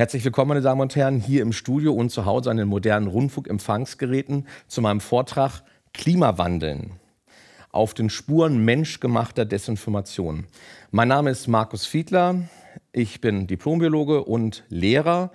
Herzlich willkommen, meine Damen und Herren, hier im Studio und zu Hause an den modernen Rundfunkempfangsgeräten zu meinem Vortrag Klimawandeln auf den Spuren menschgemachter Desinformation. Mein Name ist Markus Fiedler. Ich bin Diplombiologe und Lehrer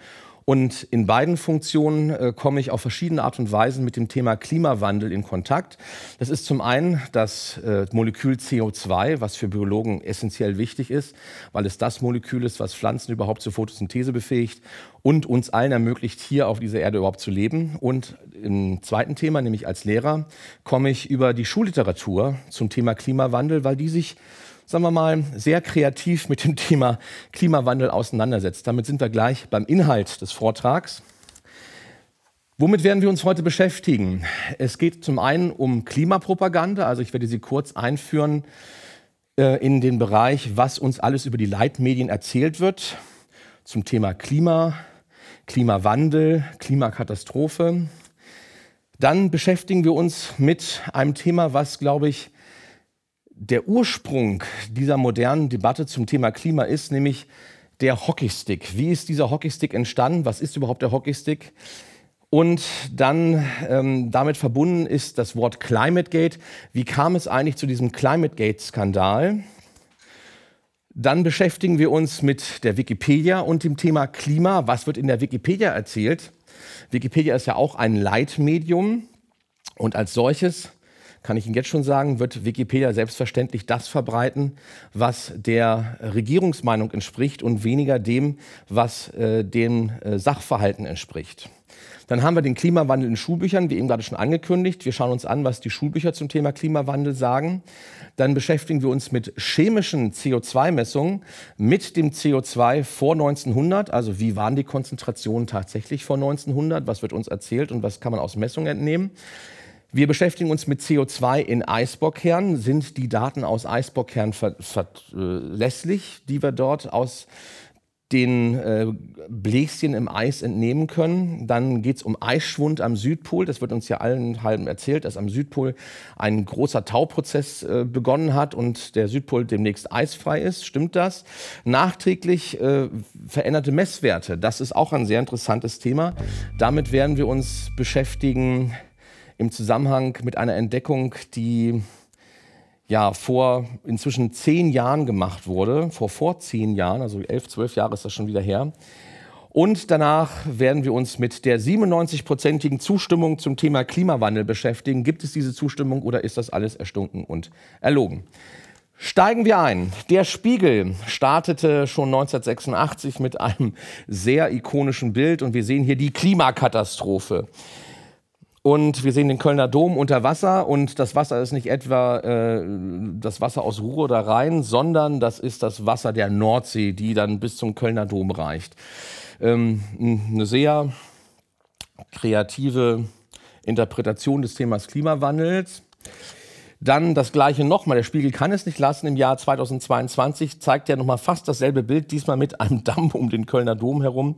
und in beiden Funktionen äh, komme ich auf verschiedene Art und Weisen mit dem Thema Klimawandel in Kontakt. Das ist zum einen das äh, Molekül CO2, was für Biologen essentiell wichtig ist, weil es das Molekül ist, was Pflanzen überhaupt zur Photosynthese befähigt und uns allen ermöglicht, hier auf dieser Erde überhaupt zu leben. Und im zweiten Thema, nämlich als Lehrer, komme ich über die Schulliteratur zum Thema Klimawandel, weil die sich sagen wir mal, sehr kreativ mit dem Thema Klimawandel auseinandersetzt. Damit sind wir gleich beim Inhalt des Vortrags. Womit werden wir uns heute beschäftigen? Es geht zum einen um Klimapropaganda, also ich werde Sie kurz einführen äh, in den Bereich, was uns alles über die Leitmedien erzählt wird, zum Thema Klima, Klimawandel, Klimakatastrophe. Dann beschäftigen wir uns mit einem Thema, was, glaube ich, der Ursprung dieser modernen Debatte zum Thema Klima ist nämlich der Hockeystick. Wie ist dieser Hockeystick entstanden? Was ist überhaupt der Hockeystick? Und dann ähm, damit verbunden ist das Wort Climategate. Wie kam es eigentlich zu diesem Climategate-Skandal? Dann beschäftigen wir uns mit der Wikipedia und dem Thema Klima. Was wird in der Wikipedia erzählt? Wikipedia ist ja auch ein Leitmedium und als solches kann ich Ihnen jetzt schon sagen, wird Wikipedia selbstverständlich das verbreiten, was der Regierungsmeinung entspricht und weniger dem, was äh, dem äh, Sachverhalten entspricht. Dann haben wir den Klimawandel in Schulbüchern, wie eben gerade schon angekündigt. Wir schauen uns an, was die Schulbücher zum Thema Klimawandel sagen. Dann beschäftigen wir uns mit chemischen CO2-Messungen, mit dem CO2 vor 1900. Also wie waren die Konzentrationen tatsächlich vor 1900? Was wird uns erzählt und was kann man aus Messungen entnehmen? Wir beschäftigen uns mit CO2 in Eisbockkernen. Sind die Daten aus Eisbockkernen verlässlich, die wir dort aus den äh, Bläschen im Eis entnehmen können. Dann geht es um Eisschwund am Südpol. Das wird uns ja allen halben erzählt, dass am Südpol ein großer Tauprozess äh, begonnen hat und der Südpol demnächst eisfrei ist. Stimmt das? Nachträglich äh, veränderte Messwerte. Das ist auch ein sehr interessantes Thema. Damit werden wir uns beschäftigen im Zusammenhang mit einer Entdeckung, die ja vor inzwischen zehn Jahren gemacht wurde, vor vor zehn Jahren, also elf, zwölf Jahre ist das schon wieder her. Und danach werden wir uns mit der 97-prozentigen Zustimmung zum Thema Klimawandel beschäftigen. Gibt es diese Zustimmung oder ist das alles erstunken und erlogen? Steigen wir ein. Der Spiegel startete schon 1986 mit einem sehr ikonischen Bild und wir sehen hier die Klimakatastrophe. Und wir sehen den Kölner Dom unter Wasser. Und das Wasser ist nicht etwa äh, das Wasser aus Ruhr oder Rhein, sondern das ist das Wasser der Nordsee, die dann bis zum Kölner Dom reicht. Ähm, eine sehr kreative Interpretation des Themas Klimawandels. Dann das gleiche nochmal. Der Spiegel kann es nicht lassen. Im Jahr 2022 zeigt er nochmal fast dasselbe Bild, diesmal mit einem Damm um den Kölner Dom herum.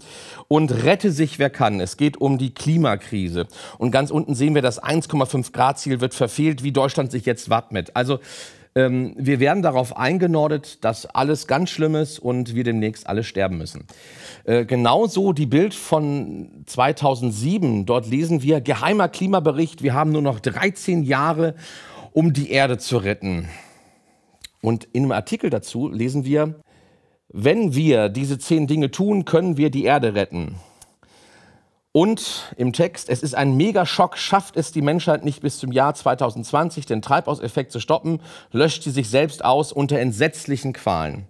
Und rette sich, wer kann. Es geht um die Klimakrise. Und ganz unten sehen wir, das 1,5 Grad Ziel wird verfehlt, wie Deutschland sich jetzt wappnet. Also ähm, wir werden darauf eingenordet, dass alles ganz schlimm ist und wir demnächst alle sterben müssen. Äh, genauso die Bild von 2007. Dort lesen wir, geheimer Klimabericht, wir haben nur noch 13 Jahre um die Erde zu retten. Und in einem Artikel dazu lesen wir, wenn wir diese zehn Dinge tun, können wir die Erde retten. Und im Text, es ist ein Megaschock, schafft es die Menschheit nicht bis zum Jahr 2020 den Treibhauseffekt zu stoppen, löscht sie sich selbst aus unter entsetzlichen Qualen.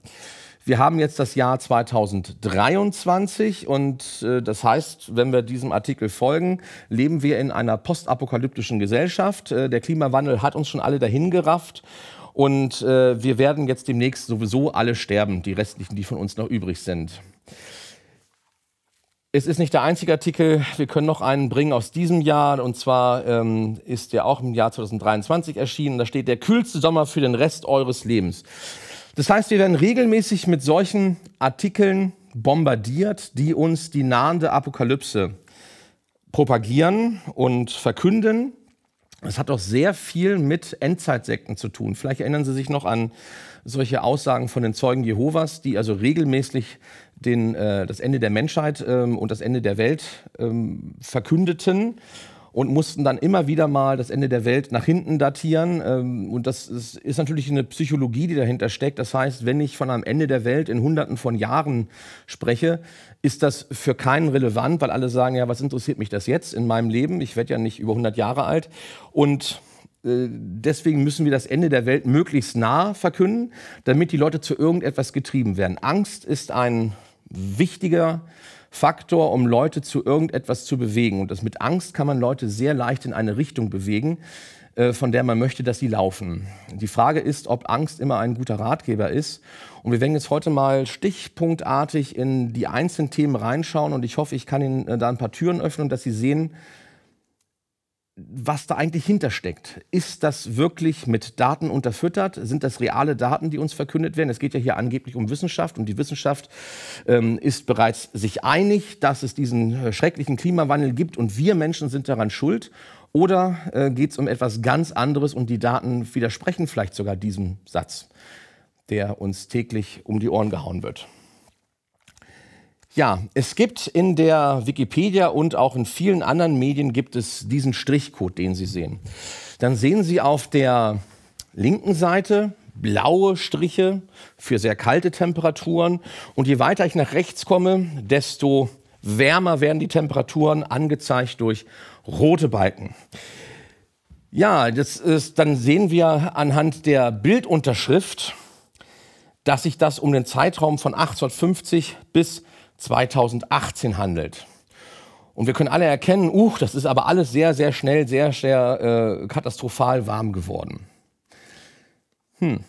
Wir haben jetzt das Jahr 2023 und äh, das heißt, wenn wir diesem Artikel folgen, leben wir in einer postapokalyptischen Gesellschaft. Äh, der Klimawandel hat uns schon alle dahingerafft und äh, wir werden jetzt demnächst sowieso alle sterben, die restlichen, die von uns noch übrig sind. Es ist nicht der einzige Artikel. Wir können noch einen bringen aus diesem Jahr. Und zwar ähm, ist der auch im Jahr 2023 erschienen. Da steht der kühlste Sommer für den Rest eures Lebens. Das heißt, wir werden regelmäßig mit solchen Artikeln bombardiert, die uns die nahende Apokalypse propagieren und verkünden. Es hat auch sehr viel mit Endzeitsekten zu tun. Vielleicht erinnern Sie sich noch an solche Aussagen von den Zeugen Jehovas, die also regelmäßig den, äh, das Ende der Menschheit ähm, und das Ende der Welt ähm, verkündeten und mussten dann immer wieder mal das Ende der Welt nach hinten datieren. Ähm, und das ist, natürlich eine Psychologie, die dahinter steckt. Das heißt, wenn ich von einem Ende der Welt in Hunderten von Jahren spreche, ist das für keinen relevant, weil alle sagen, ja, was interessiert mich das jetzt in meinem Leben? Ich werde ja nicht über 100 Jahre alt. Und äh, deswegen müssen wir das Ende der Welt möglichst nah verkünden, damit die Leute zu irgendetwas getrieben werden. Angst ist ein wichtiger äh, Faktor, um Leute zu irgendetwas zu bewegen. Und das mit Angst kann man Leute sehr leicht in eine Richtung bewegen, äh, von der man möchte, dass sie laufen. Die Frage ist, ob Angst immer ein guter Ratgeber ist. Und wir werden jetzt heute mal stichpunktartig in die einzelnen Themen reinschauen und ich hoffe, ich kann Ihnen äh, da ein paar Türen öffnen, dass Sie sehen, was da eigentlich hintersteckt. Ist das wirklich mit Daten unterfüttert? Sind das reale Daten, die uns verkündet werden? Es geht ja hier angeblich um Wissenschaft und die Wissenschaft ähm, ist bereits sich einig, dass es diesen äh, schrecklichen Klimawandel gibt und wir Menschen sind daran schuld. Oder äh, geht es um etwas ganz anderes und die Daten widersprechen vielleicht sogar diesem Satz, der uns täglich um die Ohren gehauen wird? Ja, es gibt in der Wikipedia und auch in vielen anderen Medien gibt es diesen Strichcode, den Sie sehen. Dann sehen Sie auf der linken Seite blaue Striche für sehr kalte Temperaturen. Und je weiter ich nach rechts komme, desto wärmer werden die Temperaturen, angezeigt durch rote Balken. Ja, das ist, dann sehen wir anhand der Bildunterschrift, dass sich das um den Zeitraum von 1850 bis 1850 2018 handelt. Und wir können alle erkennen, uch, das ist aber alles sehr, sehr schnell, sehr, sehr äh, katastrophal warm geworden. Hm.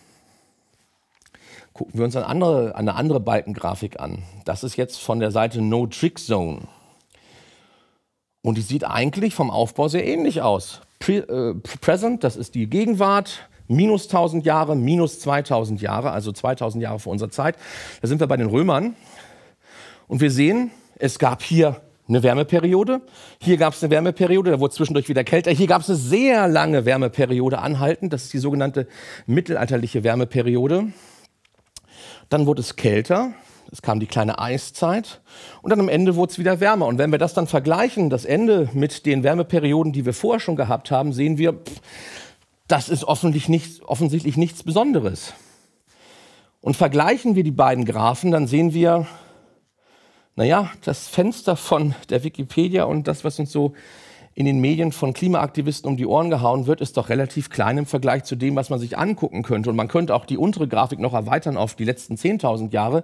Gucken wir uns eine andere, eine andere Balkengrafik an. Das ist jetzt von der Seite No Trick Zone. Und die sieht eigentlich vom Aufbau sehr ähnlich aus. Pre äh, present, das ist die Gegenwart, minus 1000 Jahre, minus 2000 Jahre, also 2000 Jahre vor unserer Zeit. Da sind wir bei den Römern. Und wir sehen, es gab hier eine Wärmeperiode, hier gab es eine Wärmeperiode, da wurde zwischendurch wieder kälter, hier gab es eine sehr lange Wärmeperiode anhaltend, das ist die sogenannte mittelalterliche Wärmeperiode. Dann wurde es kälter, es kam die kleine Eiszeit und dann am Ende wurde es wieder wärmer. Und wenn wir das dann vergleichen, das Ende mit den Wärmeperioden, die wir vorher schon gehabt haben, sehen wir, pff, das ist offensichtlich, nicht, offensichtlich nichts Besonderes. Und vergleichen wir die beiden Graphen, dann sehen wir, naja, das Fenster von der Wikipedia und das, was uns so in den Medien von Klimaaktivisten um die Ohren gehauen wird, ist doch relativ klein im Vergleich zu dem, was man sich angucken könnte. Und man könnte auch die untere Grafik noch erweitern auf die letzten 10.000 Jahre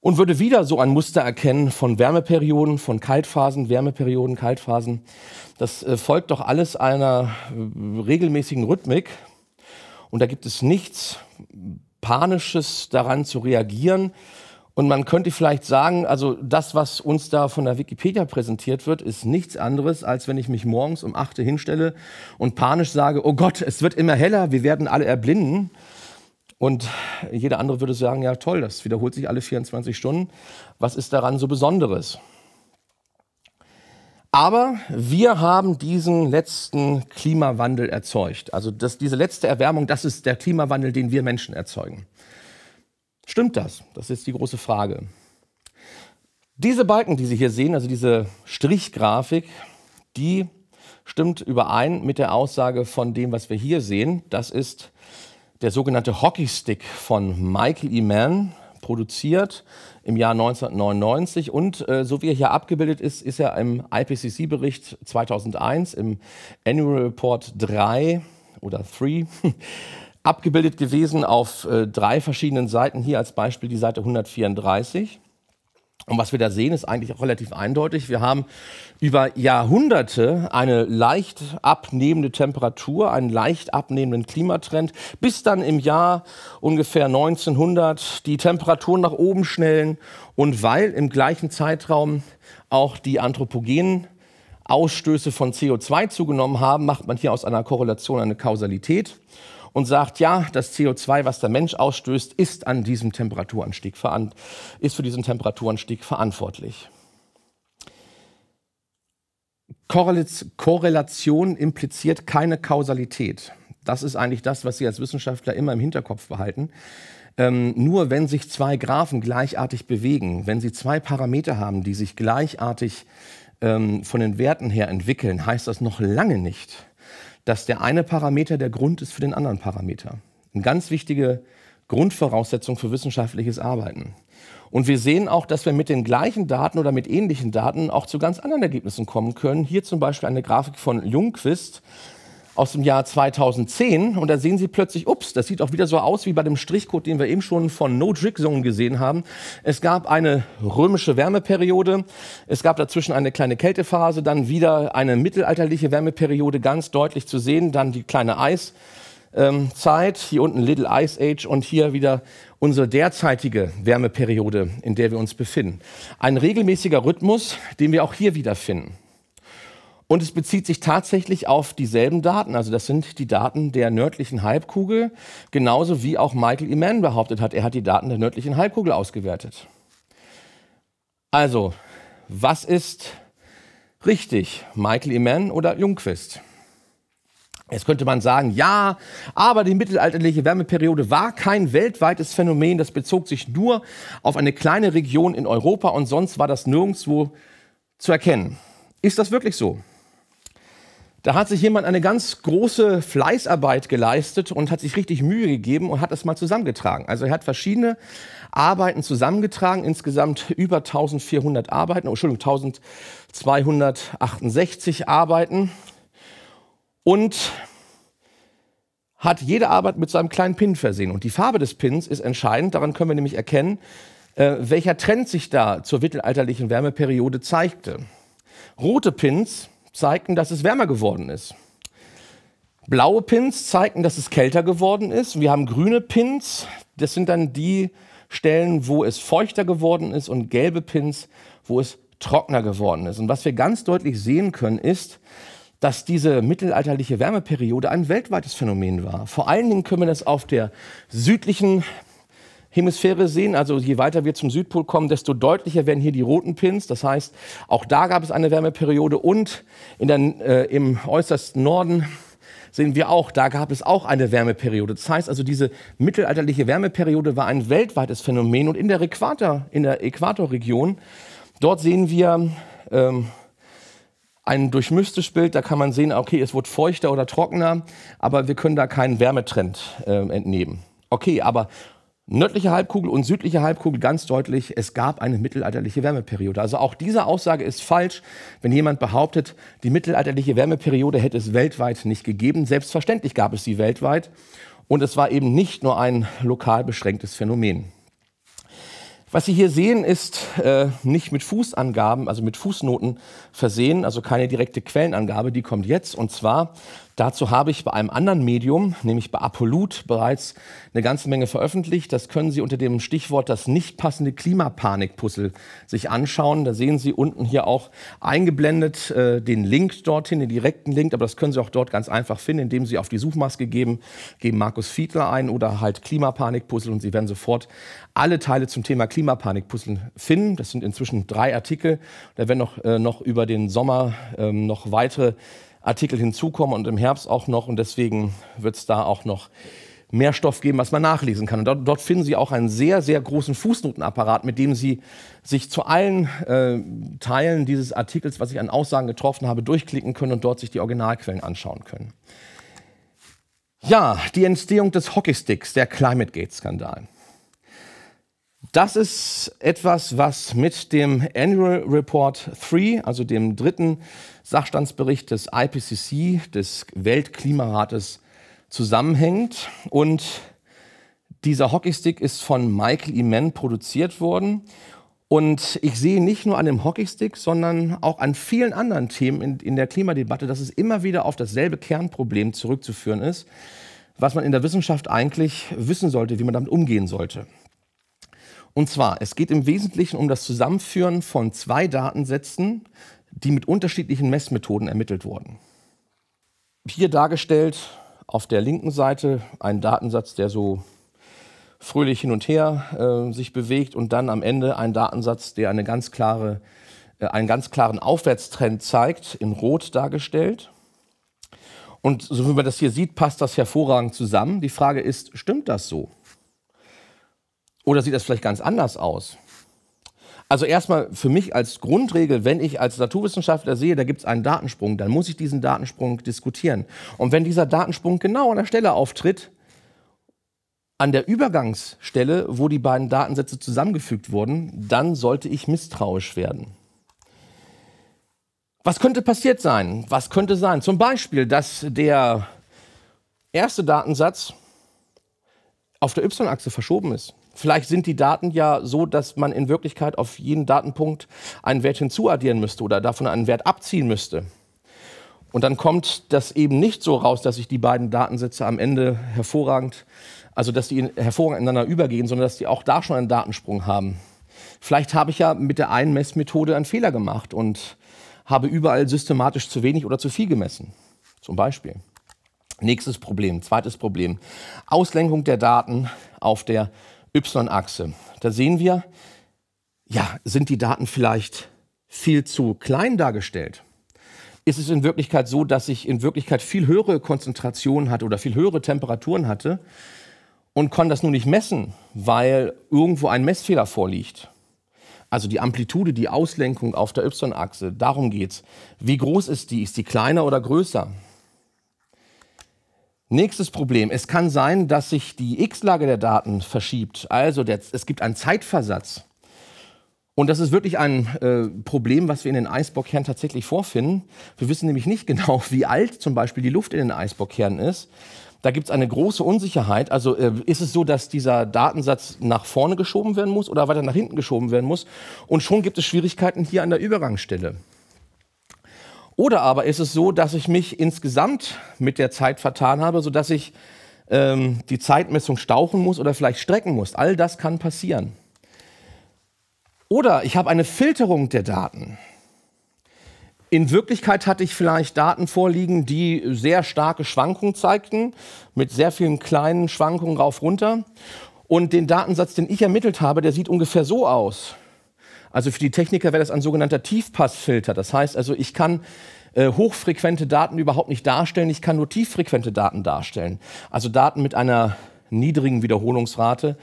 und würde wieder so ein Muster erkennen von Wärmeperioden, von Kaltphasen, Wärmeperioden, Kaltphasen. Das äh, folgt doch alles einer äh, regelmäßigen Rhythmik. Und da gibt es nichts Panisches daran zu reagieren. Und man könnte vielleicht sagen, also das, was uns da von der Wikipedia präsentiert wird, ist nichts anderes, als wenn ich mich morgens um 8 Uhr hinstelle und panisch sage, oh Gott, es wird immer heller, wir werden alle erblinden. Und jeder andere würde sagen, ja toll, das wiederholt sich alle 24 Stunden. Was ist daran so Besonderes? Aber wir haben diesen letzten Klimawandel erzeugt. Also das, diese letzte Erwärmung, das ist der Klimawandel, den wir Menschen erzeugen. Stimmt das? Das ist die große Frage. Diese Balken, die Sie hier sehen, also diese Strichgrafik, die stimmt überein mit der Aussage von dem, was wir hier sehen. Das ist der sogenannte Hockeystick von Michael E. Mann, produziert im Jahr 1999 und äh, so wie er hier abgebildet ist, ist er im IPCC-Bericht 2001 im Annual Report 3 oder 3 abgebildet gewesen auf äh, drei verschiedenen Seiten. Hier als Beispiel die Seite 134. Und was wir da sehen, ist eigentlich auch relativ eindeutig. Wir haben über Jahrhunderte eine leicht abnehmende Temperatur, einen leicht abnehmenden Klimatrend, bis dann im Jahr ungefähr 1900 die Temperaturen nach oben schnellen und weil im gleichen Zeitraum auch die anthropogenen Ausstöße von CO2 zugenommen haben, macht man hier aus einer Korrelation eine Kausalität und sagt, ja, das CO2, was der Mensch ausstößt, ist an diesem Temperaturanstieg ist für diesen Temperaturanstieg verantwortlich. Korrelation impliziert keine Kausalität. Das ist eigentlich das, was Sie als Wissenschaftler immer im Hinterkopf behalten. Ähm, nur wenn sich zwei Graphen gleichartig bewegen, wenn Sie zwei Parameter haben, die sich gleichartig ähm, von den Werten her entwickeln, heißt das noch lange nicht, dass der eine Parameter der Grund ist für den anderen Parameter. Eine ganz wichtige Grundvoraussetzung für wissenschaftliches Arbeiten. Und wir sehen auch, dass wir mit den gleichen Daten oder mit ähnlichen Daten auch zu ganz anderen Ergebnissen kommen können. Hier zum Beispiel eine Grafik von Jungquist, aus dem Jahr 2010 und da sehen Sie plötzlich, ups, das sieht auch wieder so aus wie bei dem Strichcode, den wir eben schon von No Drink Zone gesehen haben. Es gab eine römische Wärmeperiode, es gab dazwischen eine kleine Kältephase, dann wieder eine mittelalterliche Wärmeperiode ganz deutlich zu sehen, dann die kleine Eiszeit, ähm, hier unten Little Ice Age und hier wieder unsere derzeitige Wärmeperiode, in der wir uns befinden. Ein regelmäßiger Rhythmus, den wir auch hier wiederfinden. Und es bezieht sich tatsächlich auf dieselben Daten. Also das sind die Daten der nördlichen Halbkugel, genauso wie auch Michael Eman behauptet hat, er hat die Daten der nördlichen Halbkugel ausgewertet. Also, was ist richtig, Michael Eman oder Jungquist? Jetzt könnte man sagen, ja, aber die mittelalterliche Wärmeperiode war kein weltweites Phänomen, das bezog sich nur auf eine kleine Region in Europa und sonst war das nirgendwo zu erkennen. Ist das wirklich so? Da hat sich jemand eine ganz große Fleißarbeit geleistet und hat sich richtig Mühe gegeben und hat das mal zusammengetragen. Also er hat verschiedene Arbeiten zusammengetragen, insgesamt über 1400 Arbeiten, oh, Entschuldigung, 1268 Arbeiten und hat jede Arbeit mit seinem kleinen Pin versehen. Und die Farbe des Pins ist entscheidend, daran können wir nämlich erkennen, äh, welcher Trend sich da zur mittelalterlichen Wärmeperiode zeigte. Rote Pins zeigten, dass es wärmer geworden ist. Blaue Pins zeigten, dass es kälter geworden ist. Wir haben grüne Pins, das sind dann die Stellen, wo es feuchter geworden ist und gelbe Pins, wo es trockener geworden ist. Und was wir ganz deutlich sehen können, ist, dass diese mittelalterliche Wärmeperiode ein weltweites Phänomen war. Vor allen Dingen können wir das auf der südlichen Hemisphäre sehen. Also je weiter wir zum Südpol kommen, desto deutlicher werden hier die roten Pins. Das heißt, auch da gab es eine Wärmeperiode und in der, äh, im äußersten Norden sehen wir auch, da gab es auch eine Wärmeperiode. Das heißt also, diese mittelalterliche Wärmeperiode war ein weltweites Phänomen und in der, Äquator, in der Äquatorregion, dort sehen wir ähm, ein durchmystisches Bild, da kann man sehen, okay, es wird feuchter oder trockener, aber wir können da keinen Wärmetrend äh, entnehmen. Okay, aber Nördliche Halbkugel und südliche Halbkugel ganz deutlich, es gab eine mittelalterliche Wärmeperiode. Also auch diese Aussage ist falsch, wenn jemand behauptet, die mittelalterliche Wärmeperiode hätte es weltweit nicht gegeben. Selbstverständlich gab es sie weltweit und es war eben nicht nur ein lokal beschränktes Phänomen. Was Sie hier sehen, ist äh, nicht mit Fußangaben, also mit Fußnoten versehen, also keine direkte Quellenangabe, die kommt jetzt. Und zwar Dazu habe ich bei einem anderen Medium, nämlich bei Apolut, bereits eine ganze Menge veröffentlicht. Das können Sie unter dem Stichwort das nicht passende Klimapanikpuzzle sich anschauen. Da sehen Sie unten hier auch eingeblendet äh, den Link dorthin, den direkten Link. Aber das können Sie auch dort ganz einfach finden, indem Sie auf die Suchmaske geben, geben Markus Fiedler ein oder halt Klimapanikpuzzle und Sie werden sofort alle Teile zum Thema Klimapanikpuzzle finden. Das sind inzwischen drei Artikel. Da werden noch, äh, noch über den Sommer ähm, noch weitere Artikel hinzukommen und im Herbst auch noch. Und deswegen wird es da auch noch mehr Stoff geben, was man nachlesen kann. Und dort, dort, finden Sie auch einen sehr, sehr großen Fußnotenapparat, mit dem Sie sich zu allen äh, Teilen dieses Artikels, was ich an Aussagen getroffen habe, durchklicken können und dort sich die Originalquellen anschauen können. Ja, die Entstehung des Hockeysticks, der Climate Gate skandal Das ist etwas, was mit dem Annual Report 3, also dem dritten Sachstandsbericht des IPCC, des Weltklimarates, zusammenhängt. Und dieser Hockeystick ist von Michael Eman produziert worden. Und ich sehe nicht nur an dem Hockeystick, sondern auch an vielen anderen Themen in, in der Klimadebatte, dass es immer wieder auf dasselbe Kernproblem zurückzuführen ist, was man in der Wissenschaft eigentlich wissen sollte, wie man damit umgehen sollte. Und zwar, es geht im Wesentlichen um das Zusammenführen von zwei Datensätzen, die mit unterschiedlichen Messmethoden ermittelt wurden. Hier dargestellt auf der linken Seite ein Datensatz, der so fröhlich hin und her äh, sich bewegt und dann am Ende ein Datensatz, der eine ganz klare, äh, einen ganz klaren Aufwärtstrend zeigt, in Rot dargestellt. Und so wie man das hier sieht, passt das hervorragend zusammen. Die Frage ist, stimmt das so? Oder sieht das vielleicht ganz anders aus? Also erstmal für mich als Grundregel, wenn ich als Naturwissenschaftler sehe, da gibt es einen Datensprung, dann muss ich diesen Datensprung diskutieren. Und wenn dieser Datensprung genau an der Stelle auftritt, an der Übergangsstelle, wo die beiden Datensätze zusammengefügt wurden, dann sollte ich misstrauisch werden. Was könnte passiert sein? Was könnte sein? Zum Beispiel, dass der erste Datensatz auf der Y-Achse verschoben ist. Vielleicht sind die Daten ja so, dass man in Wirklichkeit auf jeden Datenpunkt einen Wert hinzuaddieren müsste oder davon einen Wert abziehen müsste. Und dann kommt das eben nicht so raus, dass sich die beiden Datensätze am Ende hervorragend, also dass die hervorragend ineinander übergehen, sondern dass die auch da schon einen Datensprung haben. Vielleicht habe ich ja mit der einen Messmethode einen Fehler gemacht und habe überall systematisch zu wenig oder zu viel gemessen. Zum Beispiel. Nächstes Problem, zweites Problem. Auslenkung der Daten auf der Y-Achse. Da sehen wir, ja, sind die Daten vielleicht viel zu klein dargestellt? Ist es in Wirklichkeit so, dass ich in Wirklichkeit viel höhere Konzentrationen hatte oder viel höhere Temperaturen hatte und konnte das nur nicht messen, weil irgendwo ein Messfehler vorliegt? Also die Amplitude, die Auslenkung auf der Y-Achse, darum geht es. Wie groß ist die? Ist die kleiner oder größer? Nächstes Problem. Es kann sein, dass sich die X-Lage der Daten verschiebt. Also der, es gibt einen Zeitversatz. Und das ist wirklich ein äh, Problem, was wir in den Eisbockkernen tatsächlich vorfinden. Wir wissen nämlich nicht genau, wie alt zum Beispiel die Luft in den Eisbockkernen ist. Da gibt es eine große Unsicherheit. Also äh, ist es so, dass dieser Datensatz nach vorne geschoben werden muss oder weiter nach hinten geschoben werden muss? Und schon gibt es Schwierigkeiten hier an der Übergangsstelle. Oder aber ist es so, dass ich mich insgesamt mit der Zeit vertan habe, sodass ich ähm, die Zeitmessung stauchen muss oder vielleicht strecken muss. All das kann passieren. Oder ich habe eine Filterung der Daten. In Wirklichkeit hatte ich vielleicht Daten vorliegen, die sehr starke Schwankungen zeigten, mit sehr vielen kleinen Schwankungen rauf runter. Und den Datensatz, den ich ermittelt habe, der sieht ungefähr so aus. Also für die Techniker wäre das ein sogenannter Tiefpassfilter. Das heißt also, ich kann äh, hochfrequente Daten überhaupt nicht darstellen, ich kann nur tieffrequente Daten darstellen. Also Daten mit einer niedrigen Wiederholungsrate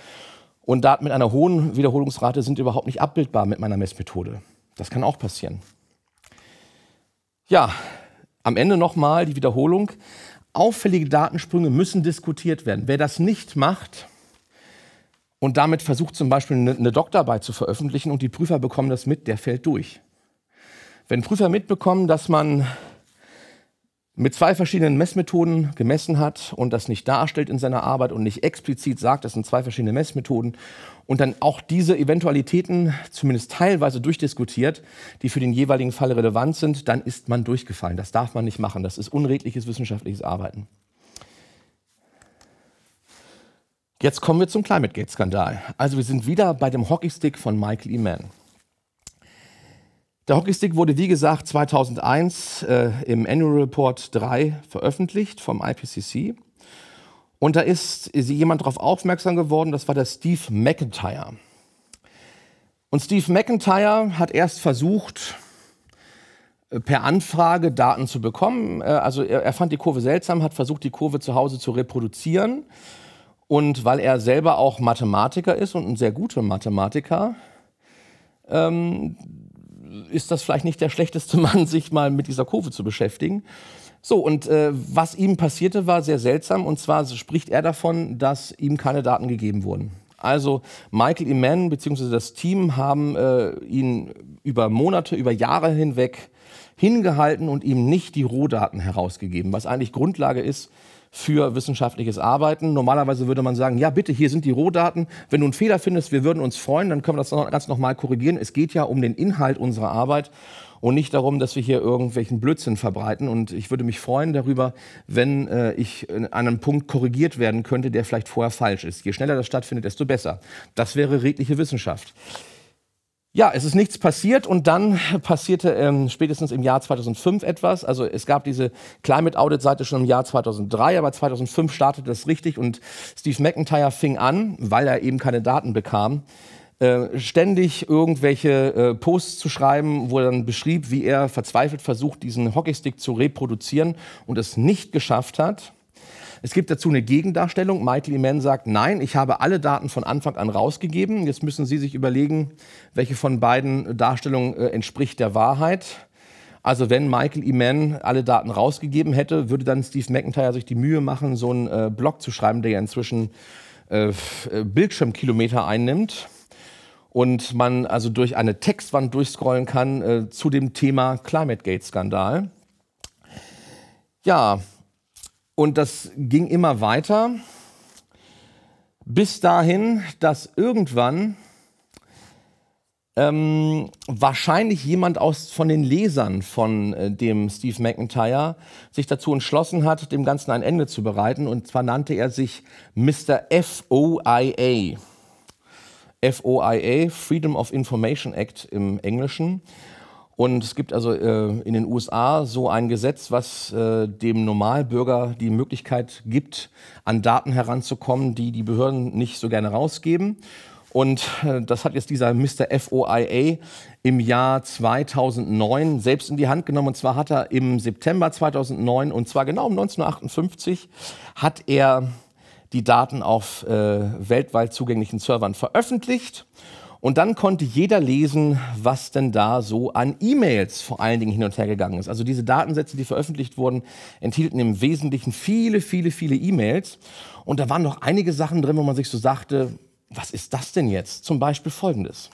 und Daten mit einer hohen Wiederholungsrate sind überhaupt nicht abbildbar mit meiner Messmethode. Das kann auch passieren. Ja, am Ende nochmal die Wiederholung. Auffällige Datensprünge müssen diskutiert werden. Wer das nicht macht, und damit versucht zum Beispiel eine, eine Doktorarbeit zu veröffentlichen und die Prüfer bekommen das mit, der fällt durch. Wenn Prüfer mitbekommen, dass man mit zwei verschiedenen Messmethoden gemessen hat und das nicht darstellt in seiner Arbeit und nicht explizit sagt, das sind zwei verschiedene Messmethoden und dann auch diese Eventualitäten zumindest teilweise durchdiskutiert, die für den jeweiligen Fall relevant sind, dann ist man durchgefallen. Das darf man nicht machen. Das ist unredliches wissenschaftliches Arbeiten. Jetzt kommen wir zum Climate Gate skandal Also wir sind wieder bei dem Hockeystick von Michael E. Mann. Der Hockeystick wurde, wie gesagt, 2001 äh, im Annual Report 3 veröffentlicht vom IPCC. Und da ist jemand darauf aufmerksam geworden, das war der Steve McIntyre. Und Steve McIntyre hat erst versucht, äh, per Anfrage Daten zu bekommen. Äh, also er fand die Kurve seltsam, hat versucht, die Kurve zu Hause zu reproduzieren und weil er selber auch Mathematiker ist und ein sehr guter Mathematiker, ähm, ist das vielleicht nicht der schlechteste Mann, sich mal mit dieser Kurve zu beschäftigen. So, und äh, was ihm passierte, war sehr seltsam. Und zwar spricht er davon, dass ihm keine Daten gegeben wurden. Also Michael Eman bzw. das Team haben äh, ihn über Monate, über Jahre hinweg hingehalten und ihm nicht die Rohdaten herausgegeben, was eigentlich Grundlage ist für wissenschaftliches Arbeiten. Normalerweise würde man sagen, ja bitte, hier sind die Rohdaten. Wenn du einen Fehler findest, wir würden uns freuen, dann können wir das noch, ganz normal korrigieren. Es geht ja um den Inhalt unserer Arbeit und nicht darum, dass wir hier irgendwelchen Blödsinn verbreiten. Und ich würde mich freuen darüber, wenn äh, ich an einem Punkt korrigiert werden könnte, der vielleicht vorher falsch ist. Je schneller das stattfindet, desto besser. Das wäre redliche Wissenschaft. Ja, es ist nichts passiert und dann passierte ähm, spätestens im Jahr 2005 etwas. Also es gab diese Climate Audit Seite schon im Jahr 2003, aber 2005 startete das richtig und Steve McIntyre fing an, weil er eben keine Daten bekam, äh, ständig irgendwelche äh, Posts zu schreiben, wo er dann beschrieb, wie er verzweifelt versucht, diesen Hockeystick zu reproduzieren und es nicht geschafft hat. Es gibt dazu eine Gegendarstellung. Michael Mann sagt, nein, ich habe alle Daten von Anfang an rausgegeben. Jetzt müssen Sie sich überlegen, welche von beiden Darstellungen äh, entspricht der Wahrheit. Also wenn Michael Eman alle Daten rausgegeben hätte, würde dann Steve McIntyre sich die Mühe machen, so einen äh, Blog zu schreiben, der ja inzwischen äh, äh, Bildschirmkilometer einnimmt und man also durch eine Textwand durchscrollen kann äh, zu dem Thema Climategate-Skandal. Ja, und das ging immer weiter, bis dahin, dass irgendwann ähm, wahrscheinlich jemand aus, von den Lesern von äh, dem Steve McIntyre sich dazu entschlossen hat, dem Ganzen ein Ende zu bereiten. Und zwar nannte er sich Mr. FOIA. FOIA, Freedom of Information Act im Englischen. Und es gibt also äh, in den USA so ein Gesetz, was äh, dem Normalbürger die Möglichkeit gibt, an Daten heranzukommen, die die Behörden nicht so gerne rausgeben. Und äh, das hat jetzt dieser Mr. FOIA im Jahr 2009 selbst in die Hand genommen. Und zwar hat er im September 2009, und zwar genau um 1958, hat er die Daten auf äh, weltweit zugänglichen Servern veröffentlicht. Und dann konnte jeder lesen, was denn da so an E-Mails vor allen Dingen hin und her gegangen ist. Also diese Datensätze, die veröffentlicht wurden, enthielten im Wesentlichen viele, viele, viele E-Mails. Und da waren noch einige Sachen drin, wo man sich so sagte, was ist das denn jetzt? Zum Beispiel Folgendes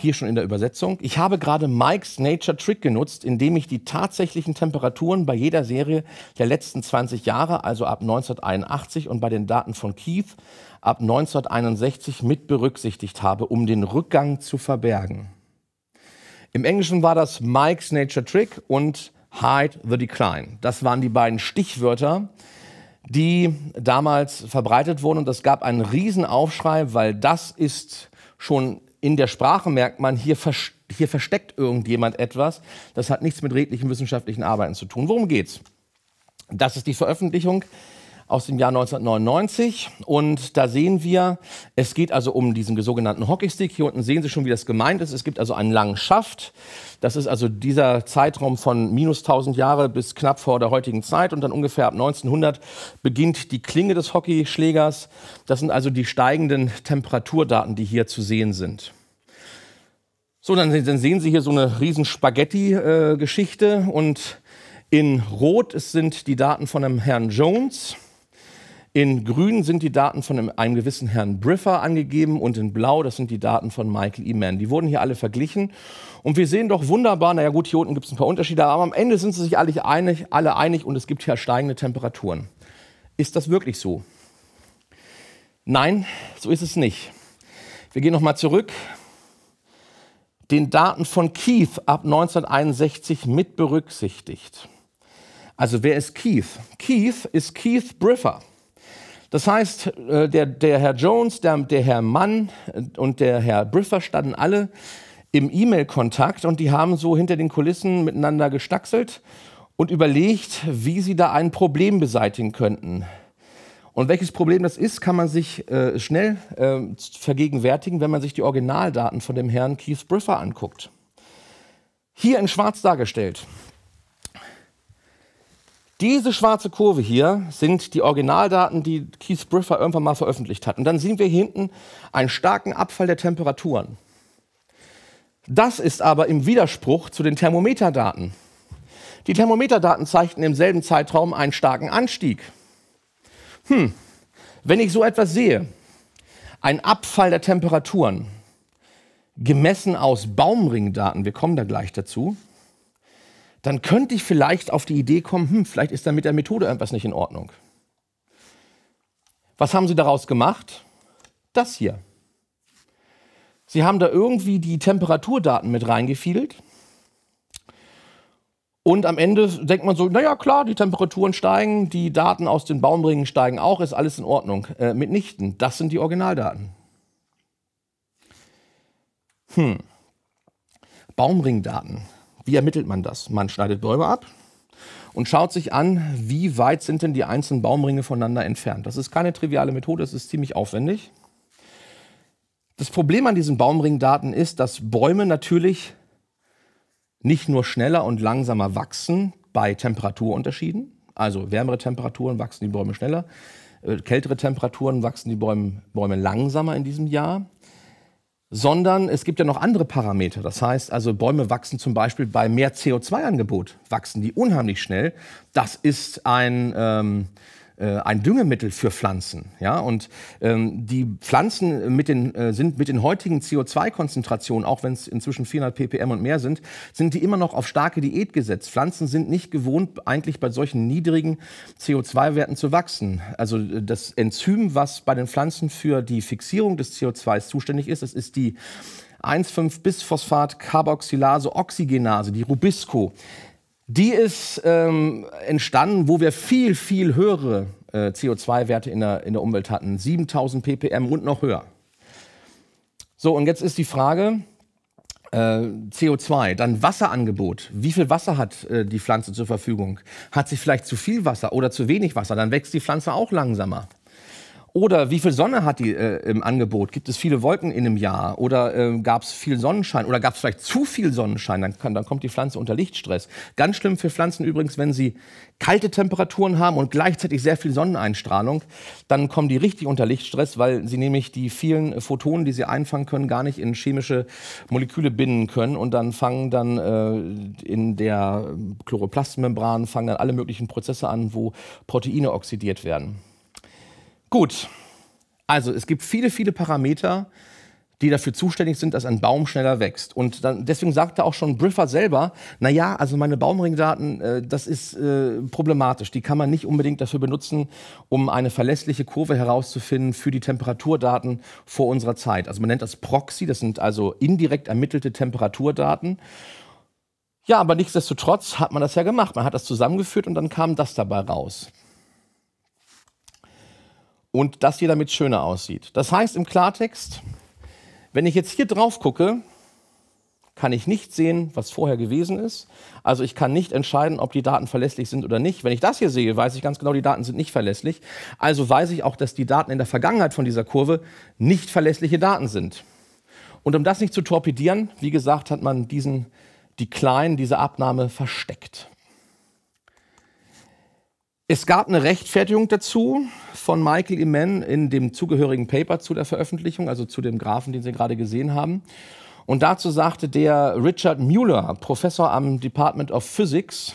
hier schon in der Übersetzung. Ich habe gerade Mike's Nature Trick genutzt, indem ich die tatsächlichen Temperaturen bei jeder Serie der letzten 20 Jahre, also ab 1981 und bei den Daten von Keith ab 1961 mit berücksichtigt habe, um den Rückgang zu verbergen. Im Englischen war das Mike's Nature Trick und Hide the Decline. Das waren die beiden Stichwörter, die damals verbreitet wurden und das gab einen Riesenaufschrei, weil das ist schon in der Sprache merkt man, hier, vers hier versteckt irgendjemand etwas. Das hat nichts mit redlichen wissenschaftlichen Arbeiten zu tun. Worum geht's? Das ist die Veröffentlichung aus dem Jahr 1999. Und da sehen wir, es geht also um diesen sogenannten Hockeystick. Hier unten sehen Sie schon, wie das gemeint ist. Es gibt also einen langen Schaft. Das ist also dieser Zeitraum von minus 1000 Jahre bis knapp vor der heutigen Zeit. Und dann ungefähr ab 1900 beginnt die Klinge des Hockeyschlägers. Das sind also die steigenden Temperaturdaten, die hier zu sehen sind. So, dann, dann sehen Sie hier so eine riesen Spaghetti-Geschichte. Äh, Und in Rot sind die Daten von einem Herrn Jones. In grün sind die Daten von einem gewissen Herrn Briffer angegeben und in blau, das sind die Daten von Michael E. Mann. Die wurden hier alle verglichen und wir sehen doch wunderbar, naja gut, hier unten gibt es ein paar Unterschiede, aber am Ende sind sie sich alle einig, alle einig und es gibt hier steigende Temperaturen. Ist das wirklich so? Nein, so ist es nicht. Wir gehen nochmal zurück. Den Daten von Keith ab 1961 mit berücksichtigt. Also wer ist Keith? Keith ist Keith Briffer. Das heißt, äh, der, der Herr Jones, der, der, Herr Mann äh, und der Herr Briffer standen alle im E-Mail-Kontakt und die haben so hinter den Kulissen miteinander gestaxelt und überlegt, wie sie da ein Problem beseitigen könnten. Und welches Problem das ist, kann man sich äh, schnell äh, vergegenwärtigen, wenn man sich die Originaldaten von dem Herrn Keith Briffer anguckt. Hier in schwarz dargestellt. Diese schwarze Kurve hier sind die Originaldaten, die Keith Briffer irgendwann mal veröffentlicht hat. Und dann sehen wir hinten einen starken Abfall der Temperaturen. Das ist aber im Widerspruch zu den Thermometerdaten. Die Thermometerdaten zeigten im selben Zeitraum einen starken Anstieg. Hm, wenn ich so etwas sehe, ein Abfall der Temperaturen, gemessen aus Baumringdaten, wir kommen da gleich dazu, dann könnte ich vielleicht auf die Idee kommen, hm, vielleicht ist da mit der Methode irgendwas nicht in Ordnung. Was haben Sie daraus gemacht? Das hier. Sie haben da irgendwie die Temperaturdaten mit reingefiedelt. Und am Ende denkt man so, naja klar, die Temperaturen steigen, die Daten aus den Baumringen steigen auch, ist alles in Ordnung. Äh, mitnichten, das sind die Originaldaten. Hm. Baumringdaten. Wie ermittelt man das? Man schneidet Bäume ab und schaut sich an, wie weit sind denn die einzelnen Baumringe voneinander entfernt. Das ist keine triviale Methode, das ist ziemlich aufwendig. Das Problem an diesen Baumringdaten ist, dass Bäume natürlich nicht nur schneller und langsamer wachsen bei Temperaturunterschieden. Also wärmere Temperaturen wachsen die Bäume schneller, äh, kältere Temperaturen wachsen die Bäume, Bäume langsamer in diesem Jahr sondern es gibt ja noch andere Parameter. Das heißt, also Bäume wachsen zum Beispiel bei mehr CO2-Angebot, wachsen die unheimlich schnell. Das ist ein, ähm, äh, ein Düngemittel für Pflanzen. Ja? Und ähm, die Pflanzen mit den, äh, sind mit den heutigen CO2-Konzentrationen, auch wenn es inzwischen 400 ppm und mehr sind, sind die immer noch auf starke Diät gesetzt. Pflanzen sind nicht gewohnt, eigentlich bei solchen niedrigen CO2-Werten zu wachsen. Also äh, das Enzym, was bei den Pflanzen für die Fixierung des CO2 zuständig ist, das ist die 1,5-Bisphosphat-Carboxylase-Oxygenase, die Rubisco. Die ist ähm, entstanden, wo wir viel, viel höhere äh, CO2-Werte in der, in der Umwelt hatten. 7000 ppm und noch höher. So, und jetzt ist die Frage, äh, CO2, dann Wasserangebot. Wie viel Wasser hat äh, die Pflanze zur Verfügung? Hat sie vielleicht zu viel Wasser oder zu wenig Wasser? Dann wächst die Pflanze auch langsamer. Oder wie viel Sonne hat die äh, im Angebot? Gibt es viele Wolken in einem Jahr? Oder äh, gab es viel Sonnenschein? Oder gab es vielleicht zu viel Sonnenschein? Dann, kann, dann kommt die Pflanze unter Lichtstress. Ganz schlimm für Pflanzen übrigens, wenn sie kalte Temperaturen haben und gleichzeitig sehr viel Sonneneinstrahlung, dann kommen die richtig unter Lichtstress, weil sie nämlich die vielen Photonen, die sie einfangen können, gar nicht in chemische Moleküle binden können und dann fangen dann äh, in der Chloroplastmembran fangen dann alle möglichen Prozesse an, wo Proteine oxidiert werden. Gut, also es gibt viele, viele Parameter, die dafür zuständig sind, dass ein Baum schneller wächst. Und dann, deswegen sagte auch schon Briffer selber, naja, also meine Baumringdaten, äh, das ist äh, problematisch. Die kann man nicht unbedingt dafür benutzen, um eine verlässliche Kurve herauszufinden für die Temperaturdaten vor unserer Zeit. Also man nennt das Proxy, das sind also indirekt ermittelte Temperaturdaten. Ja, aber nichtsdestotrotz hat man das ja gemacht. Man hat das zusammengeführt und dann kam das dabei raus und dass hier damit schöner aussieht. Das heißt im Klartext, wenn ich jetzt hier drauf gucke, kann ich nicht sehen, was vorher gewesen ist. Also ich kann nicht entscheiden, ob die Daten verlässlich sind oder nicht. Wenn ich das hier sehe, weiß ich ganz genau, die Daten sind nicht verlässlich. Also weiß ich auch, dass die Daten in der Vergangenheit von dieser Kurve nicht verlässliche Daten sind. Und um das nicht zu torpedieren, wie gesagt, hat man diesen, die Kleinen, diese Abnahme versteckt. Es gab eine Rechtfertigung dazu von Michael Iman in dem zugehörigen Paper zu der Veröffentlichung, also zu dem Graphen, den Sie gerade gesehen haben. Und dazu sagte der Richard Mueller, Professor am Department of Physics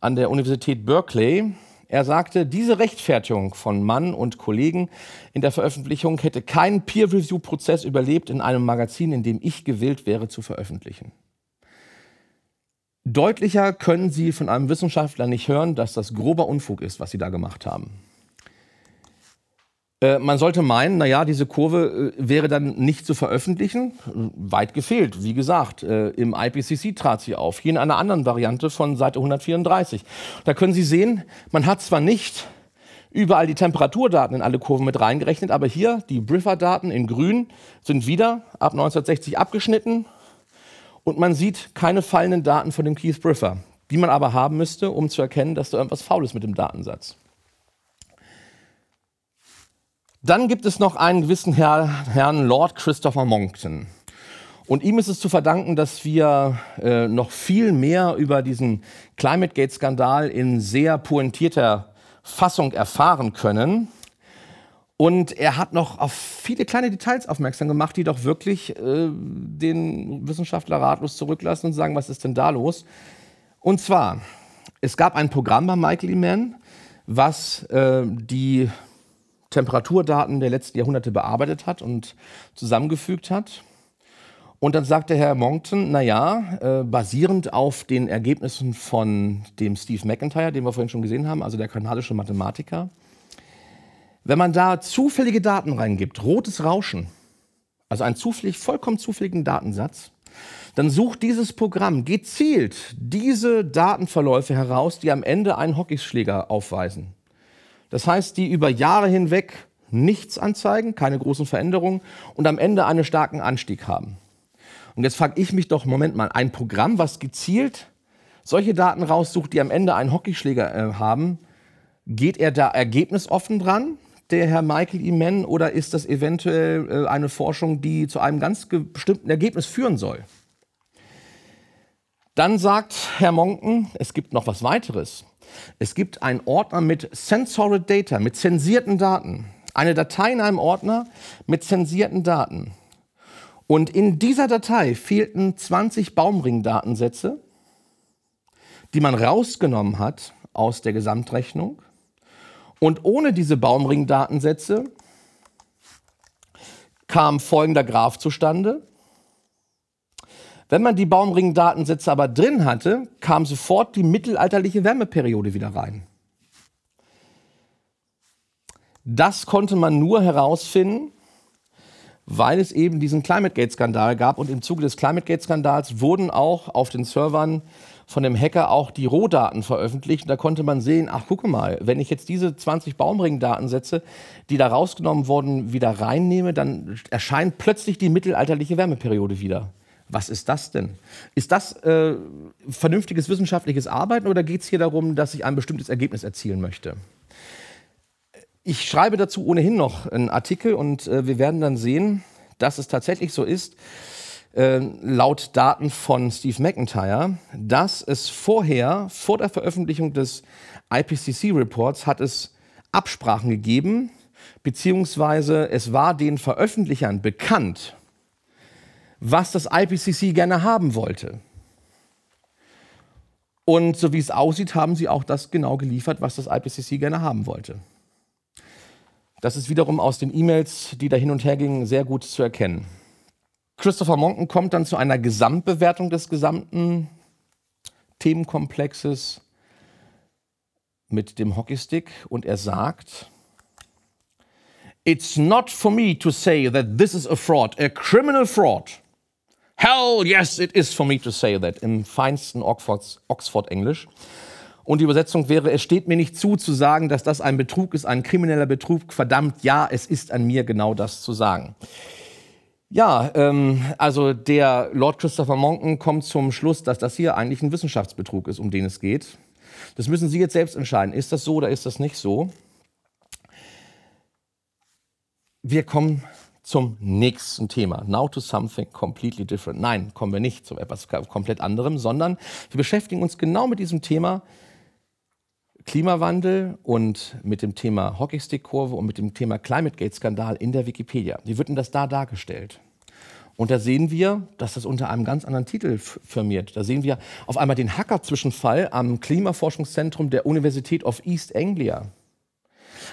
an der Universität Berkeley, er sagte, diese Rechtfertigung von Mann und Kollegen in der Veröffentlichung hätte keinen Peer-Review-Prozess überlebt in einem Magazin, in dem ich gewillt wäre zu veröffentlichen. Deutlicher können Sie von einem Wissenschaftler nicht hören, dass das grober Unfug ist, was Sie da gemacht haben. Äh, man sollte meinen, naja, diese Kurve äh, wäre dann nicht zu veröffentlichen. Weit gefehlt, wie gesagt. Äh, Im IPCC trat sie auf, hier in einer anderen Variante von Seite 134. Da können Sie sehen, man hat zwar nicht überall die Temperaturdaten in alle Kurven mit reingerechnet, aber hier die briffer daten in grün sind wieder ab 1960 abgeschnitten und man sieht keine fallenden Daten von dem Keith Briffer, die man aber haben müsste, um zu erkennen, dass da irgendwas faul ist mit dem Datensatz. Dann gibt es noch einen gewissen Herr, Herrn Lord Christopher Monckton. Und ihm ist es zu verdanken, dass wir äh, noch viel mehr über diesen Climategate-Skandal in sehr pointierter Fassung erfahren können. Und er hat noch auf viele kleine Details aufmerksam gemacht, die doch wirklich äh, den Wissenschaftler ratlos zurücklassen und sagen, was ist denn da los? Und zwar, es gab ein Programm bei Michael E. Mann, was äh, die Temperaturdaten der letzten Jahrhunderte bearbeitet hat und zusammengefügt hat. Und dann sagte Herr Monckton, naja, äh, basierend auf den Ergebnissen von dem Steve McIntyre, den wir vorhin schon gesehen haben, also der kanadische Mathematiker, wenn man da zufällige Daten reingibt, rotes Rauschen, also einen zufällig, vollkommen zufälligen Datensatz, dann sucht dieses Programm gezielt diese Datenverläufe heraus, die am Ende einen Hockeyschläger aufweisen. Das heißt, die über Jahre hinweg nichts anzeigen, keine großen Veränderungen und am Ende einen starken Anstieg haben. Und jetzt frage ich mich doch, Moment mal, ein Programm, was gezielt solche Daten raussucht, die am Ende einen Hockeyschläger äh, haben, geht er da ergebnisoffen dran der Herr Michael E. Mann oder ist das eventuell äh, eine Forschung, die zu einem ganz bestimmten Ergebnis führen soll? Dann sagt Herr Monken, es gibt noch was weiteres. Es gibt einen Ordner mit Censored Data, mit zensierten Daten. Eine Datei in einem Ordner mit zensierten Daten. Und in dieser Datei fehlten 20 Baumring-Datensätze, die man rausgenommen hat aus der Gesamtrechnung. Und ohne diese Baumring-Datensätze kam folgender Graph zustande. Wenn man die Baumring-Datensätze aber drin hatte, kam sofort die mittelalterliche Wärmeperiode wieder rein. Das konnte man nur herausfinden, weil es eben diesen Climate Gate Skandal gab und im Zuge des Climate Gate Skandals wurden auch auf den Servern von dem Hacker auch die Rohdaten veröffentlicht. Und da konnte man sehen, ach gucke mal, wenn ich jetzt diese 20 Baumringdatensätze, die da rausgenommen wurden, wieder reinnehme, dann erscheint plötzlich die mittelalterliche Wärmeperiode wieder. Was ist das denn? Ist das äh, vernünftiges wissenschaftliches Arbeiten oder geht es hier darum, dass ich ein bestimmtes Ergebnis erzielen möchte? Ich schreibe dazu ohnehin noch einen Artikel und äh, wir werden dann sehen, dass es tatsächlich so ist, ähm, laut Daten von Steve McIntyre, dass es vorher, vor der Veröffentlichung des IPCC-Reports, hat es Absprachen gegeben, beziehungsweise es war den Veröffentlichern bekannt, was das IPCC gerne haben wollte. Und so wie es aussieht, haben sie auch das genau geliefert, was das IPCC gerne haben wollte. Das ist wiederum aus den E-Mails, die da hin und her gingen, sehr gut zu erkennen. Christopher Monken kommt dann zu einer Gesamtbewertung des gesamten Themenkomplexes mit dem Hockeystick und er sagt, It's not for me to say that this is a fraud, a criminal fraud. Hell yes, it is for me to say that. Im feinsten Oxford-Englisch. Und die Übersetzung wäre, es steht mir nicht zu, zu sagen, dass das ein Betrug ist, ein krimineller Betrug. Verdammt, ja, es ist an mir, genau das zu sagen. Ja, ähm, also der Lord Christopher Monken kommt zum Schluss, dass das hier eigentlich ein Wissenschaftsbetrug ist, um den es geht. Das müssen Sie jetzt selbst entscheiden. Ist das so oder ist das nicht so? Wir kommen zum nächsten Thema. Now to something completely different. Nein, kommen wir nicht zu etwas komplett anderem, sondern wir beschäftigen uns genau mit diesem Thema Klimawandel und mit dem Thema Hockeystick-Kurve und mit dem Thema climategate skandal in der Wikipedia. Wie wird denn das da dargestellt? Und da sehen wir, dass das unter einem ganz anderen Titel firmiert. Da sehen wir auf einmal den Hacker-Zwischenfall am Klimaforschungszentrum der Universität of East Anglia.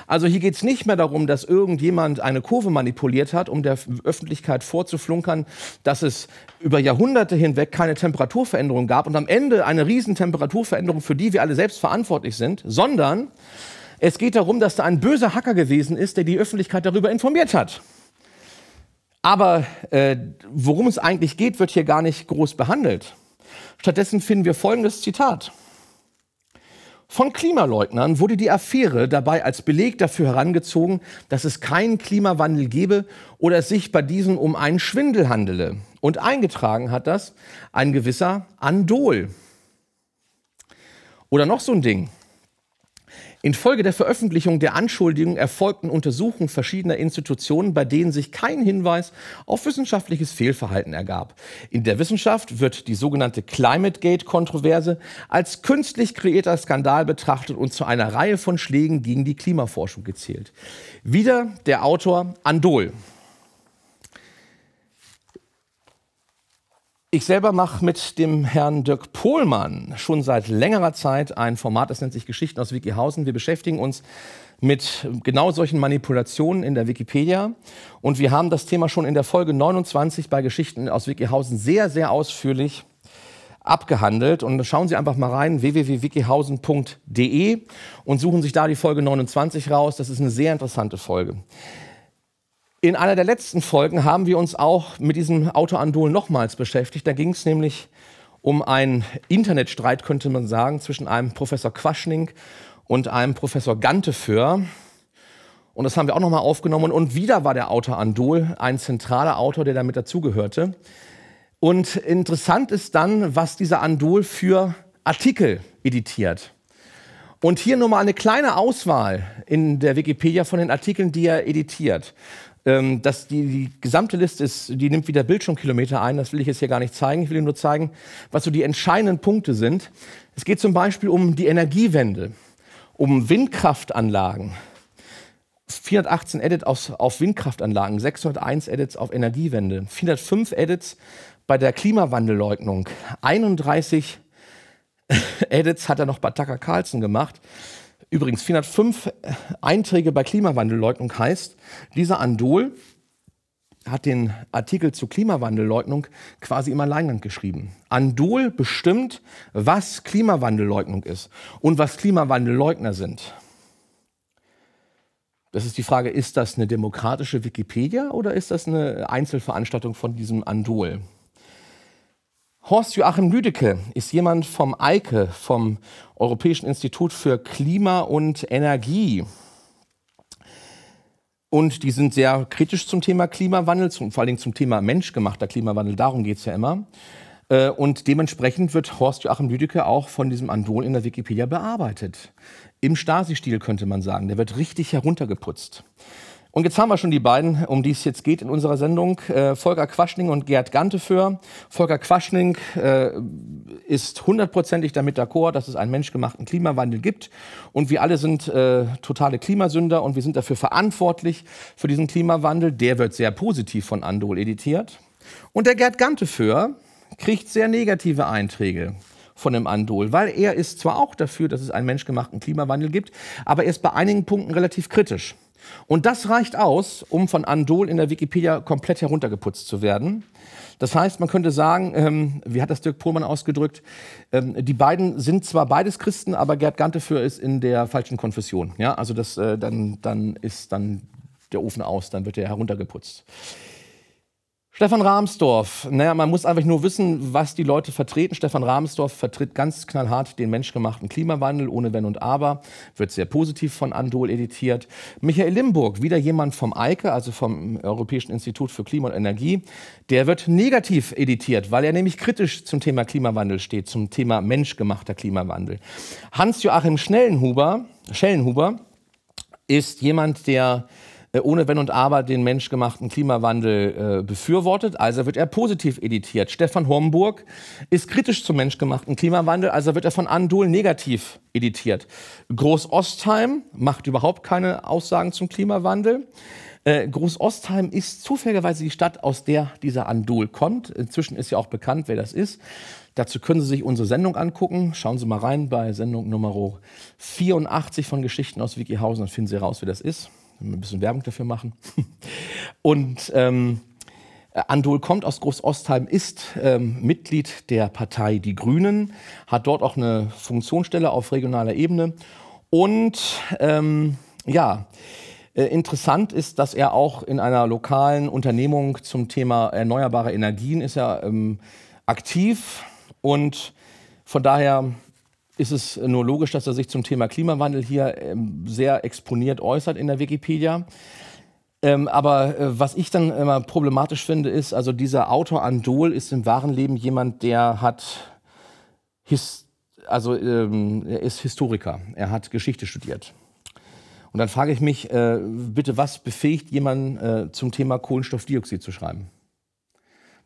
Also hier geht es nicht mehr darum, dass irgendjemand eine Kurve manipuliert hat, um der Öffentlichkeit vorzuflunkern, dass es über Jahrhunderte hinweg keine Temperaturveränderung gab und am Ende eine Riesentemperaturveränderung, für die wir alle selbst verantwortlich sind, sondern es geht darum, dass da ein böser Hacker gewesen ist, der die Öffentlichkeit darüber informiert hat. Aber äh, worum es eigentlich geht, wird hier gar nicht groß behandelt. Stattdessen finden wir folgendes Zitat. Von Klimaleugnern wurde die Affäre dabei als Beleg dafür herangezogen, dass es keinen Klimawandel gebe oder es sich bei diesem um einen Schwindel handele. Und eingetragen hat das ein gewisser Andol. Oder noch so ein Ding. Infolge der Veröffentlichung der Anschuldigung erfolgten Untersuchungen verschiedener Institutionen, bei denen sich kein Hinweis auf wissenschaftliches Fehlverhalten ergab. In der Wissenschaft wird die sogenannte Climate Gate Kontroverse als künstlich kreierter Skandal betrachtet und zu einer Reihe von Schlägen gegen die Klimaforschung gezählt. Wieder der Autor Andol. Ich selber mache mit dem Herrn Dirk Pohlmann schon seit längerer Zeit ein Format, das nennt sich Geschichten aus Wikihausen. Wir beschäftigen uns mit genau solchen Manipulationen in der Wikipedia. Und wir haben das Thema schon in der Folge 29 bei Geschichten aus Wikihausen sehr, sehr ausführlich abgehandelt. Und schauen Sie einfach mal rein, www.wikihausen.de und suchen sich da die Folge 29 raus. Das ist eine sehr interessante Folge. In einer der letzten Folgen haben wir uns auch mit diesem Autoandol nochmals beschäftigt. Da ging es nämlich um einen Internetstreit, könnte man sagen, zwischen einem Professor Quaschning und einem Professor Ganteföhr. Und das haben wir auch nochmal aufgenommen. Und wieder war der Autor Andol ein zentraler Autor, der damit dazugehörte. Und interessant ist dann, was dieser Andol für Artikel editiert. Und hier nur mal eine kleine Auswahl in der Wikipedia von den Artikeln, die er editiert ähm, dass die, die gesamte Liste ist, die nimmt wieder Bildschirmkilometer ein. Das will ich jetzt hier gar nicht zeigen. Ich will Ihnen nur zeigen, was so die entscheidenden Punkte sind. Es geht zum Beispiel um die Energiewende, um Windkraftanlagen. 418 Edits auf Windkraftanlagen, 601 Edits auf Energiewende, 405 Edits bei der Klimawandelleugnung, 31 Edits hat er noch bei Tucker Carlson gemacht. Übrigens, 405 äh, Einträge bei Klimawandelleugnung heißt, dieser Andol hat den Artikel zur Klimawandelleugnung quasi im Alleingang geschrieben. Andol bestimmt, was Klimawandelleugnung ist und was Klimawandelleugner sind. Das ist die Frage, ist das eine demokratische Wikipedia oder ist das eine Einzelveranstaltung von diesem Andol? Horst Joachim Lüdecke ist jemand vom EIKE, vom Europäischen Institut für Klima und Energie. Und die sind sehr kritisch zum Thema Klimawandel, zum, vor allen Dingen zum Thema menschgemachter Klimawandel, darum geht es ja immer. Äh, und dementsprechend wird Horst Joachim Lüdecke auch von diesem Andol in der Wikipedia bearbeitet. Im Stasi-Stil könnte man sagen, der wird richtig heruntergeputzt. Und jetzt haben wir schon die beiden, um die es jetzt geht in unserer Sendung, äh, Volker Quaschning und Gerd Ganteföhr. Volker Quaschning äh, ist hundertprozentig damit d'accord, dass es einen menschgemachten Klimawandel gibt. Und wir alle sind äh, totale Klimasünder und wir sind dafür verantwortlich für diesen Klimawandel. Der wird sehr positiv von Andol editiert. Und der Gerd Ganteföhr kriegt sehr negative Einträge von dem Andol, weil er ist zwar auch dafür, dass es einen menschgemachten Klimawandel gibt, aber er ist bei einigen Punkten relativ kritisch. Und das reicht aus, um von Andol in der Wikipedia komplett heruntergeputzt zu werden. Das heißt, man könnte sagen, ähm, wie hat das Dirk Pohlmann ausgedrückt, ähm, die beiden sind zwar beides Christen, aber Gerd Gantefür ist in der falschen Konfession. Ja, also das, äh, dann, dann ist dann der Ofen aus, dann wird er heruntergeputzt. Stefan Rahmsdorf, naja, man muss einfach nur wissen, was die Leute vertreten. Stefan Rahmsdorf vertritt ganz knallhart den menschgemachten Klimawandel, ohne Wenn und Aber, wird sehr positiv von Andol editiert. Michael Limburg, wieder jemand vom EIKE, also vom Europäischen Institut für Klima und Energie, der wird negativ editiert, weil er nämlich kritisch zum Thema Klimawandel steht, zum Thema menschgemachter Klimawandel. Hans-Joachim Schellenhuber ist jemand, der äh, ohne Wenn und Aber den menschgemachten Klimawandel äh, befürwortet, also wird er positiv editiert. Stefan Homburg ist kritisch zum menschgemachten Klimawandel, also wird er von Andohl negativ editiert. Groß Ostheim macht überhaupt keine Aussagen zum Klimawandel. Äh, Groß Ostheim ist zufälligerweise die Stadt, aus der dieser Andohl kommt. Inzwischen ist ja auch bekannt, wer das ist. Dazu können Sie sich unsere Sendung angucken. Schauen Sie mal rein bei Sendung Nummer 84 von Geschichten aus Wikihausen, dann finden Sie raus, wer das ist ein bisschen Werbung dafür machen. Und ähm, Andol kommt aus Großostheim, ist ähm, Mitglied der Partei Die Grünen, hat dort auch eine Funktionsstelle auf regionaler Ebene. Und ähm, ja, äh, interessant ist, dass er auch in einer lokalen Unternehmung zum Thema erneuerbare Energien ist er ähm, aktiv und von daher ist es nur logisch, dass er sich zum Thema Klimawandel hier ähm, sehr exponiert äußert in der Wikipedia. Ähm, aber äh, was ich dann immer problematisch finde, ist, also dieser Autor Andol ist im wahren Leben jemand, der hat, his, also ähm, er ist Historiker, er hat Geschichte studiert. Und dann frage ich mich, äh, bitte, was befähigt jemanden äh, zum Thema Kohlenstoffdioxid zu schreiben?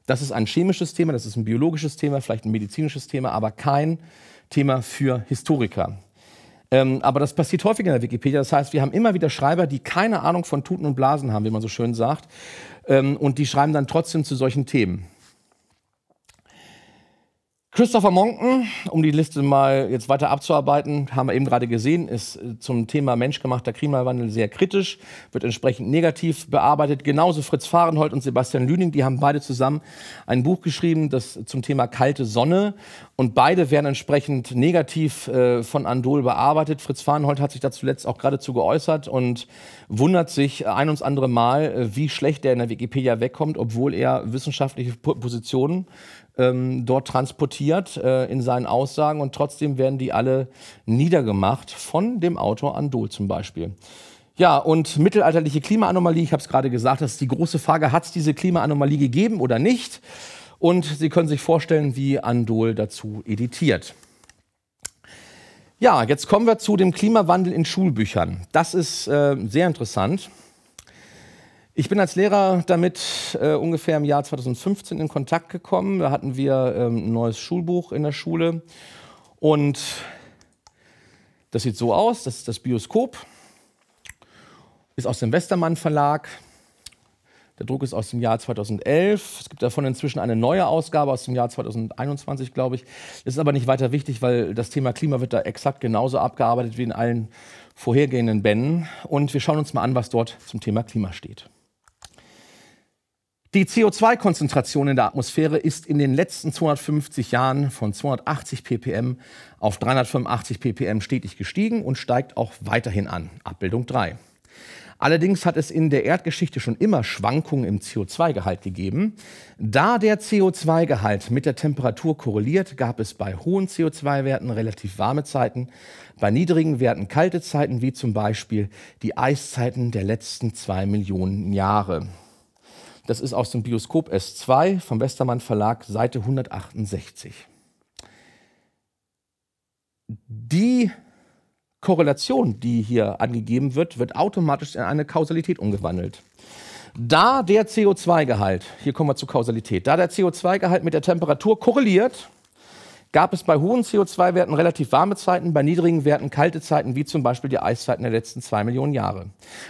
Das ist ein chemisches Thema, das ist ein biologisches Thema, vielleicht ein medizinisches Thema, aber kein Thema für Historiker. Ähm, aber das passiert häufig in der Wikipedia. Das heißt, wir haben immer wieder Schreiber, die keine Ahnung von Tuten und Blasen haben, wie man so schön sagt. Ähm, und die schreiben dann trotzdem zu solchen Themen. Christopher Monken, um die Liste mal jetzt weiter abzuarbeiten, haben wir eben gerade gesehen, ist äh, zum Thema menschgemachter Klimawandel sehr kritisch, wird entsprechend negativ bearbeitet. Genauso Fritz Fahrenhold und Sebastian Lüning, die haben beide zusammen ein Buch geschrieben, das zum Thema kalte Sonne. Und beide werden entsprechend negativ äh, von Andol bearbeitet. Fritz Fahrenhold hat sich da zuletzt auch geradezu geäußert und wundert sich ein und andere Mal, äh, wie schlecht der in der Wikipedia wegkommt, obwohl er wissenschaftliche Positionen ähm, dort transportiert äh, in seinen Aussagen und trotzdem werden die alle niedergemacht von dem Autor Andol zum Beispiel. Ja, und mittelalterliche Klimaanomalie, ich habe es gerade gesagt, das ist die große Frage, hat es diese Klimaanomalie gegeben oder nicht? Und Sie können sich vorstellen, wie Andol dazu editiert. Ja, jetzt kommen wir zu dem Klimawandel in Schulbüchern. Das ist äh, sehr interessant. Ich bin als Lehrer damit äh, ungefähr im Jahr 2015 in Kontakt gekommen. Da hatten wir ähm, ein neues Schulbuch in der Schule. Und das sieht so aus, das ist das Bioskop, ist aus dem Westermann Verlag. Der Druck ist aus dem Jahr 2011. Es gibt davon inzwischen eine neue Ausgabe aus dem Jahr 2021, glaube ich. Das Ist aber nicht weiter wichtig, weil das Thema Klima wird da exakt genauso abgearbeitet wie in allen vorhergehenden Bänden. Und wir schauen uns mal an, was dort zum Thema Klima steht. Die CO2-Konzentration in der Atmosphäre ist in den letzten 250 Jahren von 280 ppm auf 385 ppm stetig gestiegen und steigt auch weiterhin an. Abbildung 3. Allerdings hat es in der Erdgeschichte schon immer Schwankungen im CO2-Gehalt gegeben. Da der CO2-Gehalt mit der Temperatur korreliert, gab es bei hohen CO2-Werten relativ warme Zeiten, bei niedrigen Werten kalte Zeiten, wie zum Beispiel die Eiszeiten der letzten zwei Millionen Jahre. Das ist aus dem Bioskop S2 vom Westermann Verlag, Seite 168. Die Korrelation, die hier angegeben wird, wird automatisch in eine Kausalität umgewandelt. Da der CO2-Gehalt, hier kommen wir zur Kausalität, da der CO2-Gehalt mit der Temperatur korreliert, gab es bei hohen CO2-Werten relativ warme Zeiten, bei niedrigen Werten kalte Zeiten, wie zum Beispiel die Eiszeiten der letzten zwei Millionen Jahre.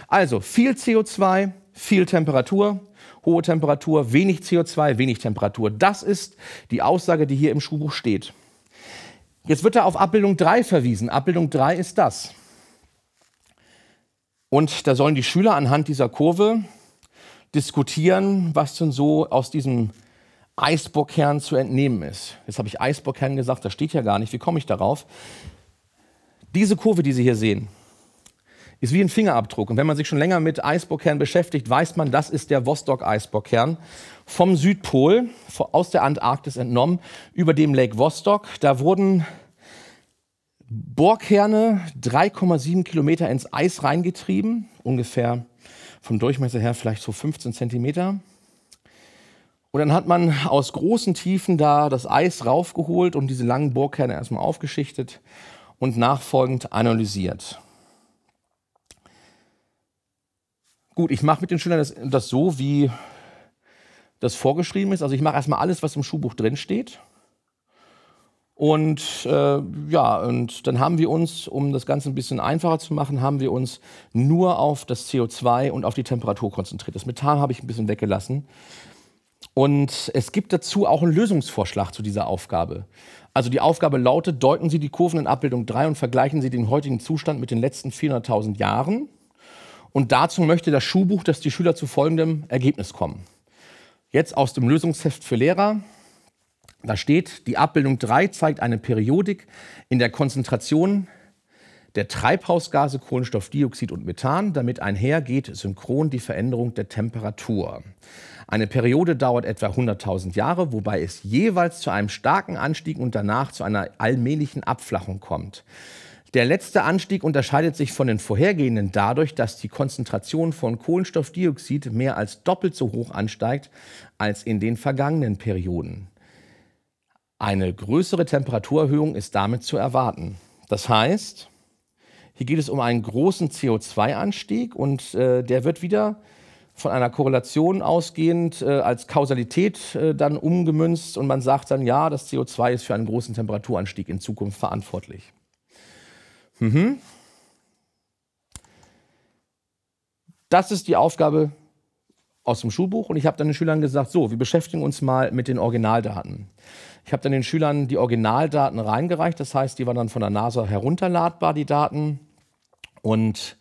Also viel CO2, viel Temperatur, hohe Temperatur, wenig CO2, wenig Temperatur. Das ist die Aussage, die hier im Schuhbuch steht. Jetzt wird er auf Abbildung 3 verwiesen. Abbildung 3 ist das. Und da sollen die Schüler anhand dieser Kurve diskutieren, was denn so aus diesem Eisbockkern zu entnehmen ist. Jetzt habe ich Eisbockkern gesagt, das steht ja gar nicht. Wie komme ich darauf? Diese Kurve, die Sie hier sehen, ist wie ein Fingerabdruck. Und wenn man sich schon länger mit Eisbohrkernen beschäftigt, weiß man, das ist der Vostok-Eisbohrkern vom Südpol, aus der Antarktis entnommen, über dem Lake Vostok. Da wurden Bohrkerne 3,7 Kilometer ins Eis reingetrieben, ungefähr vom Durchmesser her vielleicht so 15 Zentimeter. Und dann hat man aus großen Tiefen da das Eis raufgeholt und diese langen Bohrkerne erstmal aufgeschichtet und nachfolgend analysiert. Gut, ich mache mit den Schülern das, das so, wie das vorgeschrieben ist. Also ich mache erstmal alles, was im Schulbuch drin steht. Und äh, ja, und dann haben wir uns, um das Ganze ein bisschen einfacher zu machen, haben wir uns nur auf das CO2 und auf die Temperatur konzentriert. Das Methan habe ich ein bisschen weggelassen. Und es gibt dazu auch einen Lösungsvorschlag zu dieser Aufgabe. Also die Aufgabe lautet, deuten Sie die Kurven in Abbildung 3 und vergleichen Sie den heutigen Zustand mit den letzten 400.000 Jahren. Und dazu möchte das Schulbuch, dass die Schüler zu folgendem Ergebnis kommen. Jetzt aus dem Lösungsheft für Lehrer. Da steht, die Abbildung 3 zeigt eine Periodik, in der Konzentration der Treibhausgase Kohlenstoffdioxid und Methan. Damit einhergeht synchron die Veränderung der Temperatur. Eine Periode dauert etwa 100.000 Jahre, wobei es jeweils zu einem starken Anstieg und danach zu einer allmählichen Abflachung kommt. Der letzte Anstieg unterscheidet sich von den vorhergehenden dadurch, dass die Konzentration von Kohlenstoffdioxid mehr als doppelt so hoch ansteigt als in den vergangenen Perioden. Eine größere Temperaturerhöhung ist damit zu erwarten. Das heißt, hier geht es um einen großen CO2-Anstieg und äh, der wird wieder von einer Korrelation ausgehend äh, als Kausalität äh, dann umgemünzt und man sagt dann, ja, das CO2 ist für einen großen Temperaturanstieg in Zukunft verantwortlich. Mhm. Das ist die Aufgabe aus dem Schulbuch und ich habe dann den Schülern gesagt, so, wir beschäftigen uns mal mit den Originaldaten. Ich habe dann den Schülern die Originaldaten reingereicht, das heißt, die waren dann von der NASA herunterladbar, die Daten. Und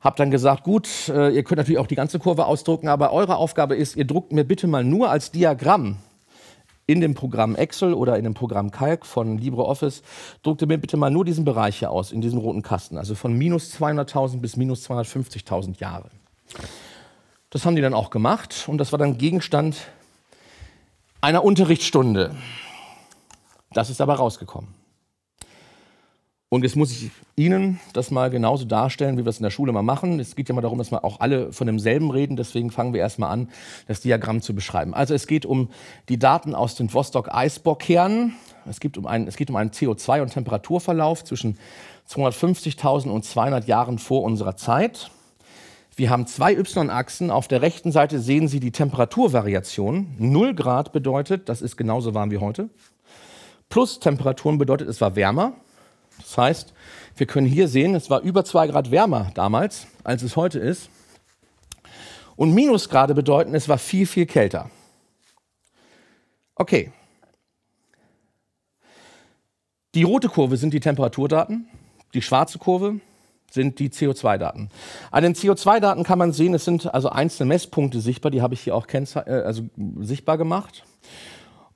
habe dann gesagt, gut, äh, ihr könnt natürlich auch die ganze Kurve ausdrucken, aber eure Aufgabe ist, ihr druckt mir bitte mal nur als Diagramm in dem Programm Excel oder in dem Programm Calc von LibreOffice, druckte mir bitte mal nur diesen Bereich hier aus, in diesem roten Kasten, also von minus 200.000 bis minus 250.000 Jahre. Das haben die dann auch gemacht und das war dann Gegenstand einer Unterrichtsstunde. Das ist aber rausgekommen. Und jetzt muss ich Ihnen das mal genauso darstellen, wie wir es in der Schule mal machen. Es geht ja mal darum, dass wir auch alle von demselben reden. Deswegen fangen wir erstmal an, das Diagramm zu beschreiben. Also es geht um die Daten aus den Vostok-Eisbockkernen. Es, geht um einen, es geht um einen CO2- und Temperaturverlauf zwischen 250.000 und 200 Jahren vor unserer Zeit. Wir haben zwei Y-Achsen. Auf der rechten Seite sehen Sie die Temperaturvariation. 0 Grad bedeutet, das ist genauso warm wie heute. Plus Temperaturen bedeutet, es war wärmer. Das heißt, wir können hier sehen, es war über zwei Grad wärmer damals, als es heute ist. Und Minusgrade bedeuten, es war viel, viel kälter. Okay. Die rote Kurve sind die Temperaturdaten, die schwarze Kurve sind die CO2-Daten. An den CO2-Daten kann man sehen, es sind also einzelne Messpunkte sichtbar, die habe ich hier auch äh, also sichtbar gemacht.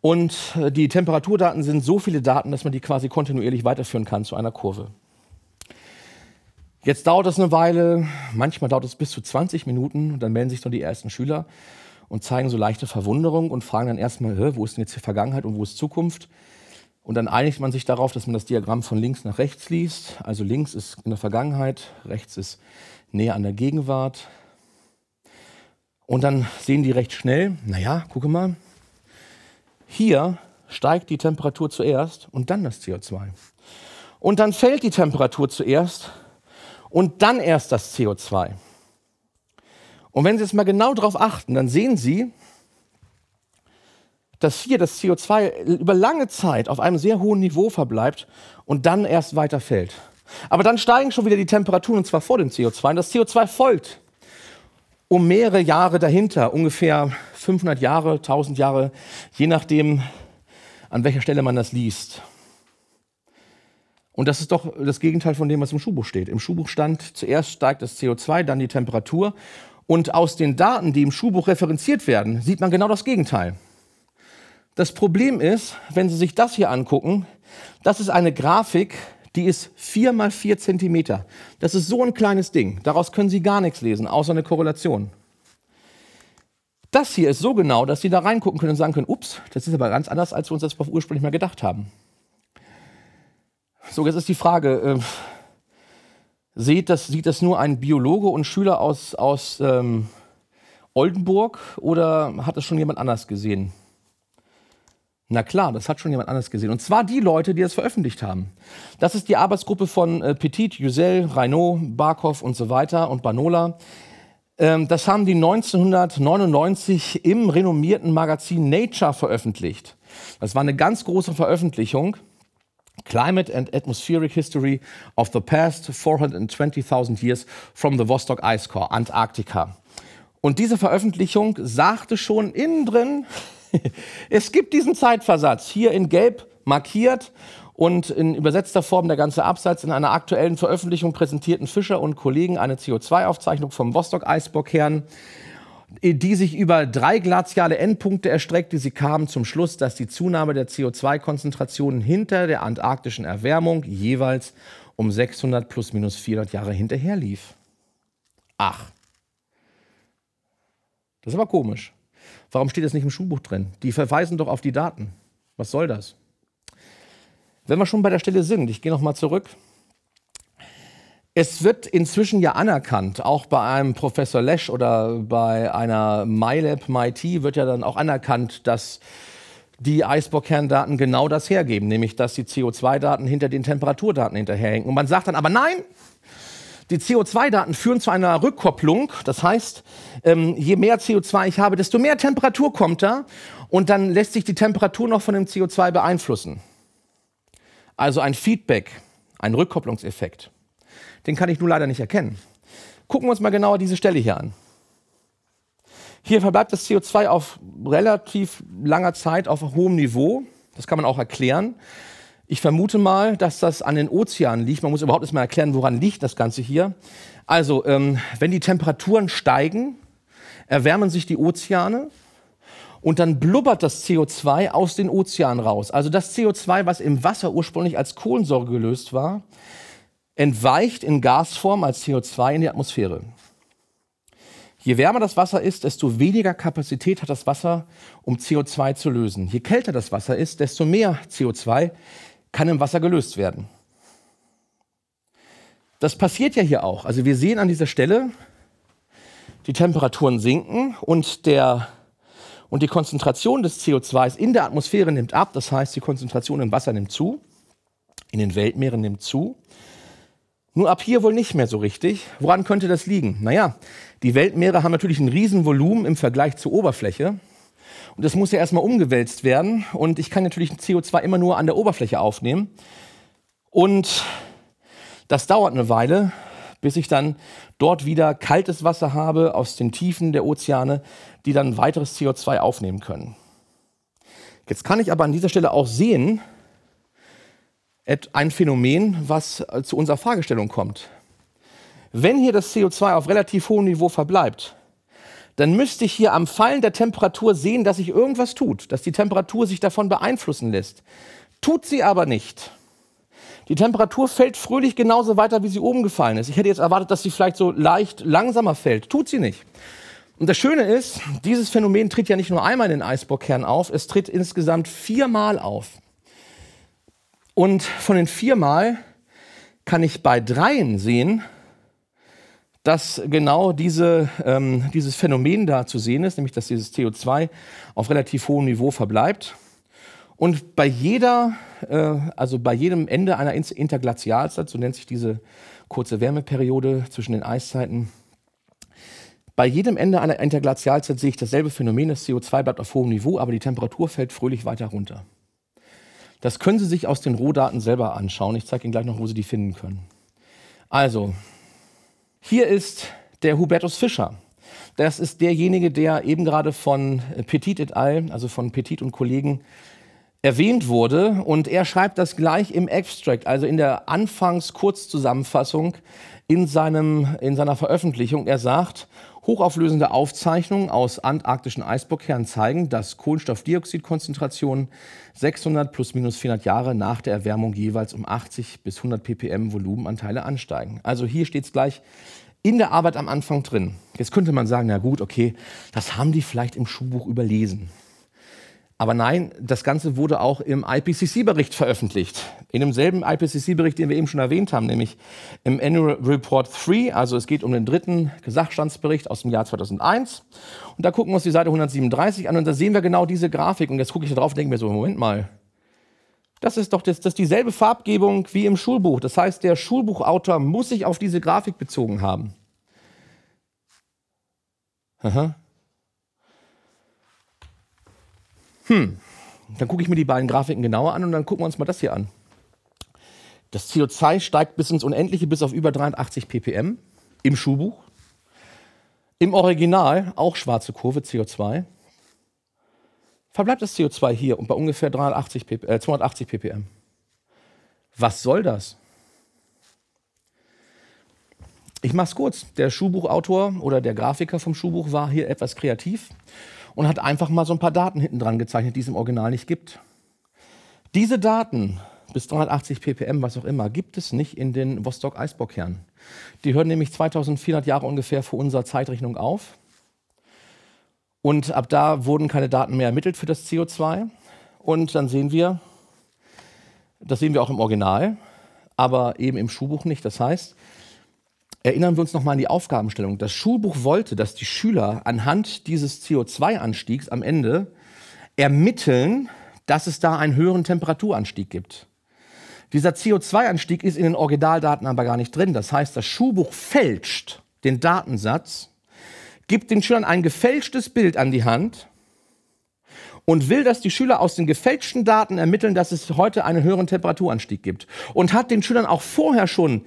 Und äh, die Temperaturdaten sind so viele Daten, dass man die quasi kontinuierlich weiterführen kann zu einer Kurve. Jetzt dauert das eine Weile, manchmal dauert es bis zu 20 Minuten und dann melden sich dann die ersten Schüler und zeigen so leichte Verwunderung und fragen dann erstmal, wo ist denn jetzt die Vergangenheit und wo ist Zukunft? Und dann einigt man sich darauf, dass man das Diagramm von links nach rechts liest. Also links ist in der Vergangenheit, rechts ist näher an der Gegenwart. Und dann sehen die recht schnell, naja, gucke mal, hier steigt die Temperatur zuerst und dann das CO2. Und dann fällt die Temperatur zuerst und dann erst das CO2. Und wenn Sie jetzt mal genau darauf achten, dann sehen Sie, dass hier das CO2 über lange Zeit auf einem sehr hohen Niveau verbleibt und dann erst weiter fällt. Aber dann steigen schon wieder die Temperaturen und zwar vor dem CO2 und das CO2 folgt um mehrere Jahre dahinter, ungefähr 500 Jahre, 1000 Jahre, je nachdem, an welcher Stelle man das liest. Und das ist doch das Gegenteil von dem, was im Schuhbuch steht. Im Schuhbuch stand, zuerst steigt das CO2, dann die Temperatur. Und aus den Daten, die im Schuhbuch referenziert werden, sieht man genau das Gegenteil. Das Problem ist, wenn Sie sich das hier angucken, das ist eine Grafik, die ist 4 mal 4 Zentimeter. Das ist so ein kleines Ding. Daraus können Sie gar nichts lesen, außer eine Korrelation. Das hier ist so genau, dass Sie da reingucken können und sagen können, ups, das ist aber ganz anders, als wir uns das ursprünglich mal gedacht haben. So, jetzt ist die Frage, äh, sieht, das, sieht das nur ein Biologe und Schüler aus, aus ähm, Oldenburg oder hat das schon jemand anders gesehen? Na klar, das hat schon jemand anders gesehen. Und zwar die Leute, die das veröffentlicht haben. Das ist die Arbeitsgruppe von äh, Petit, Yüzel, Reynaud, Barkov und so weiter und Banola. Ähm, das haben die 1999 im renommierten Magazin Nature veröffentlicht. Das war eine ganz große Veröffentlichung. Climate and Atmospheric History of the Past 420.000 Years from the Vostok Ice Core, Antarktika. Und diese Veröffentlichung sagte schon innen drin, es gibt diesen Zeitversatz, hier in gelb markiert und in übersetzter Form der ganze Absatz in einer aktuellen Veröffentlichung präsentierten Fischer und Kollegen eine CO2-Aufzeichnung vom Vostok-Eisbockherrn die sich über drei glaziale Endpunkte erstreckte. Sie kamen zum Schluss, dass die Zunahme der CO2-Konzentrationen hinter der antarktischen Erwärmung jeweils um 600 plus minus 400 Jahre hinterherlief. Ach, das ist aber komisch. Warum steht das nicht im Schulbuch drin? Die verweisen doch auf die Daten. Was soll das? Wenn wir schon bei der Stelle sind, ich gehe nochmal zurück. Es wird inzwischen ja anerkannt, auch bei einem Professor Lesch oder bei einer MyLab, MIT wird ja dann auch anerkannt, dass die Eisbockkerndaten genau das hergeben, nämlich dass die CO2-Daten hinter den Temperaturdaten hinterherhängen. Und man sagt dann aber nein, die CO2-Daten führen zu einer Rückkopplung. Das heißt, ähm, je mehr CO2 ich habe, desto mehr Temperatur kommt da. Und dann lässt sich die Temperatur noch von dem CO2 beeinflussen. Also ein Feedback, ein Rückkopplungseffekt. Den kann ich nur leider nicht erkennen. Gucken wir uns mal genauer diese Stelle hier an. Hier verbleibt das CO2 auf relativ langer Zeit auf hohem Niveau. Das kann man auch erklären. Ich vermute mal, dass das an den Ozeanen liegt. Man muss überhaupt erst mal erklären, woran liegt das Ganze hier. Also, ähm, wenn die Temperaturen steigen, erwärmen sich die Ozeane und dann blubbert das CO2 aus den Ozeanen raus. Also das CO2, was im Wasser ursprünglich als Kohlensäure gelöst war, entweicht in Gasform als CO2 in die Atmosphäre. Je wärmer das Wasser ist, desto weniger Kapazität hat das Wasser, um CO2 zu lösen. Je kälter das Wasser ist, desto mehr CO2 kann im Wasser gelöst werden. Das passiert ja hier auch. Also wir sehen an dieser Stelle, die Temperaturen sinken und, der, und die Konzentration des CO2 in der Atmosphäre nimmt ab. Das heißt, die Konzentration im Wasser nimmt zu, in den Weltmeeren nimmt zu. Nur ab hier wohl nicht mehr so richtig. Woran könnte das liegen? Naja, die Weltmeere haben natürlich ein Riesenvolumen im Vergleich zur Oberfläche. Und das muss ja erstmal umgewälzt werden. Und ich kann natürlich CO2 immer nur an der Oberfläche aufnehmen. Und das dauert eine Weile, bis ich dann dort wieder kaltes Wasser habe aus den Tiefen der Ozeane, die dann weiteres CO2 aufnehmen können. Jetzt kann ich aber an dieser Stelle auch sehen, ein Phänomen, was äh, zu unserer Fragestellung kommt. Wenn hier das CO2 auf relativ hohem Niveau verbleibt, dann müsste ich hier am Fallen der Temperatur sehen, dass sich irgendwas tut, dass die Temperatur sich davon beeinflussen lässt. Tut sie aber nicht. Die Temperatur fällt fröhlich genauso weiter, wie sie oben gefallen ist. Ich hätte jetzt erwartet, dass sie vielleicht so leicht langsamer fällt. Tut sie nicht. Und das Schöne ist, dieses Phänomen tritt ja nicht nur einmal in den Eisbockkern auf, es tritt insgesamt viermal auf. Und von den viermal kann ich bei dreien sehen, dass genau diese, ähm, dieses Phänomen da zu sehen ist, nämlich dass dieses CO2 auf relativ hohem Niveau verbleibt. Und bei jeder, äh, also bei jedem Ende einer Interglazialzeit, so nennt sich diese kurze Wärmeperiode zwischen den Eiszeiten, bei jedem Ende einer Interglazialzeit sehe ich dasselbe Phänomen, das CO2 bleibt auf hohem Niveau, aber die Temperatur fällt fröhlich weiter runter. Das können Sie sich aus den Rohdaten selber anschauen. Ich zeige Ihnen gleich noch, wo Sie die finden können. Also, hier ist der Hubertus Fischer. Das ist derjenige, der eben gerade von Petit et al., also von Petit und Kollegen, erwähnt wurde. Und er schreibt das gleich im Abstract, also in der Anfangs-Kurzzusammenfassung in, seinem, in seiner Veröffentlichung. Er sagt, Hochauflösende Aufzeichnungen aus antarktischen Eisbockkernen zeigen, dass Kohlenstoffdioxidkonzentrationen 600 plus minus 400 Jahre nach der Erwärmung jeweils um 80 bis 100 ppm Volumenanteile ansteigen. Also hier steht es gleich in der Arbeit am Anfang drin. Jetzt könnte man sagen, na gut, okay, das haben die vielleicht im Schuhbuch überlesen. Aber nein, das Ganze wurde auch im IPCC-Bericht veröffentlicht. In demselben IPCC-Bericht, den wir eben schon erwähnt haben, nämlich im Annual Report 3. Also es geht um den dritten Sachstandsbericht aus dem Jahr 2001. Und da gucken wir uns die Seite 137 an und da sehen wir genau diese Grafik. Und jetzt gucke ich da drauf und denke mir so, Moment mal, das ist doch das, das ist dieselbe Farbgebung wie im Schulbuch. Das heißt, der Schulbuchautor muss sich auf diese Grafik bezogen haben. Aha. Hm, dann gucke ich mir die beiden Grafiken genauer an und dann gucken wir uns mal das hier an. Das CO2 steigt bis ins Unendliche, bis auf über 83 ppm im Schuhbuch. Im Original auch schwarze Kurve CO2. Verbleibt das CO2 hier und bei ungefähr 380 pp, äh, 280 ppm. Was soll das? Ich mache es kurz. Der Schuhbuchautor oder der Grafiker vom Schuhbuch war hier etwas kreativ und hat einfach mal so ein paar Daten hinten dran gezeichnet, die es im Original nicht gibt. Diese Daten bis 380 ppm, was auch immer, gibt es nicht in den Vostok-Eisbockkernen. Die hören nämlich 2400 Jahre ungefähr vor unserer Zeitrechnung auf. Und ab da wurden keine Daten mehr ermittelt für das CO2. Und dann sehen wir, das sehen wir auch im Original, aber eben im Schuhbuch nicht. Das heißt, Erinnern wir uns nochmal an die Aufgabenstellung. Das Schulbuch wollte, dass die Schüler anhand dieses CO2-Anstiegs am Ende ermitteln, dass es da einen höheren Temperaturanstieg gibt. Dieser CO2-Anstieg ist in den Originaldaten aber gar nicht drin. Das heißt, das Schulbuch fälscht den Datensatz, gibt den Schülern ein gefälschtes Bild an die Hand und will, dass die Schüler aus den gefälschten Daten ermitteln, dass es heute einen höheren Temperaturanstieg gibt. Und hat den Schülern auch vorher schon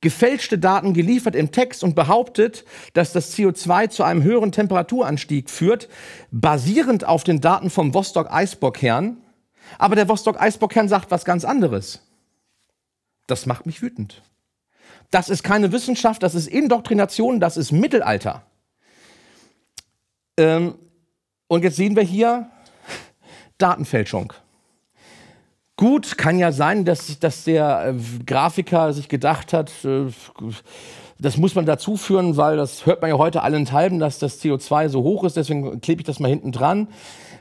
gefälschte Daten geliefert im Text und behauptet, dass das CO2 zu einem höheren Temperaturanstieg führt, basierend auf den Daten vom Vostok-Eisbockherrn. Aber der Vostok-Eisbockherrn sagt was ganz anderes. Das macht mich wütend. Das ist keine Wissenschaft, das ist Indoktrination, das ist Mittelalter. Ähm, und jetzt sehen wir hier Datenfälschung. Gut, kann ja sein, dass, dass der äh, Grafiker sich gedacht hat, äh, das muss man dazu führen, weil das hört man ja heute allenthalben, dass das CO2 so hoch ist, deswegen klebe ich das mal hinten dran.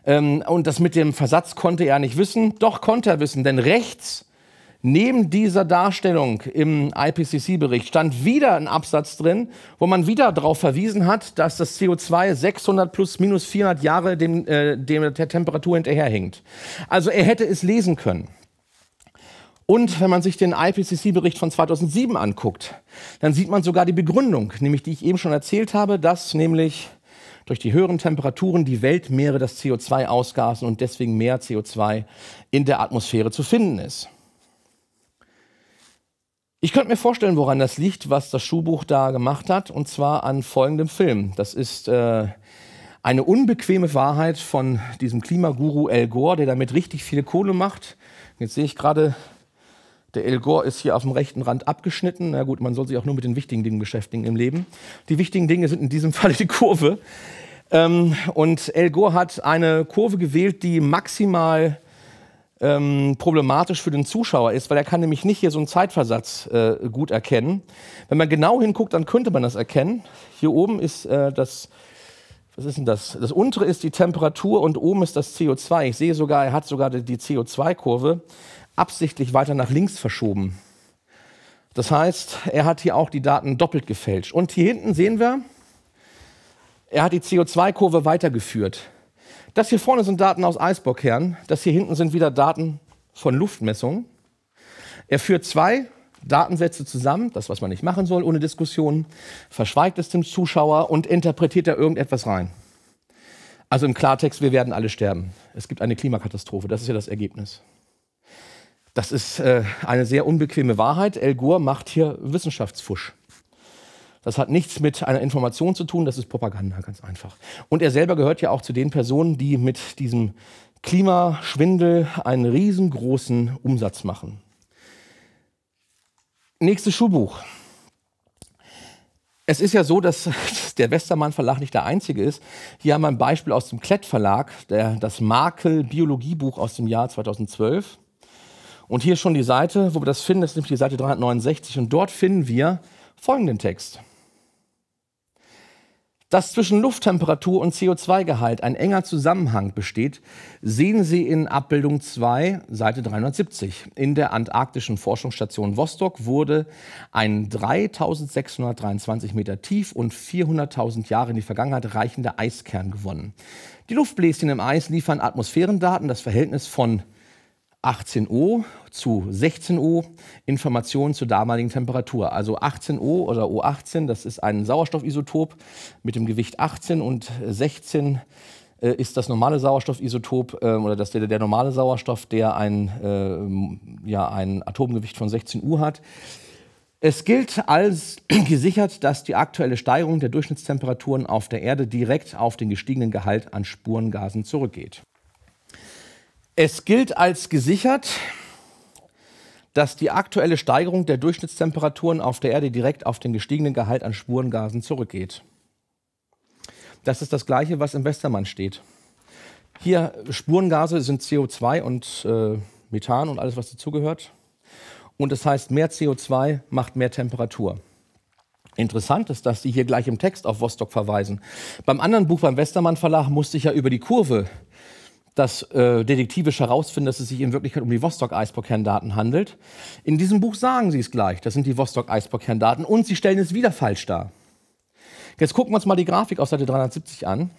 Ähm, und das mit dem Versatz konnte er nicht wissen. Doch konnte er wissen, denn rechts Neben dieser Darstellung im IPCC-Bericht stand wieder ein Absatz drin, wo man wieder darauf verwiesen hat, dass das CO2 600 plus minus 400 Jahre dem, äh, dem der Temperatur hinterherhängt. Also er hätte es lesen können. Und wenn man sich den IPCC-Bericht von 2007 anguckt, dann sieht man sogar die Begründung, nämlich die ich eben schon erzählt habe, dass nämlich durch die höheren Temperaturen die Weltmeere das CO2 ausgasen und deswegen mehr CO2 in der Atmosphäre zu finden ist. Ich könnte mir vorstellen, woran das liegt, was das Schuhbuch da gemacht hat, und zwar an folgendem Film. Das ist äh, eine unbequeme Wahrheit von diesem Klimaguru El Gore, der damit richtig viel Kohle macht. Jetzt sehe ich gerade, der El Gore ist hier auf dem rechten Rand abgeschnitten. Na gut, man soll sich auch nur mit den wichtigen Dingen beschäftigen im Leben. Die wichtigen Dinge sind in diesem Fall die Kurve. Ähm, und El Gore hat eine Kurve gewählt, die maximal ähm, problematisch für den Zuschauer ist, weil er kann nämlich nicht hier so einen Zeitversatz äh, gut erkennen. Wenn man genau hinguckt, dann könnte man das erkennen. Hier oben ist äh, das, was ist denn das? Das untere ist die Temperatur und oben ist das CO2. Ich sehe sogar, er hat sogar die CO2-Kurve absichtlich weiter nach links verschoben. Das heißt, er hat hier auch die Daten doppelt gefälscht. Und hier hinten sehen wir, er hat die CO2-Kurve weitergeführt. Das hier vorne sind Daten aus Eisbockkernen. Das hier hinten sind wieder Daten von Luftmessungen. Er führt zwei Datensätze zusammen, das, was man nicht machen soll, ohne Diskussion, verschweigt es dem Zuschauer und interpretiert da irgendetwas rein. Also im Klartext, wir werden alle sterben. Es gibt eine Klimakatastrophe, das ist ja das Ergebnis. Das ist äh, eine sehr unbequeme Wahrheit. El Gore macht hier Wissenschaftsfusch. Das hat nichts mit einer Information zu tun, das ist Propaganda, ganz einfach. Und er selber gehört ja auch zu den Personen, die mit diesem Klimaschwindel einen riesengroßen Umsatz machen. Nächstes Schulbuch. Es ist ja so, dass der Westermann Verlag nicht der einzige ist. Hier haben wir ein Beispiel aus dem Klett Verlag, der, das Makel Biologiebuch aus dem Jahr 2012. Und hier schon die Seite, wo wir das finden, das ist nämlich die Seite 369. Und dort finden wir folgenden Text. Dass zwischen Lufttemperatur und CO2-Gehalt ein enger Zusammenhang besteht, sehen Sie in Abbildung 2, Seite 370. In der antarktischen Forschungsstation Vostok wurde ein 3623 Meter tief und 400.000 Jahre in die Vergangenheit reichender Eiskern gewonnen. Die Luftbläschen im Eis liefern Atmosphärendaten. Das Verhältnis von 18 O zu 16 O Informationen zur damaligen Temperatur. Also 18 O oder O18, das ist ein Sauerstoffisotop mit dem Gewicht 18 und 16 äh, ist das normale Sauerstoffisotop äh, oder das, der, der, normale Sauerstoff, der ein, äh, ja, ein Atomgewicht von 16 U hat. Es gilt als gesichert, dass die aktuelle Steigerung der Durchschnittstemperaturen auf der Erde direkt auf den gestiegenen Gehalt an Spurengasen zurückgeht. Es gilt als gesichert, dass die aktuelle Steigerung der Durchschnittstemperaturen auf der Erde direkt auf den gestiegenen Gehalt an Spurengasen zurückgeht. Das ist das Gleiche, was im Westermann steht. Hier Spurengase sind CO2 und äh, Methan und alles, was dazugehört. Und das heißt, mehr CO2 macht mehr Temperatur. Interessant ist, dass Sie hier gleich im Text auf Vostok verweisen. Beim anderen Buch beim Westermann Verlag musste ich ja über die Kurve das äh, detektivisch herausfinden, dass es sich in Wirklichkeit um die Vostok-Eisbohrkerndaten handelt. In diesem Buch sagen sie es gleich, das sind die Vostok-Eisbohrkerndaten und sie stellen es wieder falsch dar. Jetzt gucken wir uns mal die Grafik auf Seite 370 an.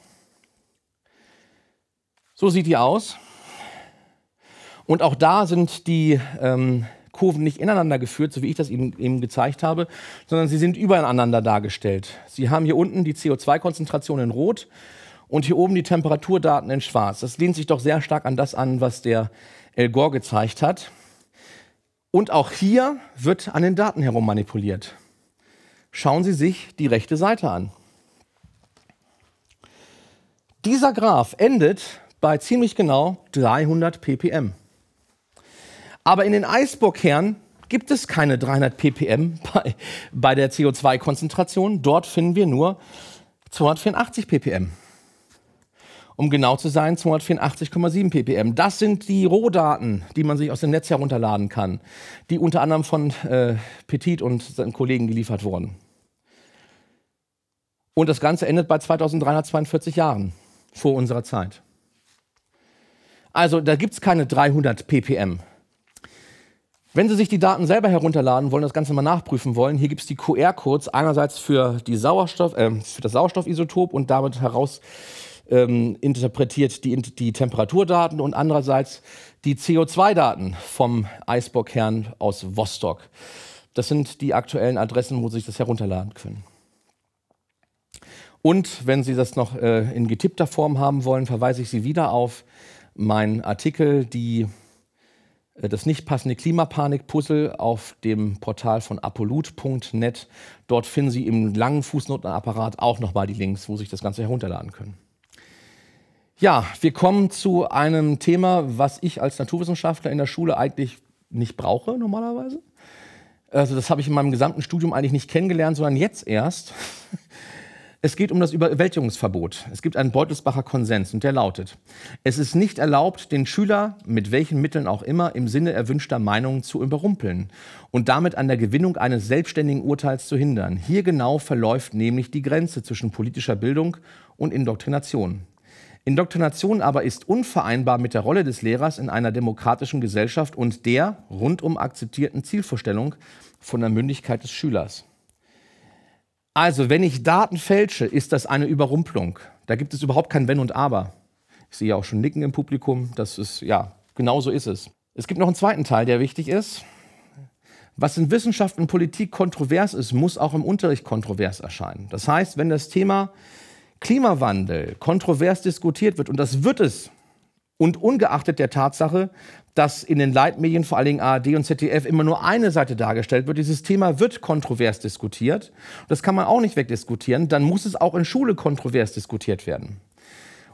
So sieht die aus. Und auch da sind die ähm, Kurven nicht ineinander geführt, so wie ich das eben, eben gezeigt habe, sondern sie sind übereinander dargestellt. Sie haben hier unten die CO2-Konzentration in Rot und hier oben die Temperaturdaten in schwarz. Das lehnt sich doch sehr stark an das an, was der El Gore gezeigt hat. Und auch hier wird an den Daten herum manipuliert. Schauen Sie sich die rechte Seite an. Dieser Graph endet bei ziemlich genau 300 ppm. Aber in den Eisbockkernen gibt es keine 300 ppm bei, bei der CO2-Konzentration. Dort finden wir nur 284 ppm um genau zu sein 284,7 ppm. Das sind die Rohdaten, die man sich aus dem Netz herunterladen kann, die unter anderem von äh, Petit und seinen Kollegen geliefert wurden. Und das Ganze endet bei 2342 Jahren vor unserer Zeit. Also da gibt es keine 300 ppm. Wenn Sie sich die Daten selber herunterladen wollen, das Ganze mal nachprüfen wollen, hier gibt es die QR-Codes einerseits für, die Sauerstoff, äh, für das Sauerstoffisotop und damit heraus ähm, interpretiert die, die Temperaturdaten und andererseits die CO2-Daten vom Eisbockherrn aus Vostok. Das sind die aktuellen Adressen, wo Sie sich das herunterladen können. Und wenn Sie das noch äh, in getippter Form haben wollen, verweise ich Sie wieder auf meinen Artikel, die, äh, das nicht passende Klimapanik-Puzzle auf dem Portal von apolut.net. Dort finden Sie im langen Fußnotenapparat auch nochmal die Links, wo Sie sich das Ganze herunterladen können. Ja, wir kommen zu einem Thema, was ich als Naturwissenschaftler in der Schule eigentlich nicht brauche normalerweise. Also das habe ich in meinem gesamten Studium eigentlich nicht kennengelernt, sondern jetzt erst. Es geht um das Überwältigungsverbot. Es gibt einen Beutelsbacher Konsens und der lautet, es ist nicht erlaubt, den Schüler mit welchen Mitteln auch immer im Sinne erwünschter Meinungen zu überrumpeln und damit an der Gewinnung eines selbstständigen Urteils zu hindern. Hier genau verläuft nämlich die Grenze zwischen politischer Bildung und Indoktrination. Indoktrination aber ist unvereinbar mit der Rolle des Lehrers in einer demokratischen Gesellschaft und der rundum akzeptierten Zielvorstellung von der Mündigkeit des Schülers. Also, wenn ich Daten fälsche, ist das eine Überrumpelung. Da gibt es überhaupt kein Wenn und Aber. Ich sehe auch schon Nicken im Publikum. Das ist, ja, genau so ist es. Es gibt noch einen zweiten Teil, der wichtig ist. Was in Wissenschaft und Politik kontrovers ist, muss auch im Unterricht kontrovers erscheinen. Das heißt, wenn das Thema Klimawandel kontrovers diskutiert wird, und das wird es, und ungeachtet der Tatsache, dass in den Leitmedien, vor allen Dingen ARD und ZDF, immer nur eine Seite dargestellt wird. Dieses Thema wird kontrovers diskutiert. Das kann man auch nicht wegdiskutieren. Dann muss es auch in Schule kontrovers diskutiert werden.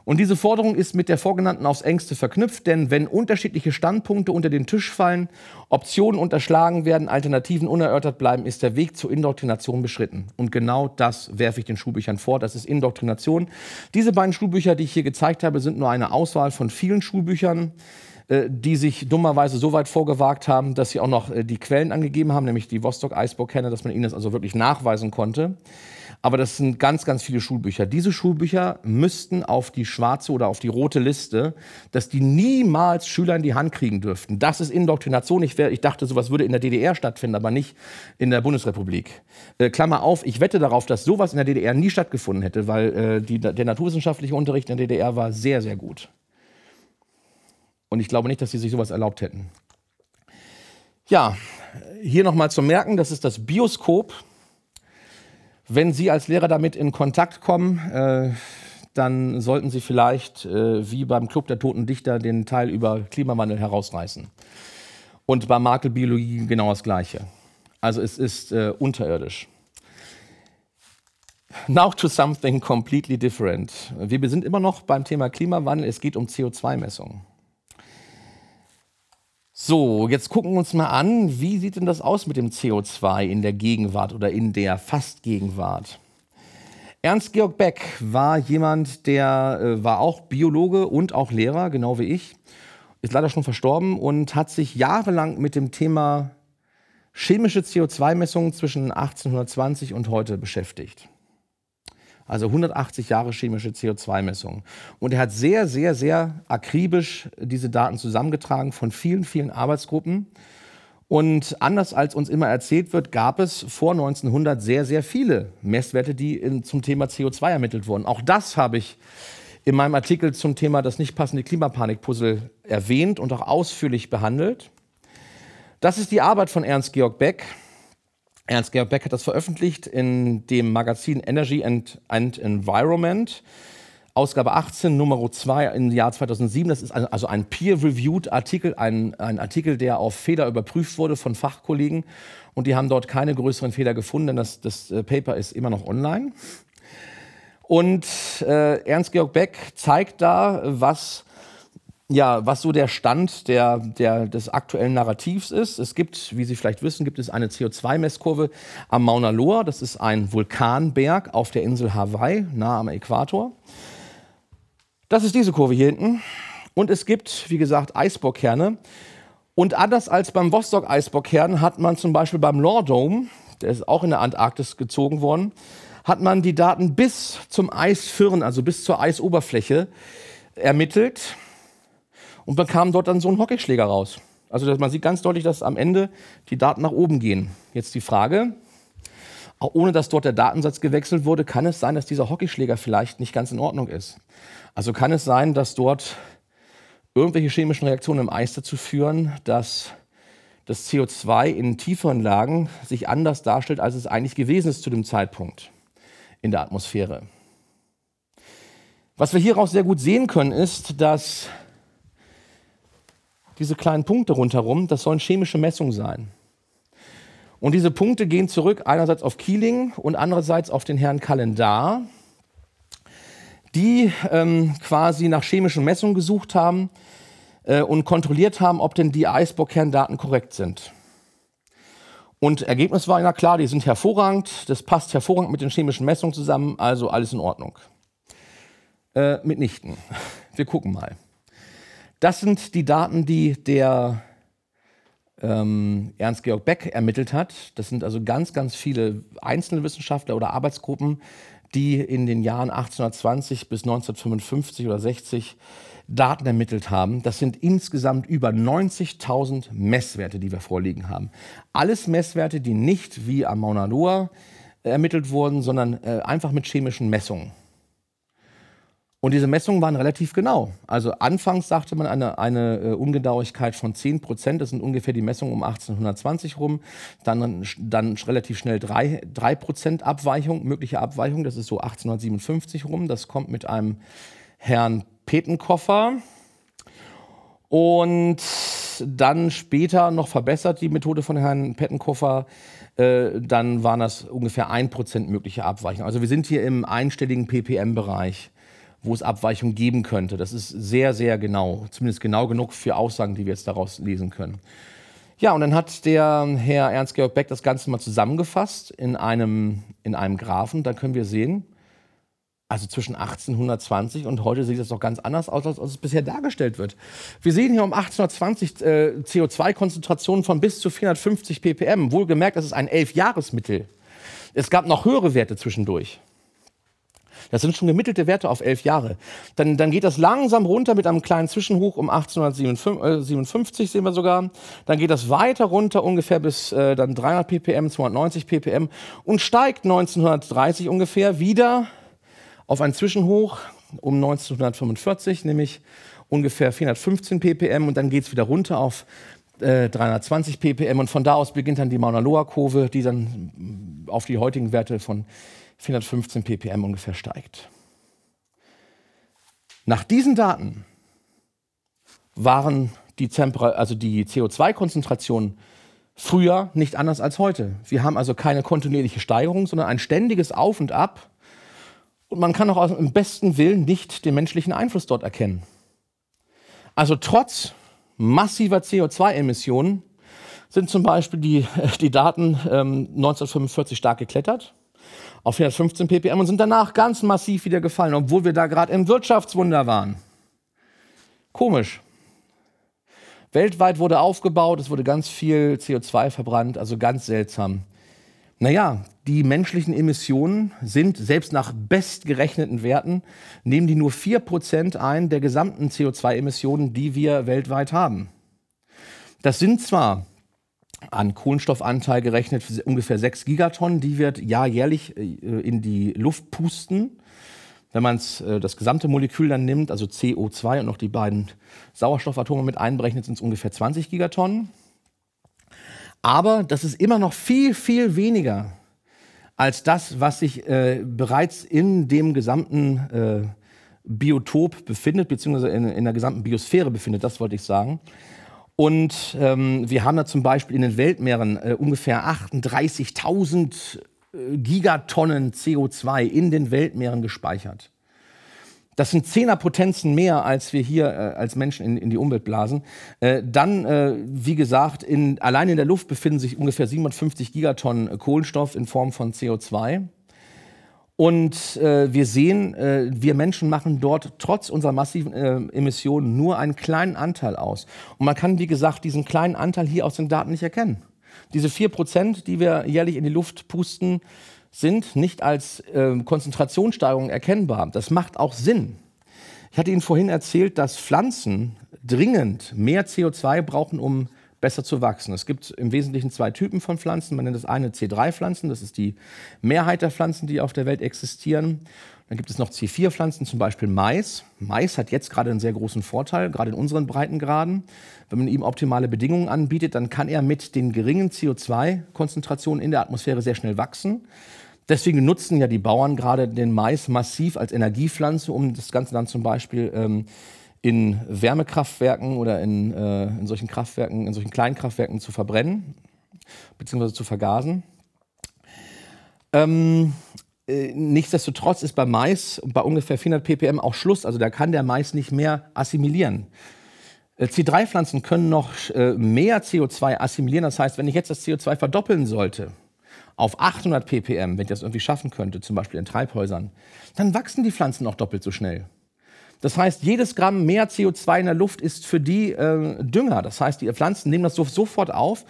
Und diese Forderung ist mit der vorgenannten aufs engste verknüpft, denn wenn unterschiedliche Standpunkte unter den Tisch fallen, Optionen unterschlagen werden, Alternativen unerörtert bleiben, ist der Weg zur Indoktrination beschritten. Und genau das werfe ich den Schulbüchern vor, das ist Indoktrination. Diese beiden Schulbücher, die ich hier gezeigt habe, sind nur eine Auswahl von vielen Schulbüchern äh, die sich dummerweise so weit vorgewagt haben, dass sie auch noch äh, die Quellen angegeben haben, nämlich die Vostok Eisbock Kenne, dass man ihnen das also wirklich nachweisen konnte. Aber das sind ganz, ganz viele Schulbücher. Diese Schulbücher müssten auf die schwarze oder auf die rote Liste, dass die niemals Schüler in die Hand kriegen dürften. Das ist Indoktrination. Ich, wär, ich dachte, sowas würde in der DDR stattfinden, aber nicht in der Bundesrepublik. Äh, Klammer auf, ich wette darauf, dass sowas in der DDR nie stattgefunden hätte, weil äh, die, der naturwissenschaftliche Unterricht in der DDR war sehr, sehr gut. Und ich glaube nicht, dass sie sich sowas erlaubt hätten. Ja, hier nochmal zu merken, das ist das Bioskop. Wenn Sie als Lehrer damit in Kontakt kommen, äh, dann sollten Sie vielleicht, äh, wie beim Club der Toten Dichter, den Teil über Klimawandel herausreißen. Und bei Makelbiologie genau das Gleiche. Also es ist äh, unterirdisch. Now to something completely different. Wir sind immer noch beim Thema Klimawandel. Es geht um CO2-Messungen. So, jetzt gucken wir uns mal an, wie sieht denn das aus mit dem CO2 in der Gegenwart oder in der Fastgegenwart? Ernst Georg Beck war jemand, der äh, war auch Biologe und auch Lehrer, genau wie ich, ist leider schon verstorben und hat sich jahrelang mit dem Thema chemische CO2-Messungen zwischen 1820 und heute beschäftigt. Also 180 Jahre chemische CO2-Messungen. Und er hat sehr, sehr, sehr akribisch diese Daten zusammengetragen von vielen, vielen Arbeitsgruppen. Und anders als uns immer erzählt wird, gab es vor 1900 sehr, sehr viele Messwerte, die in, zum Thema CO2 ermittelt wurden. Auch das habe ich in meinem Artikel zum Thema das nicht passende Klimapanik-Puzzle erwähnt und auch ausführlich behandelt. Das ist die Arbeit von Ernst Georg Beck, Ernst-Georg Beck hat das veröffentlicht in dem Magazin Energy and, and Environment. Ausgabe 18, Nummer 2 im Jahr 2007. Das ist ein, also ein peer-reviewed Artikel, ein, ein, Artikel, der auf Fehler überprüft wurde von Fachkollegen. Und die haben dort keine größeren Fehler gefunden, denn das, das äh, Paper ist immer noch online. Und äh, Ernst-Georg Beck zeigt da, was ja, was so der Stand der, der, des aktuellen Narrativs ist. Es gibt, wie Sie vielleicht wissen, gibt es eine CO2-Messkurve am Mauna Loa. Das ist ein Vulkanberg auf der Insel Hawaii, nah am Äquator. Das ist diese Kurve hier hinten. Und es gibt, wie gesagt, Eisbockkerne. Und anders als beim Vostok-Eisbohrkern hat man zum Beispiel beim Lordome, der ist auch in der Antarktis gezogen worden, hat man die Daten bis zum Eisfirn, also bis zur Eisoberfläche, ermittelt. Und man kam dort dann so ein Hockeyschläger raus. Also man sieht ganz deutlich, dass am Ende die Daten nach oben gehen. Jetzt die Frage, auch ohne dass dort der Datensatz gewechselt wurde, kann es sein, dass dieser Hockeyschläger vielleicht nicht ganz in Ordnung ist. Also kann es sein, dass dort irgendwelche chemischen Reaktionen im Eis dazu führen, dass das CO2 in tieferen Lagen sich anders darstellt, als es eigentlich gewesen ist zu dem Zeitpunkt in der Atmosphäre. Was wir hieraus sehr gut sehen können, ist, dass diese kleinen Punkte rundherum, das sollen chemische Messungen sein. Und diese Punkte gehen zurück einerseits auf Keeling und andererseits auf den Herrn Kalendar, die ähm, quasi nach chemischen Messungen gesucht haben äh, und kontrolliert haben, ob denn die Eisbohrkerndaten korrekt sind. Und Ergebnis war, ja klar, die sind hervorragend, das passt hervorragend mit den chemischen Messungen zusammen, also alles in Ordnung. Äh, mitnichten. Wir gucken mal. Das sind die Daten, die der ähm, Ernst-Georg Beck ermittelt hat. Das sind also ganz, ganz viele einzelne Wissenschaftler oder Arbeitsgruppen, die in den Jahren 1820 bis 1955 oder 60 Daten ermittelt haben. Das sind insgesamt über 90.000 Messwerte, die wir vorliegen haben. Alles Messwerte, die nicht wie am Mauna Loa äh, ermittelt wurden, sondern äh, einfach mit chemischen Messungen. Und diese Messungen waren relativ genau. Also anfangs sagte man eine, eine äh, Ungenauigkeit von 10 Prozent, das sind ungefähr die Messungen um 1820 rum. Dann, dann relativ schnell 3, 3 Prozent Abweichung, mögliche Abweichung, das ist so 1857 rum. Das kommt mit einem Herrn Petenkoffer. Und dann später noch verbessert die Methode von Herrn Pettenkoffer, äh, dann waren das ungefähr 1% mögliche Abweichungen. Also wir sind hier im einstelligen ppm-Bereich wo es Abweichungen geben könnte. Das ist sehr, sehr genau, zumindest genau genug für Aussagen, die wir jetzt daraus lesen können. Ja, und dann hat der Herr Ernst-Georg Beck das Ganze mal zusammengefasst in einem, in einem Graphen. Da können wir sehen, also zwischen 1820 und heute sieht das doch ganz anders aus, als es bisher dargestellt wird. Wir sehen hier um 1820 äh, CO2-Konzentrationen von bis zu 450 ppm. Wohlgemerkt, das ist ein Elfjahresmittel. Es gab noch höhere Werte zwischendurch. Das sind schon gemittelte Werte auf elf Jahre. Dann, dann geht das langsam runter mit einem kleinen Zwischenhoch um 1857 äh, sehen wir sogar. Dann geht das weiter runter ungefähr bis äh, dann 300 ppm, 290 ppm und steigt 1930 ungefähr wieder auf ein Zwischenhoch um 1945, nämlich ungefähr 415 ppm und dann geht es wieder runter auf 320 äh, ppm und von da aus beginnt dann die Mauna Loa Kurve, die dann auf die heutigen Werte von 415 ppm ungefähr steigt. Nach diesen Daten waren die, also die CO2-Konzentrationen früher nicht anders als heute. Wir haben also keine kontinuierliche Steigerung, sondern ein ständiges Auf und Ab. Und man kann auch aus dem besten Willen nicht den menschlichen Einfluss dort erkennen. Also trotz massiver CO2-Emissionen sind zum Beispiel die, die Daten ähm, 1945 stark geklettert auf 115 ppm und sind danach ganz massiv wieder gefallen, obwohl wir da gerade im Wirtschaftswunder waren. Komisch. Weltweit wurde aufgebaut, es wurde ganz viel CO2 verbrannt, also ganz seltsam. Naja, die menschlichen Emissionen sind selbst nach bestgerechneten Werten, nehmen die nur 4% ein der gesamten CO2-Emissionen, die wir weltweit haben. Das sind zwar an Kohlenstoffanteil gerechnet ungefähr 6 Gigatonnen, die wird ja jährlich äh, in die Luft pusten. Wenn man äh, das gesamte Molekül dann nimmt, also CO2 und noch die beiden Sauerstoffatome mit einberechnet, sind es ungefähr 20 Gigatonnen. Aber das ist immer noch viel, viel weniger als das, was sich äh, bereits in dem gesamten äh, Biotop befindet, beziehungsweise in, in der gesamten Biosphäre befindet, das wollte ich sagen. Und ähm, wir haben da zum Beispiel in den Weltmeeren äh, ungefähr 38.000 äh, Gigatonnen CO2 in den Weltmeeren gespeichert. Das sind zehner Potenzen mehr, als wir hier äh, als Menschen in, in die Umwelt blasen. Äh, dann, äh, wie gesagt, in, allein in der Luft befinden sich ungefähr 750 Gigatonnen äh, Kohlenstoff in Form von CO2. Und äh, wir sehen, äh, wir Menschen machen dort trotz unserer massiven äh, Emissionen nur einen kleinen Anteil aus. Und man kann, wie gesagt, diesen kleinen Anteil hier aus den Daten nicht erkennen. Diese 4%, die wir jährlich in die Luft pusten, sind nicht als ähm, Konzentrationssteigerung erkennbar. Das macht auch Sinn. Ich hatte Ihnen vorhin erzählt, dass Pflanzen dringend mehr CO2 brauchen, um besser zu wachsen. Es gibt im Wesentlichen zwei Typen von Pflanzen. Man nennt das eine C3-Pflanzen, das ist die Mehrheit der Pflanzen, die auf der Welt existieren. Dann gibt es noch C4-Pflanzen, zum Beispiel Mais. Mais hat jetzt gerade einen sehr großen Vorteil, gerade in unseren Breitengraden. Wenn man ihm optimale Bedingungen anbietet, dann kann er mit den geringen CO2-Konzentrationen in der Atmosphäre sehr schnell wachsen. Deswegen nutzen ja die Bauern gerade den Mais massiv als Energiepflanze, um das ganze dann zum Beispiel ähm, in Wärmekraftwerken oder in, äh, in solchen Kraftwerken, in solchen kleinen zu verbrennen bzw. zu vergasen. Ähm, äh, nichtsdestotrotz ist bei Mais bei ungefähr 400 ppm auch Schluss. Also da kann der Mais nicht mehr assimilieren. Äh, C3-Pflanzen können noch äh, mehr CO2 assimilieren. Das heißt, wenn ich jetzt das CO2 verdoppeln sollte auf 800 ppm, wenn ich das irgendwie schaffen könnte, zum Beispiel in Treibhäusern, dann wachsen die Pflanzen auch doppelt so schnell. Das heißt, jedes Gramm mehr CO2 in der Luft ist für die äh, Dünger. Das heißt, die Pflanzen nehmen das sofort auf.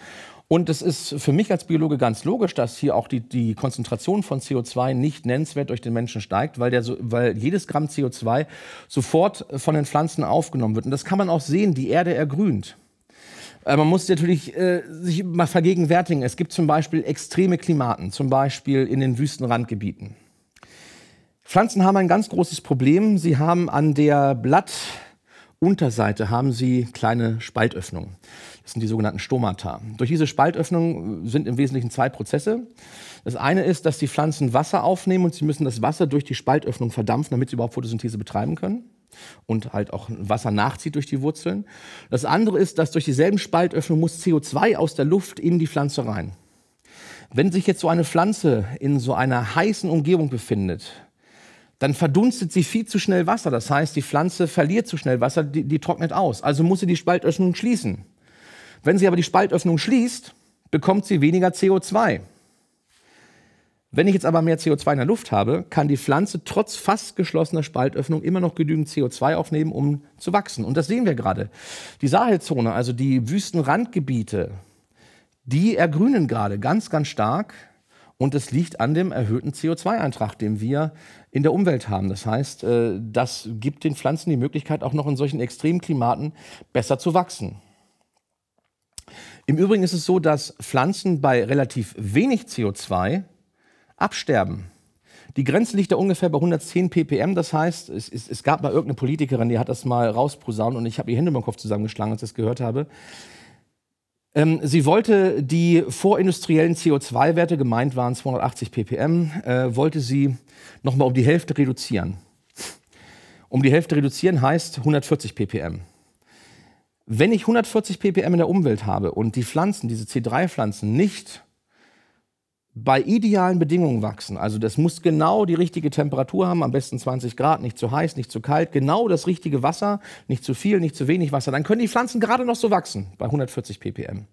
Und es ist für mich als Biologe ganz logisch, dass hier auch die, die Konzentration von CO2 nicht nennenswert durch den Menschen steigt, weil, der so, weil jedes Gramm CO2 sofort von den Pflanzen aufgenommen wird. Und das kann man auch sehen, die Erde ergrünt. Äh, man muss natürlich äh, sich mal vergegenwärtigen. Es gibt zum Beispiel extreme Klimaten, zum Beispiel in den Wüstenrandgebieten. Pflanzen haben ein ganz großes Problem. Sie haben an der Blattunterseite haben sie kleine Spaltöffnungen. Das sind die sogenannten Stomata. Durch diese Spaltöffnungen äh, sind im Wesentlichen zwei Prozesse. Das eine ist, dass die Pflanzen Wasser aufnehmen und sie müssen das Wasser durch die Spaltöffnung verdampfen, damit sie überhaupt Photosynthese betreiben können und halt auch Wasser nachzieht durch die Wurzeln. Das andere ist, dass durch dieselben Spaltöffnungen muss CO2 aus der Luft in die Pflanze rein. Wenn sich jetzt so eine Pflanze in so einer heißen Umgebung befindet, dann verdunstet sie viel zu schnell Wasser. Das heißt, die Pflanze verliert zu schnell Wasser, die, die trocknet aus. Also muss sie die Spaltöffnung schließen. Wenn sie aber die Spaltöffnung schließt, bekommt sie weniger CO2. Wenn ich jetzt aber mehr CO2 in der Luft habe, kann die Pflanze trotz fast geschlossener Spaltöffnung immer noch genügend CO2 aufnehmen, um zu wachsen. Und das sehen wir gerade. Die Sahelzone, also die Wüstenrandgebiete, die ergrünen gerade ganz, ganz stark. Und es liegt an dem erhöhten CO2-Eintrag, den wir in der Umwelt haben. Das heißt, äh, das gibt den Pflanzen die Möglichkeit, auch noch in solchen extremen Klimaten besser zu wachsen. Im Übrigen ist es so, dass Pflanzen bei relativ wenig CO2 absterben. Die Grenze liegt da ungefähr bei 110 ppm. Das heißt, es, es, es gab mal irgendeine Politikerin, die hat das mal rausposaunt und ich habe die Hände über den Kopf zusammengeschlagen, als ich das gehört habe. Ähm, sie wollte die vorindustriellen CO2-Werte, gemeint waren 280 ppm, äh, wollte sie nochmal um die Hälfte reduzieren. Um die Hälfte reduzieren heißt 140 ppm. Wenn ich 140 ppm in der Umwelt habe und die Pflanzen, diese C3-Pflanzen, nicht bei idealen Bedingungen wachsen. Also das muss genau die richtige Temperatur haben, am besten 20 Grad, nicht zu heiß, nicht zu kalt, genau das richtige Wasser, nicht zu viel, nicht zu wenig Wasser. Dann können die Pflanzen gerade noch so wachsen bei 140 ppm.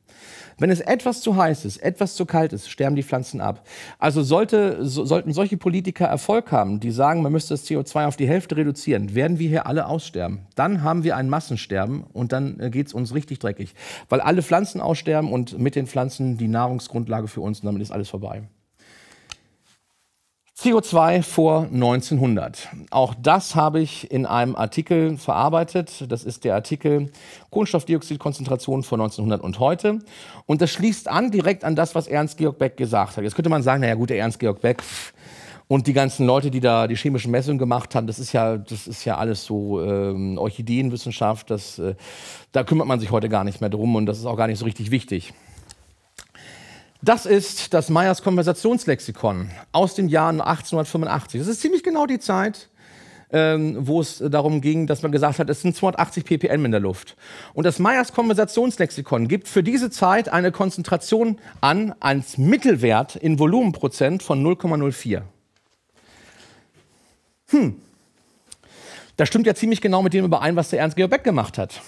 Wenn es etwas zu heiß ist, etwas zu kalt ist, sterben die Pflanzen ab. Also sollte, so, sollten solche Politiker Erfolg haben, die sagen, man müsste das CO2 auf die Hälfte reduzieren, werden wir hier alle aussterben. Dann haben wir ein Massensterben und dann äh, geht es uns richtig dreckig, weil alle Pflanzen aussterben und mit den Pflanzen die Nahrungsgrundlage für uns und damit ist alles vorbei. CO2 vor 1900. Auch das habe ich in einem Artikel verarbeitet. Das ist der Artikel Kohlenstoffdioxidkonzentration vor 1900 und heute. Und das schließt an direkt an das, was Ernst-Georg Beck gesagt hat. Jetzt könnte man sagen, naja gut, der Ernst-Georg Beck und die ganzen Leute, die da die chemischen Messungen gemacht haben, das ist ja, das ist ja alles so ähm, Orchideenwissenschaft. Das, äh, da kümmert man sich heute gar nicht mehr drum und das ist auch gar nicht so richtig wichtig. Das ist das Meyers Konversationslexikon aus den Jahren 1885. Das ist ziemlich genau die Zeit, ähm, wo es darum ging, dass man gesagt hat, es sind 280 ppm in der Luft. Und das Meyers Konversationslexikon gibt für diese Zeit eine Konzentration an als Mittelwert in Volumenprozent von 0,04. Hm. Das stimmt ja ziemlich genau mit dem überein, was der Ernst Georg Beck gemacht hat.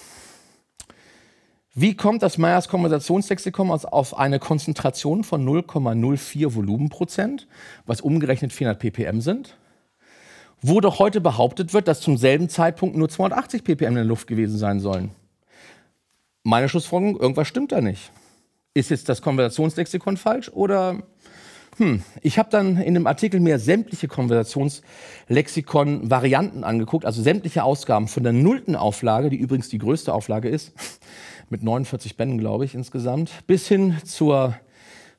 Wie kommt das Meyers Kompensationslexikon auf eine Konzentration von 0,04 Volumenprozent, was umgerechnet 400 ppm sind? Wo doch heute behauptet wird, dass zum selben Zeitpunkt nur 280 ppm in der Luft gewesen sein sollen. Meine Schlussfolgerung, irgendwas stimmt da nicht. Ist jetzt das Konversationslexikon falsch oder hm, ich habe dann in dem Artikel mir sämtliche Konversationslexikon-Varianten angeguckt, also sämtliche Ausgaben von der nullten Auflage, die übrigens die größte Auflage ist, mit 49 Bänden, glaube ich, insgesamt, bis hin zur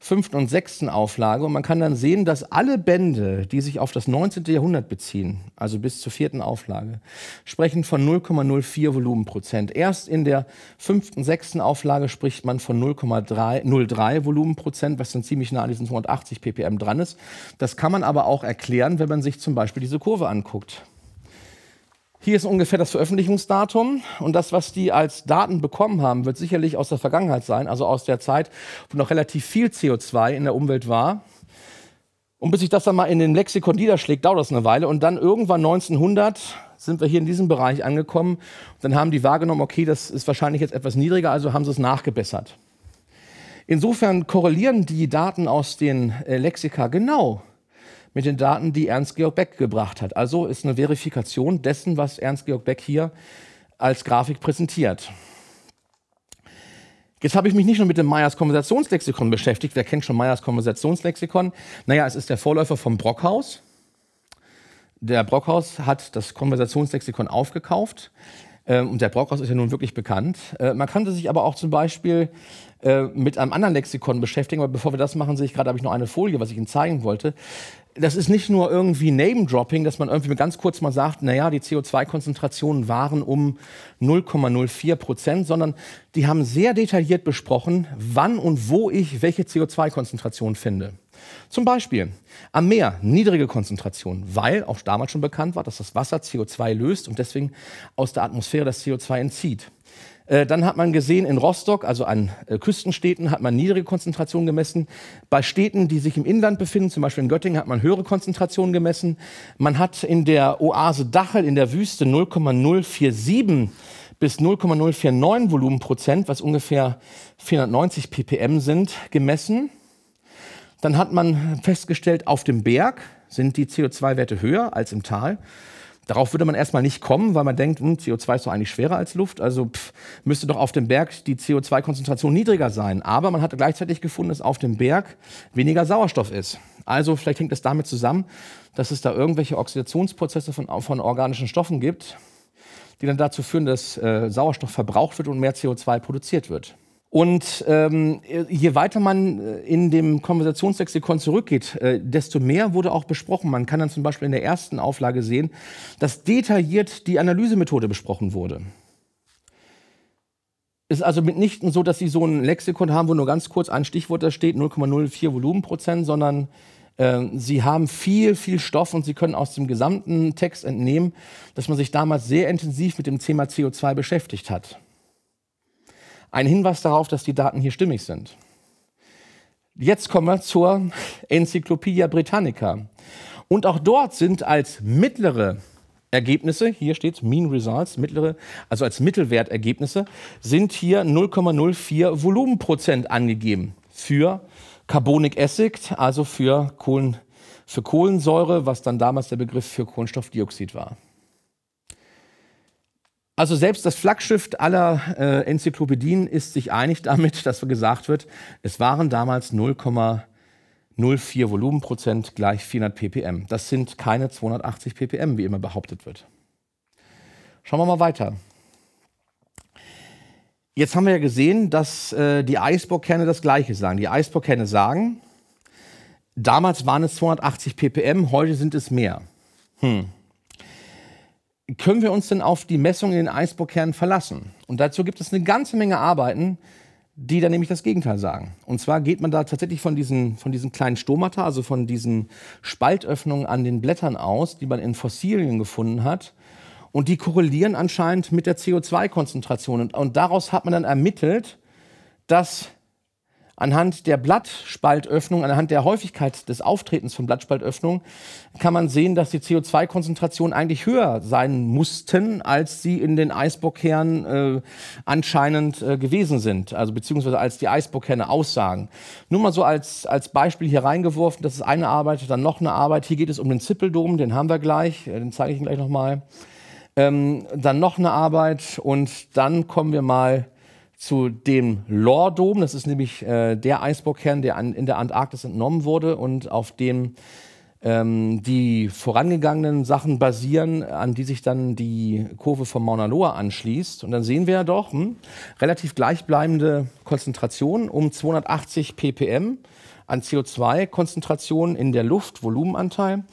fünften und sechsten Auflage. Und man kann dann sehen, dass alle Bände, die sich auf das 19. Jahrhundert beziehen, also bis zur vierten Auflage, sprechen von 0,04 Volumenprozent. Erst in der fünften, sechsten Auflage spricht man von 0,03 Volumenprozent, was dann ziemlich nah an diesen 280 ppm dran ist. Das kann man aber auch erklären, wenn man sich zum Beispiel diese Kurve anguckt. Hier ist ungefähr das Veröffentlichungsdatum und das, was die als Daten bekommen haben, wird sicherlich aus der Vergangenheit sein, also aus der Zeit, wo noch relativ viel CO2 in der Umwelt war. Und bis sich das dann mal in den Lexikon niederschlägt, dauert das eine Weile. Und dann irgendwann 1900 sind wir hier in diesem Bereich angekommen. Und dann haben die wahrgenommen, okay, das ist wahrscheinlich jetzt etwas niedriger, also haben sie es nachgebessert. Insofern korrelieren die Daten aus den äh, Lexika genau mit den Daten, die Ernst-Georg Beck gebracht hat. Also ist eine Verifikation dessen, was Ernst-Georg Beck hier als Grafik präsentiert. Jetzt habe ich mich nicht nur mit dem Meyers Konversationslexikon beschäftigt. Wer kennt schon Meyers Konversationslexikon? Naja, es ist der Vorläufer vom Brockhaus. Der Brockhaus hat das Konversationslexikon aufgekauft. Ähm, und der Brockhaus ist ja nun wirklich bekannt. Äh, man kann sich aber auch zum Beispiel äh, mit einem anderen Lexikon beschäftigen, aber bevor wir das machen, sehe ich gerade, habe ich noch eine Folie, was ich Ihnen zeigen wollte das ist nicht nur irgendwie Name-Dropping, dass man irgendwie ganz kurz mal sagt, naja, die CO2-Konzentrationen waren um 0,04 Prozent, sondern die haben sehr detailliert besprochen, wann und wo ich welche CO2-Konzentration finde. Zum Beispiel am Meer niedrige Konzentrationen, weil auch damals schon bekannt war, dass das Wasser CO2 löst und deswegen aus der Atmosphäre das CO2 entzieht. Äh, dann hat man gesehen, in Rostock, also an äh, Küstenstädten, hat man niedrige Konzentrationen gemessen. Bei Städten, die sich im Inland befinden, zum Beispiel in Göttingen, hat man höhere Konzentrationen gemessen. Man hat in der Oase Dachel in der Wüste 0,047 bis 0,049 Volumenprozent, was ungefähr 490 ppm sind, gemessen. Dann hat man festgestellt, auf dem Berg sind die CO2-Werte höher als im Tal. Darauf würde man erstmal nicht kommen, weil man denkt, hm, CO2 ist doch eigentlich schwerer als Luft, also pff, müsste doch auf dem Berg die CO2-Konzentration niedriger sein. Aber man hat gleichzeitig gefunden, dass auf dem Berg weniger Sauerstoff ist. Also vielleicht hängt es damit zusammen, dass es da irgendwelche Oxidationsprozesse von, von organischen Stoffen gibt, die dann dazu führen, dass äh, Sauerstoff verbraucht wird und mehr CO2 produziert wird. Und ähm, je weiter man äh, in dem Konversationslexikon zurückgeht, äh, desto mehr wurde auch besprochen. Man kann dann zum Beispiel in der ersten Auflage sehen, dass detailliert die Analysemethode besprochen wurde. Es ist also mitnichten so, dass Sie so ein Lexikon haben, wo nur ganz kurz ein Stichwort da steht, 0,04 Volumenprozent, sondern äh, Sie haben viel, viel Stoff und Sie können aus dem gesamten Text entnehmen, dass man sich damals sehr intensiv mit dem Thema CO2 beschäftigt hat ein Hinweis darauf, dass die Daten hier stimmig sind. Jetzt kommen wir zur Enzyklopädie Britannica. Und auch dort sind als mittlere Ergebnisse, hier steht Mean Results, mittlere, also als Mittelwertergebnisse, sind hier 0,04 Volumenprozent angegeben für Carbonic Acid, also für, Kohlen, für Kohlensäure, was dann damals der Begriff für Kohlenstoffdioxid war. Also selbst das Flaggschiff aller äh, Enzyklopädien ist sich einig damit, dass gesagt wird, es waren damals 0,04 Volumenprozent gleich 400 ppm. Das sind keine 280 ppm, wie immer behauptet wird. Schauen wir mal weiter. Jetzt haben wir ja gesehen, dass äh, die Eisbohrkerne das Gleiche sagen. Die Eisbohrkerne sagen, damals waren es 280 ppm, heute sind es mehr. Hm können wir uns denn auf die Messung in den Eisbohrkernen verlassen? Und dazu gibt es eine ganze Menge Arbeiten, die dann nämlich das Gegenteil sagen. Und zwar geht man da tatsächlich von diesen, von diesen kleinen Stomata, also von diesen Spaltöffnungen an den Blättern aus, die man in Fossilien gefunden hat. Und die korrelieren anscheinend mit der CO2-Konzentration. Und, und daraus hat man dann ermittelt, dass Anhand der Blattspaltöffnung, anhand der Häufigkeit des Auftretens von Blattspaltöffnungen, kann man sehen, dass die CO2-Konzentrationen eigentlich höher sein mussten, als sie in den Eisbockkernen äh, anscheinend äh, gewesen sind, also beziehungsweise als die Eisbockkerne aussagen. Nur mal so als, als Beispiel hier reingeworfen, das ist eine Arbeit, dann noch eine Arbeit. Hier geht es um den Zippeldom, den haben wir gleich, äh, den zeige ich Ihnen gleich nochmal. Ähm, dann noch eine Arbeit und dann kommen wir mal zu dem Lordom. Das ist nämlich äh, der Eisbockkern, der an, in der Antarktis entnommen wurde und auf dem ähm, die vorangegangenen Sachen basieren, an die sich dann die Kurve von Mauna Loa anschließt. Und dann sehen wir ja doch hm, relativ gleichbleibende Konzentrationen um 280 ppm an CO2-Konzentration in der Luft, Volumenanteil.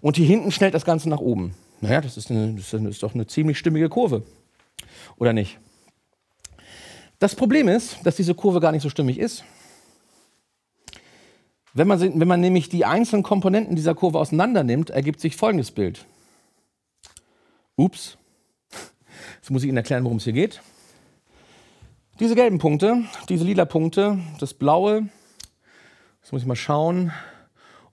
Und hier hinten schnellt das Ganze nach oben. Naja, das ist, eine, das ist doch eine ziemlich stimmige Kurve. Oder nicht? Das Problem ist, dass diese Kurve gar nicht so stimmig ist. Wenn man, wenn man nämlich die einzelnen Komponenten dieser Kurve auseinander nimmt, ergibt sich folgendes Bild. Ups. Jetzt muss ich Ihnen erklären, worum es hier geht. Diese gelben Punkte, diese lila Punkte, das blaue, das muss ich mal schauen.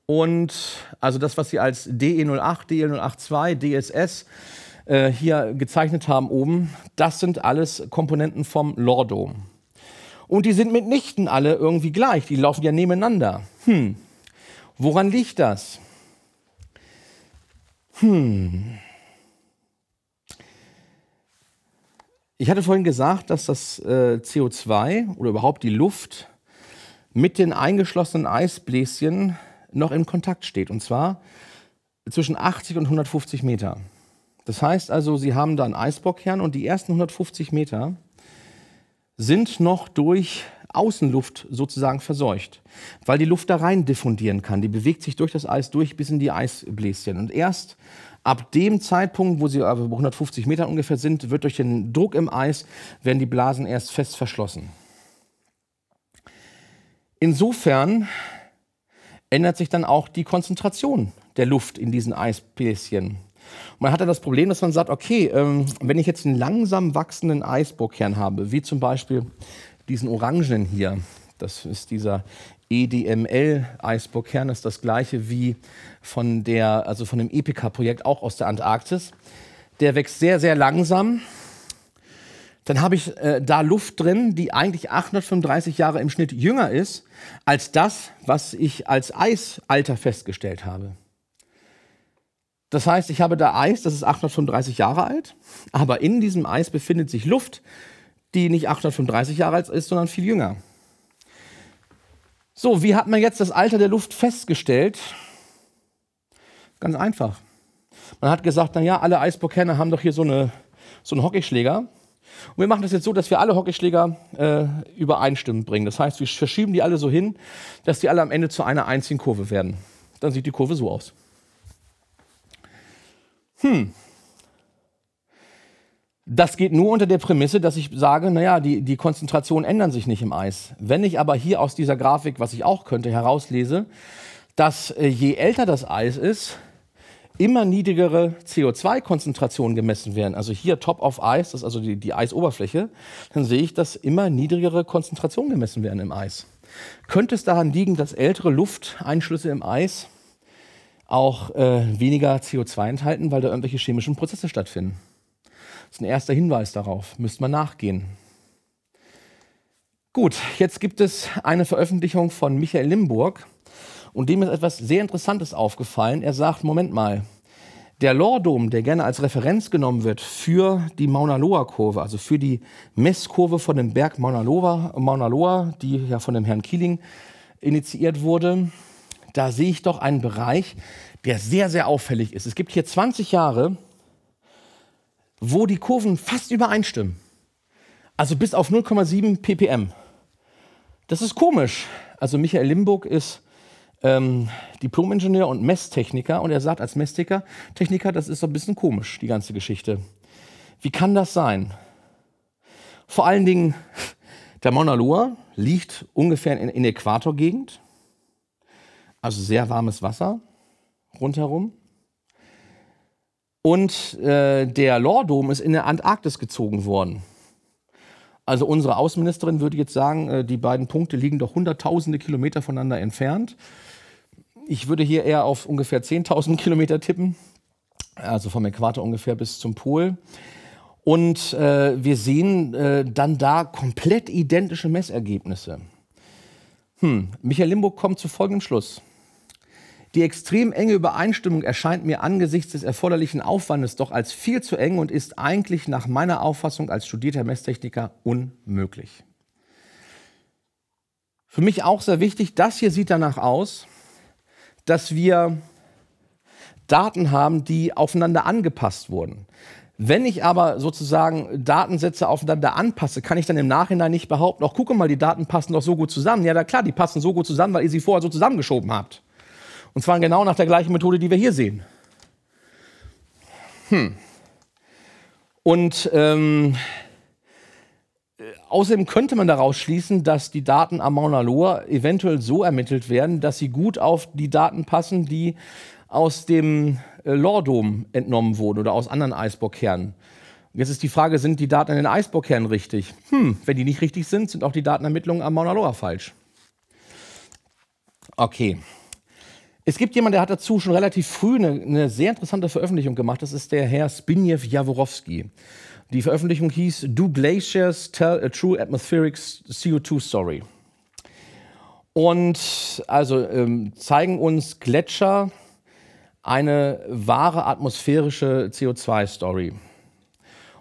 Und also das, was Sie als DE08, DE082, DSS äh, hier gezeichnet haben oben, das sind alles Komponenten vom Lordo. Und die sind mitnichten alle irgendwie gleich, die laufen ja nebeneinander. Hm, woran liegt das? Hm. Ich hatte vorhin gesagt, dass das äh, CO2 oder überhaupt die Luft mit den eingeschlossenen Eisbläschen noch in Kontakt steht. Und zwar zwischen 80 und 150 Meter. Das heißt also, sie haben da einen Eisbockkern und die ersten 150 Meter sind noch durch Außenluft sozusagen verseucht, weil die Luft da rein diffundieren kann. Die bewegt sich durch das Eis durch bis in die Eisbläschen. Und erst ab dem Zeitpunkt, wo sie aber 150 Meter ungefähr sind, wird durch den Druck im Eis, werden die Blasen erst fest verschlossen. Insofern ändert sich dann auch die Konzentration der Luft in diesen Eisbläschen. Man hat dann das Problem, dass man sagt, okay, ähm, wenn ich jetzt einen langsam wachsenden Eisbohrkern habe, wie zum Beispiel diesen orangenen hier, das ist dieser EDML-Eisbohrkern, ist das gleiche wie von, der, also von dem EPICA-Projekt, auch aus der Antarktis. Der wächst sehr, sehr langsam. Dann habe ich äh, da Luft drin, die eigentlich 835 Jahre im Schnitt jünger ist als das, was ich als Eisalter festgestellt habe. Das heißt, ich habe da Eis, das ist 835 Jahre alt, aber in diesem Eis befindet sich Luft, die nicht 835 Jahre alt ist, sondern viel jünger. So, wie hat man jetzt das Alter der Luft festgestellt? Ganz einfach. Man hat gesagt, naja, alle Eisbockherner haben doch hier so, eine, so einen Hockeyschläger. Und wir machen das jetzt so, dass wir alle Hockeyschläger äh, übereinstimmend bringen. Das heißt, wir verschieben die alle so hin, dass die alle am Ende zu einer einzigen Kurve werden. Dann sieht die Kurve so aus hm, das geht nur unter der Prämisse, dass ich sage, naja, die, die Konzentrationen ändern sich nicht im Eis. Wenn ich aber hier aus dieser Grafik, was ich auch könnte, herauslese, dass äh, je älter das Eis ist, immer niedrigere CO2-Konzentrationen gemessen werden, also hier Top of Ice, das ist also die, die Eisoberfläche, dann sehe ich, dass immer niedrigere Konzentrationen gemessen werden im Eis. Könnte es daran liegen, dass ältere Lufteinschlüsse im Eis auch äh, weniger CO2 enthalten, weil da irgendwelche chemischen Prozesse stattfinden. Das ist ein erster Hinweis darauf, müsste man nachgehen. Gut, jetzt gibt es eine Veröffentlichung von Michael Limburg und dem ist etwas sehr Interessantes aufgefallen. Er sagt, Moment mal, der Lordom, der gerne als Referenz genommen wird für die Mauna Loa-Kurve, also für die Messkurve von dem Berg Mauna Loa, Mauna Loa, die ja von dem Herrn Keeling initiiert wurde, da sehe ich doch einen Bereich, der sehr, sehr auffällig ist. Es gibt hier 20 Jahre, wo die Kurven fast übereinstimmen. Also bis auf 0,7 ppm. Das ist komisch. Also Michael Limburg ist ähm, Diplomingenieur und Messtechniker und er sagt als Messtechniker, Techniker, das ist so ein bisschen komisch, die ganze Geschichte. Wie kann das sein? Vor allen Dingen, der Mauna Loa liegt ungefähr in, in Äquatorgegend also sehr warmes Wasser rundherum. Und äh, der Lordom ist in der Antarktis gezogen worden. Also unsere Außenministerin würde jetzt sagen, äh, die beiden Punkte liegen doch hunderttausende Kilometer voneinander entfernt. Ich würde hier eher auf ungefähr 10.000 Kilometer tippen, also vom Äquator ungefähr bis zum Pol. Und äh, wir sehen äh, dann da komplett identische Messergebnisse. Hm. Michael Limburg kommt zu folgendem Schluss. Die extrem enge Übereinstimmung erscheint mir angesichts des erforderlichen Aufwandes doch als viel zu eng und ist eigentlich nach meiner Auffassung als studierter Messtechniker unmöglich. Für mich auch sehr wichtig, das hier sieht danach aus, dass wir Daten haben, die aufeinander angepasst wurden. Wenn ich aber sozusagen Datensätze aufeinander anpasse, kann ich dann im Nachhinein nicht behaupten, auch gucke mal, die Daten passen doch so gut zusammen. Ja, na klar, die passen so gut zusammen, weil ihr sie vorher so zusammengeschoben habt. Und zwar genau nach der gleichen Methode, die wir hier sehen. Hm. Und ähm, äh, außerdem könnte man daraus schließen, dass die Daten am Mauna Loa eventuell so ermittelt werden, dass sie gut auf die Daten passen, die aus dem äh, Lordom entnommen wurden oder aus anderen Eisbockkernen. Jetzt ist die Frage, sind die Daten in den Eisbockkernen richtig? Hm, wenn die nicht richtig sind, sind auch die Datenermittlungen am Mauna Loa falsch. Okay. Es gibt jemanden, der hat dazu schon relativ früh eine, eine sehr interessante Veröffentlichung gemacht. Das ist der Herr Spinjew Jaworowski. Die Veröffentlichung hieß Do Glaciers Tell a True Atmospheric CO2 Story? Und also ähm, zeigen uns Gletscher eine wahre atmosphärische CO2-Story.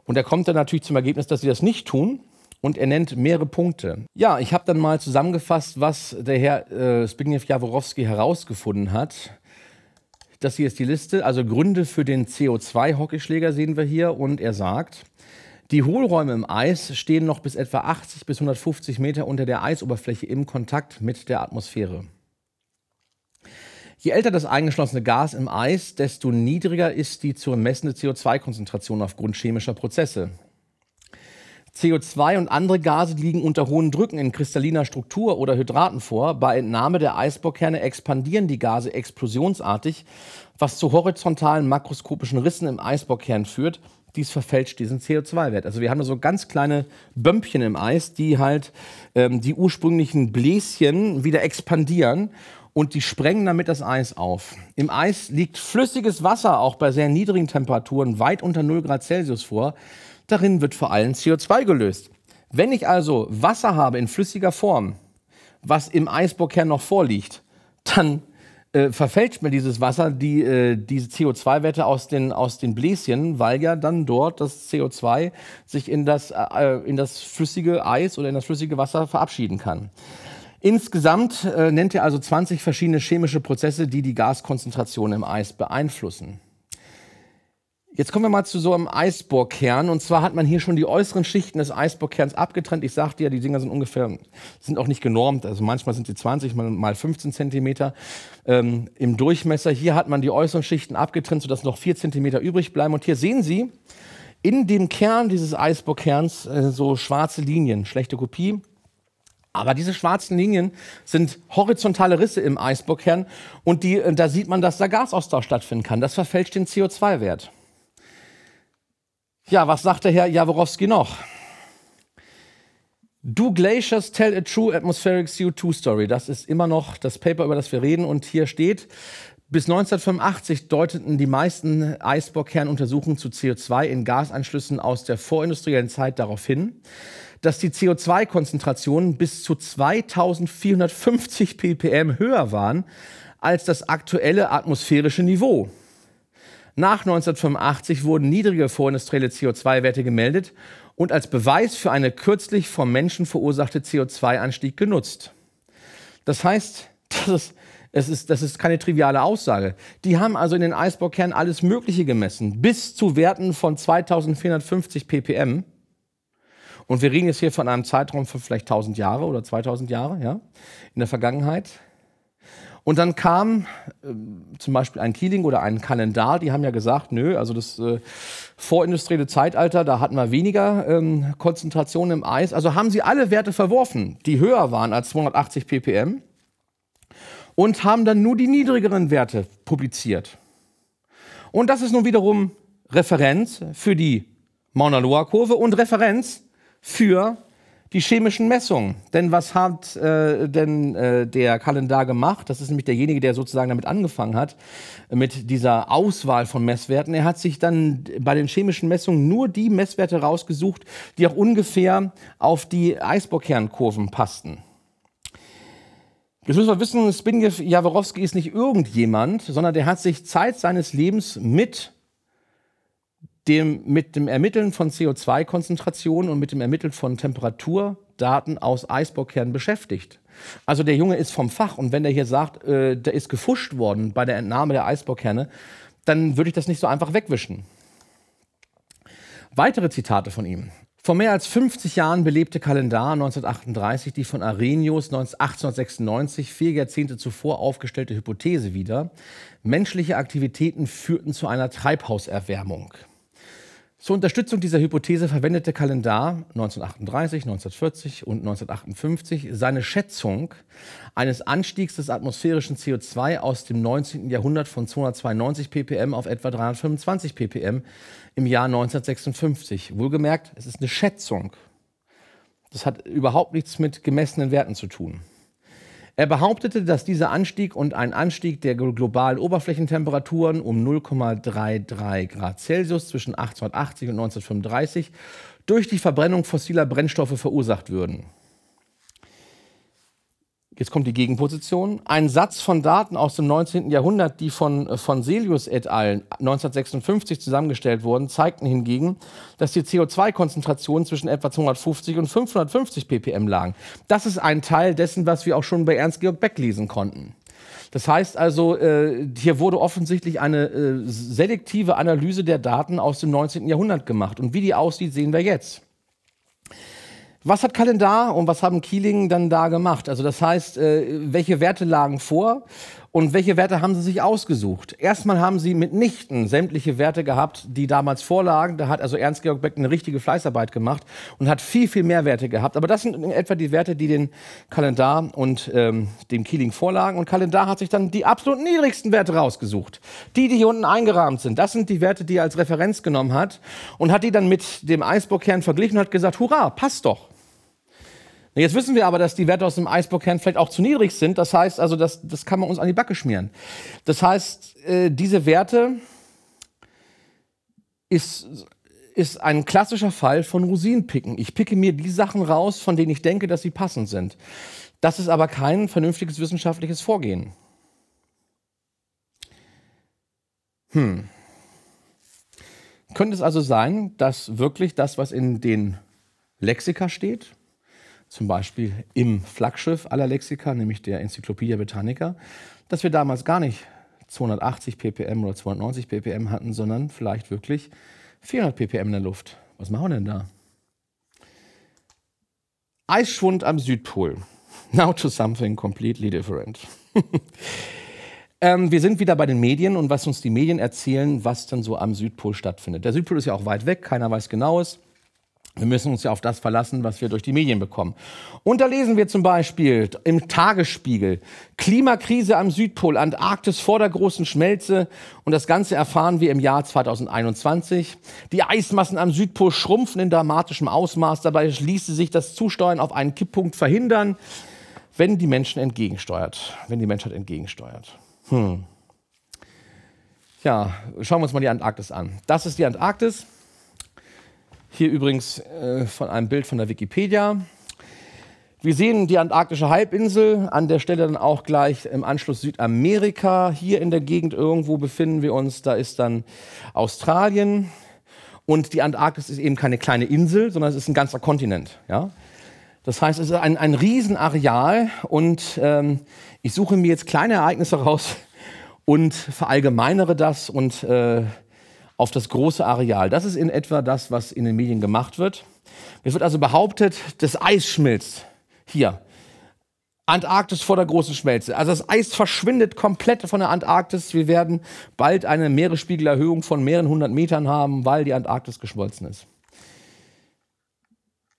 Und er kommt dann natürlich zum Ergebnis, dass sie das nicht tun, und er nennt mehrere Punkte. Ja, ich habe dann mal zusammengefasst, was der Herr äh, Zbigniew Jaworowski herausgefunden hat. Das hier ist die Liste. Also Gründe für den CO2-Hockeyschläger sehen wir hier. Und er sagt, die Hohlräume im Eis stehen noch bis etwa 80 bis 150 Meter unter der Eisoberfläche im Kontakt mit der Atmosphäre. Je älter das eingeschlossene Gas im Eis, desto niedriger ist die zu messende CO2-Konzentration aufgrund chemischer Prozesse. CO2 und andere Gase liegen unter hohen Drücken in kristalliner Struktur oder Hydraten vor. Bei Entnahme der Eisbohrkerne expandieren die Gase explosionsartig, was zu horizontalen makroskopischen Rissen im Eisbohrkern führt. Dies verfälscht diesen CO2-Wert. Also wir haben da so ganz kleine Bömpchen im Eis, die halt ähm, die ursprünglichen Bläschen wieder expandieren und die sprengen damit das Eis auf. Im Eis liegt flüssiges Wasser auch bei sehr niedrigen Temperaturen weit unter 0 Grad Celsius vor. Darin wird vor allem CO2 gelöst. Wenn ich also Wasser habe in flüssiger Form, was im Eisbergkern noch vorliegt, dann äh, verfälscht mir dieses Wasser die, äh, diese CO2-Werte aus den, aus den Bläschen, weil ja dann dort das CO2 sich in das, äh, in das flüssige Eis oder in das flüssige Wasser verabschieden kann. Insgesamt äh, nennt er also 20 verschiedene chemische Prozesse, die die Gaskonzentration im Eis beeinflussen. Jetzt kommen wir mal zu so einem Eisbohrkern. Und zwar hat man hier schon die äußeren Schichten des Eisbohrkerns abgetrennt. Ich sagte ja, die Dinger sind ungefähr, sind auch nicht genormt. Also manchmal sind sie 20 mal 15 Zentimeter ähm, im Durchmesser. Hier hat man die äußeren Schichten abgetrennt, sodass noch 4 Zentimeter übrig bleiben. Und hier sehen Sie in dem Kern dieses Eisbohrkerns äh, so schwarze Linien. Schlechte Kopie. Aber diese schwarzen Linien sind horizontale Risse im Eisbohrkern und die, äh, da sieht man, dass da Gasaustausch stattfinden kann. Das verfälscht den CO2-Wert. Ja, was sagt der Herr Jaworowski noch? Do Glaciers Tell a True Atmospheric CO2 Story? Das ist immer noch das Paper, über das wir reden. Und hier steht, bis 1985 deuteten die meisten Eisbockkernuntersuchungen zu CO2 in Gasanschlüssen aus der vorindustriellen Zeit darauf hin, dass die CO2-Konzentrationen bis zu 2450 ppm höher waren als das aktuelle atmosphärische Niveau. Nach 1985 wurden niedrige vorindustrielle CO2-Werte gemeldet und als Beweis für eine kürzlich vom Menschen verursachte CO2-Anstieg genutzt. Das heißt, das ist, es ist, das ist keine triviale Aussage. Die haben also in den Eisbockkernen alles Mögliche gemessen, bis zu Werten von 2450 ppm. Und wir reden jetzt hier von einem Zeitraum von vielleicht 1000 Jahre oder 2000 Jahre, ja, in der Vergangenheit. Und dann kam äh, zum Beispiel ein Keeling oder ein Kalendar, die haben ja gesagt, nö, also das äh, vorindustrielle Zeitalter, da hatten wir weniger ähm, Konzentration im Eis. Also haben sie alle Werte verworfen, die höher waren als 280 ppm und haben dann nur die niedrigeren Werte publiziert. Und das ist nun wiederum Referenz für die Mauna Loa-Kurve und Referenz für die chemischen Messungen. Denn was hat äh, denn äh, der Kalendar gemacht? Das ist nämlich derjenige, der sozusagen damit angefangen hat, mit dieser Auswahl von Messwerten. Er hat sich dann bei den chemischen Messungen nur die Messwerte rausgesucht, die auch ungefähr auf die Eisbockkernkurven passten. Jetzt müssen wir wissen, Spinjew Jaworowski ist nicht irgendjemand, sondern der hat sich Zeit seines Lebens mit dem, mit dem Ermitteln von CO2-Konzentrationen und mit dem Ermitteln von Temperaturdaten aus Eisbohrkernen beschäftigt. Also der Junge ist vom Fach und wenn der hier sagt, äh, da ist gefuscht worden bei der Entnahme der Eisbohrkerne, dann würde ich das nicht so einfach wegwischen. Weitere Zitate von ihm. Vor mehr als 50 Jahren belebte Kalendar 1938 die von Arrhenius 1896 vier Jahrzehnte zuvor aufgestellte Hypothese wieder. Menschliche Aktivitäten führten zu einer Treibhauserwärmung. Zur Unterstützung dieser Hypothese verwendete Kalendar 1938, 1940 und 1958 seine Schätzung eines Anstiegs des atmosphärischen CO2 aus dem 19. Jahrhundert von 292 ppm auf etwa 325 ppm im Jahr 1956. Wohlgemerkt, es ist eine Schätzung. Das hat überhaupt nichts mit gemessenen Werten zu tun. Er behauptete, dass dieser Anstieg und ein Anstieg der globalen Oberflächentemperaturen um 0,33 Grad Celsius zwischen 1880 und 1935 durch die Verbrennung fossiler Brennstoffe verursacht würden jetzt kommt die Gegenposition, ein Satz von Daten aus dem 19. Jahrhundert, die von, äh, von Selius et al. 1956 zusammengestellt wurden, zeigten hingegen, dass die CO2-Konzentrationen zwischen etwa 250 und 550 ppm lagen. Das ist ein Teil dessen, was wir auch schon bei Ernst Georg Beck lesen konnten. Das heißt also, äh, hier wurde offensichtlich eine äh, selektive Analyse der Daten aus dem 19. Jahrhundert gemacht. Und wie die aussieht, sehen wir jetzt. Was hat Kalendar und was haben Keeling dann da gemacht? Also das heißt, äh, welche Werte lagen vor und welche Werte haben sie sich ausgesucht? Erstmal haben sie mitnichten sämtliche Werte gehabt, die damals vorlagen. Da hat also Ernst-Georg Beck eine richtige Fleißarbeit gemacht und hat viel, viel mehr Werte gehabt. Aber das sind in etwa die Werte, die den Kalendar und ähm, dem Keeling vorlagen. Und Kalendar hat sich dann die absolut niedrigsten Werte rausgesucht. Die, die hier unten eingerahmt sind. Das sind die Werte, die er als Referenz genommen hat und hat die dann mit dem Eisbockkern verglichen und hat gesagt, hurra, passt doch. Jetzt wissen wir aber, dass die Werte aus dem Eisbergkern vielleicht auch zu niedrig sind. Das heißt also, das, das kann man uns an die Backe schmieren. Das heißt, äh, diese Werte ist, ist ein klassischer Fall von Rosinenpicken. Ich picke mir die Sachen raus, von denen ich denke, dass sie passend sind. Das ist aber kein vernünftiges wissenschaftliches Vorgehen. Hm. Könnte es also sein, dass wirklich das, was in den Lexika steht, zum Beispiel im Flaggschiff aller Lexika, nämlich der Enzyklopädie Britannica, dass wir damals gar nicht 280 ppm oder 290 ppm hatten, sondern vielleicht wirklich 400 ppm in der Luft. Was machen wir denn da? Eisschwund am Südpol. Now to something completely different. ähm, wir sind wieder bei den Medien und was uns die Medien erzählen, was dann so am Südpol stattfindet. Der Südpol ist ja auch weit weg, keiner weiß genaues. Wir müssen uns ja auf das verlassen, was wir durch die Medien bekommen. Und da lesen wir zum Beispiel im Tagesspiegel Klimakrise am Südpol, Antarktis vor der großen Schmelze. Und das Ganze erfahren wir im Jahr 2021. Die Eismassen am Südpol schrumpfen in dramatischem Ausmaß. Dabei ließe sich das Zusteuern auf einen Kipppunkt verhindern, wenn die Menschen entgegensteuert, wenn die Menschheit entgegensteuert. Hm. Ja, schauen wir uns mal die Antarktis an. Das ist die Antarktis. Hier übrigens äh, von einem Bild von der Wikipedia. Wir sehen die antarktische Halbinsel, an der Stelle dann auch gleich im Anschluss Südamerika. Hier in der Gegend irgendwo befinden wir uns, da ist dann Australien. Und die Antarktis ist eben keine kleine Insel, sondern es ist ein ganzer Kontinent. Ja? Das heißt, es ist ein, ein Riesenareal und ähm, ich suche mir jetzt kleine Ereignisse raus und verallgemeinere das und äh, auf das große Areal. Das ist in etwa das, was in den Medien gemacht wird. Es wird also behauptet, das Eis schmilzt. Hier. Antarktis vor der großen Schmelze. Also das Eis verschwindet komplett von der Antarktis. Wir werden bald eine Meeresspiegelerhöhung von mehreren hundert Metern haben, weil die Antarktis geschmolzen ist.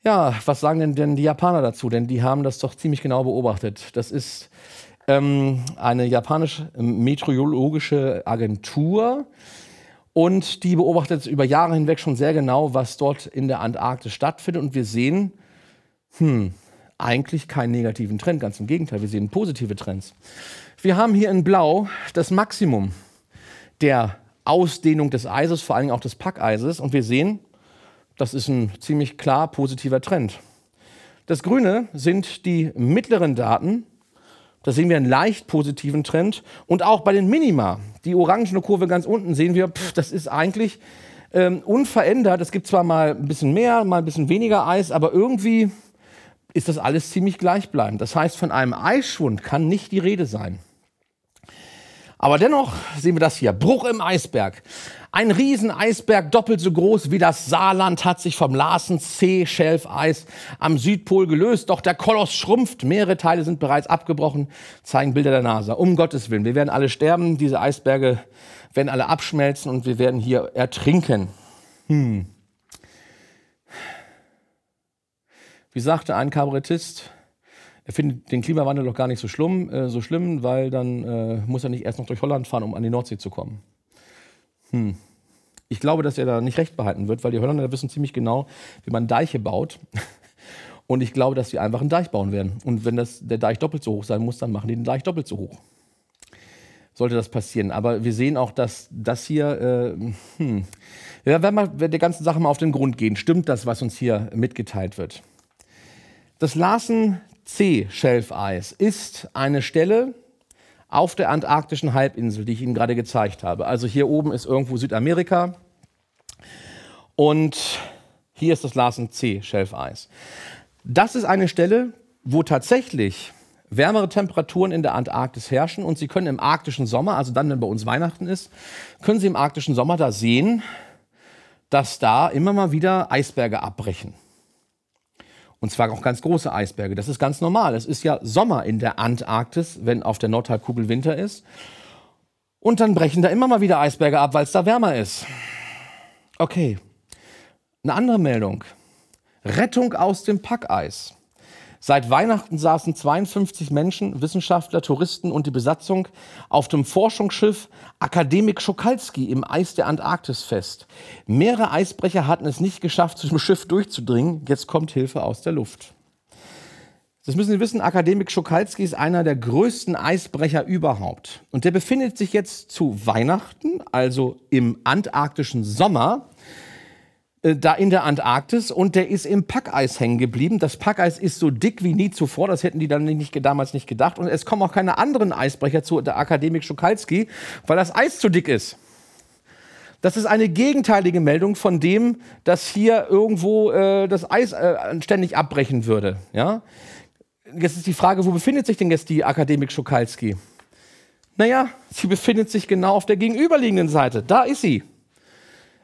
Ja, was sagen denn, denn die Japaner dazu? Denn die haben das doch ziemlich genau beobachtet. Das ist ähm, eine japanisch ähm, meteorologische Agentur, und die beobachtet über Jahre hinweg schon sehr genau, was dort in der Antarktis stattfindet. Und wir sehen, hm, eigentlich keinen negativen Trend. Ganz im Gegenteil, wir sehen positive Trends. Wir haben hier in Blau das Maximum der Ausdehnung des Eises, vor allem auch des Packeises. Und wir sehen, das ist ein ziemlich klar positiver Trend. Das Grüne sind die mittleren Daten. Da sehen wir einen leicht positiven Trend. Und auch bei den Minima, die orangene Kurve ganz unten, sehen wir, pff, das ist eigentlich ähm, unverändert. Es gibt zwar mal ein bisschen mehr, mal ein bisschen weniger Eis, aber irgendwie ist das alles ziemlich gleichbleibend. Das heißt, von einem Eisschwund kann nicht die Rede sein. Aber dennoch sehen wir das hier. Bruch im Eisberg. Ein Rieseneisberg doppelt so groß wie das Saarland hat sich vom Larsen C-Schelfeis am Südpol gelöst. Doch der Koloss schrumpft. Mehrere Teile sind bereits abgebrochen, zeigen Bilder der NASA. Um Gottes Willen, wir werden alle sterben. Diese Eisberge werden alle abschmelzen und wir werden hier ertrinken. Hm. Wie sagte ein Kabarettist, er findet den Klimawandel doch gar nicht so schlimm, äh, so schlimm weil dann äh, muss er nicht erst noch durch Holland fahren, um an die Nordsee zu kommen. Hm. Ich glaube, dass er da nicht recht behalten wird, weil die Holländer wissen ziemlich genau, wie man Deiche baut. Und ich glaube, dass sie einfach einen Deich bauen werden. Und wenn das, der Deich doppelt so hoch sein muss, dann machen die den Deich doppelt so hoch. Sollte das passieren. Aber wir sehen auch, dass das hier, äh, hm. ja, wenn wir der ganzen Sache mal auf den Grund gehen, stimmt das, was uns hier mitgeteilt wird? Das Larsen C Shelf Eis ist eine Stelle, auf der antarktischen Halbinsel, die ich Ihnen gerade gezeigt habe. Also hier oben ist irgendwo Südamerika und hier ist das Larsen C Schelfeis. Das ist eine Stelle, wo tatsächlich wärmere Temperaturen in der Antarktis herrschen und Sie können im arktischen Sommer, also dann, wenn bei uns Weihnachten ist, können Sie im arktischen Sommer da sehen, dass da immer mal wieder Eisberge abbrechen. Und zwar auch ganz große Eisberge. Das ist ganz normal. Es ist ja Sommer in der Antarktis, wenn auf der Nordhalbkugel Winter ist. Und dann brechen da immer mal wieder Eisberge ab, weil es da wärmer ist. Okay. Eine andere Meldung. Rettung aus dem Packeis. Seit Weihnachten saßen 52 Menschen, Wissenschaftler, Touristen und die Besatzung auf dem Forschungsschiff Akademik Schokalski im Eis der Antarktis fest. Mehrere Eisbrecher hatten es nicht geschafft, zum Schiff durchzudringen. Jetzt kommt Hilfe aus der Luft. Das müssen Sie wissen, Akademik Schokalski ist einer der größten Eisbrecher überhaupt. Und der befindet sich jetzt zu Weihnachten, also im antarktischen Sommer, äh, da in der Antarktis und der ist im Packeis hängen geblieben. Das Packeis ist so dick wie nie zuvor, das hätten die dann nicht, damals nicht gedacht. Und es kommen auch keine anderen Eisbrecher zu, der Akademik Schukalski, weil das Eis zu dick ist. Das ist eine gegenteilige Meldung von dem, dass hier irgendwo äh, das Eis äh, ständig abbrechen würde. Ja? Jetzt ist die Frage, wo befindet sich denn jetzt die Akademik Schukalski? Naja, sie befindet sich genau auf der gegenüberliegenden Seite. Da ist sie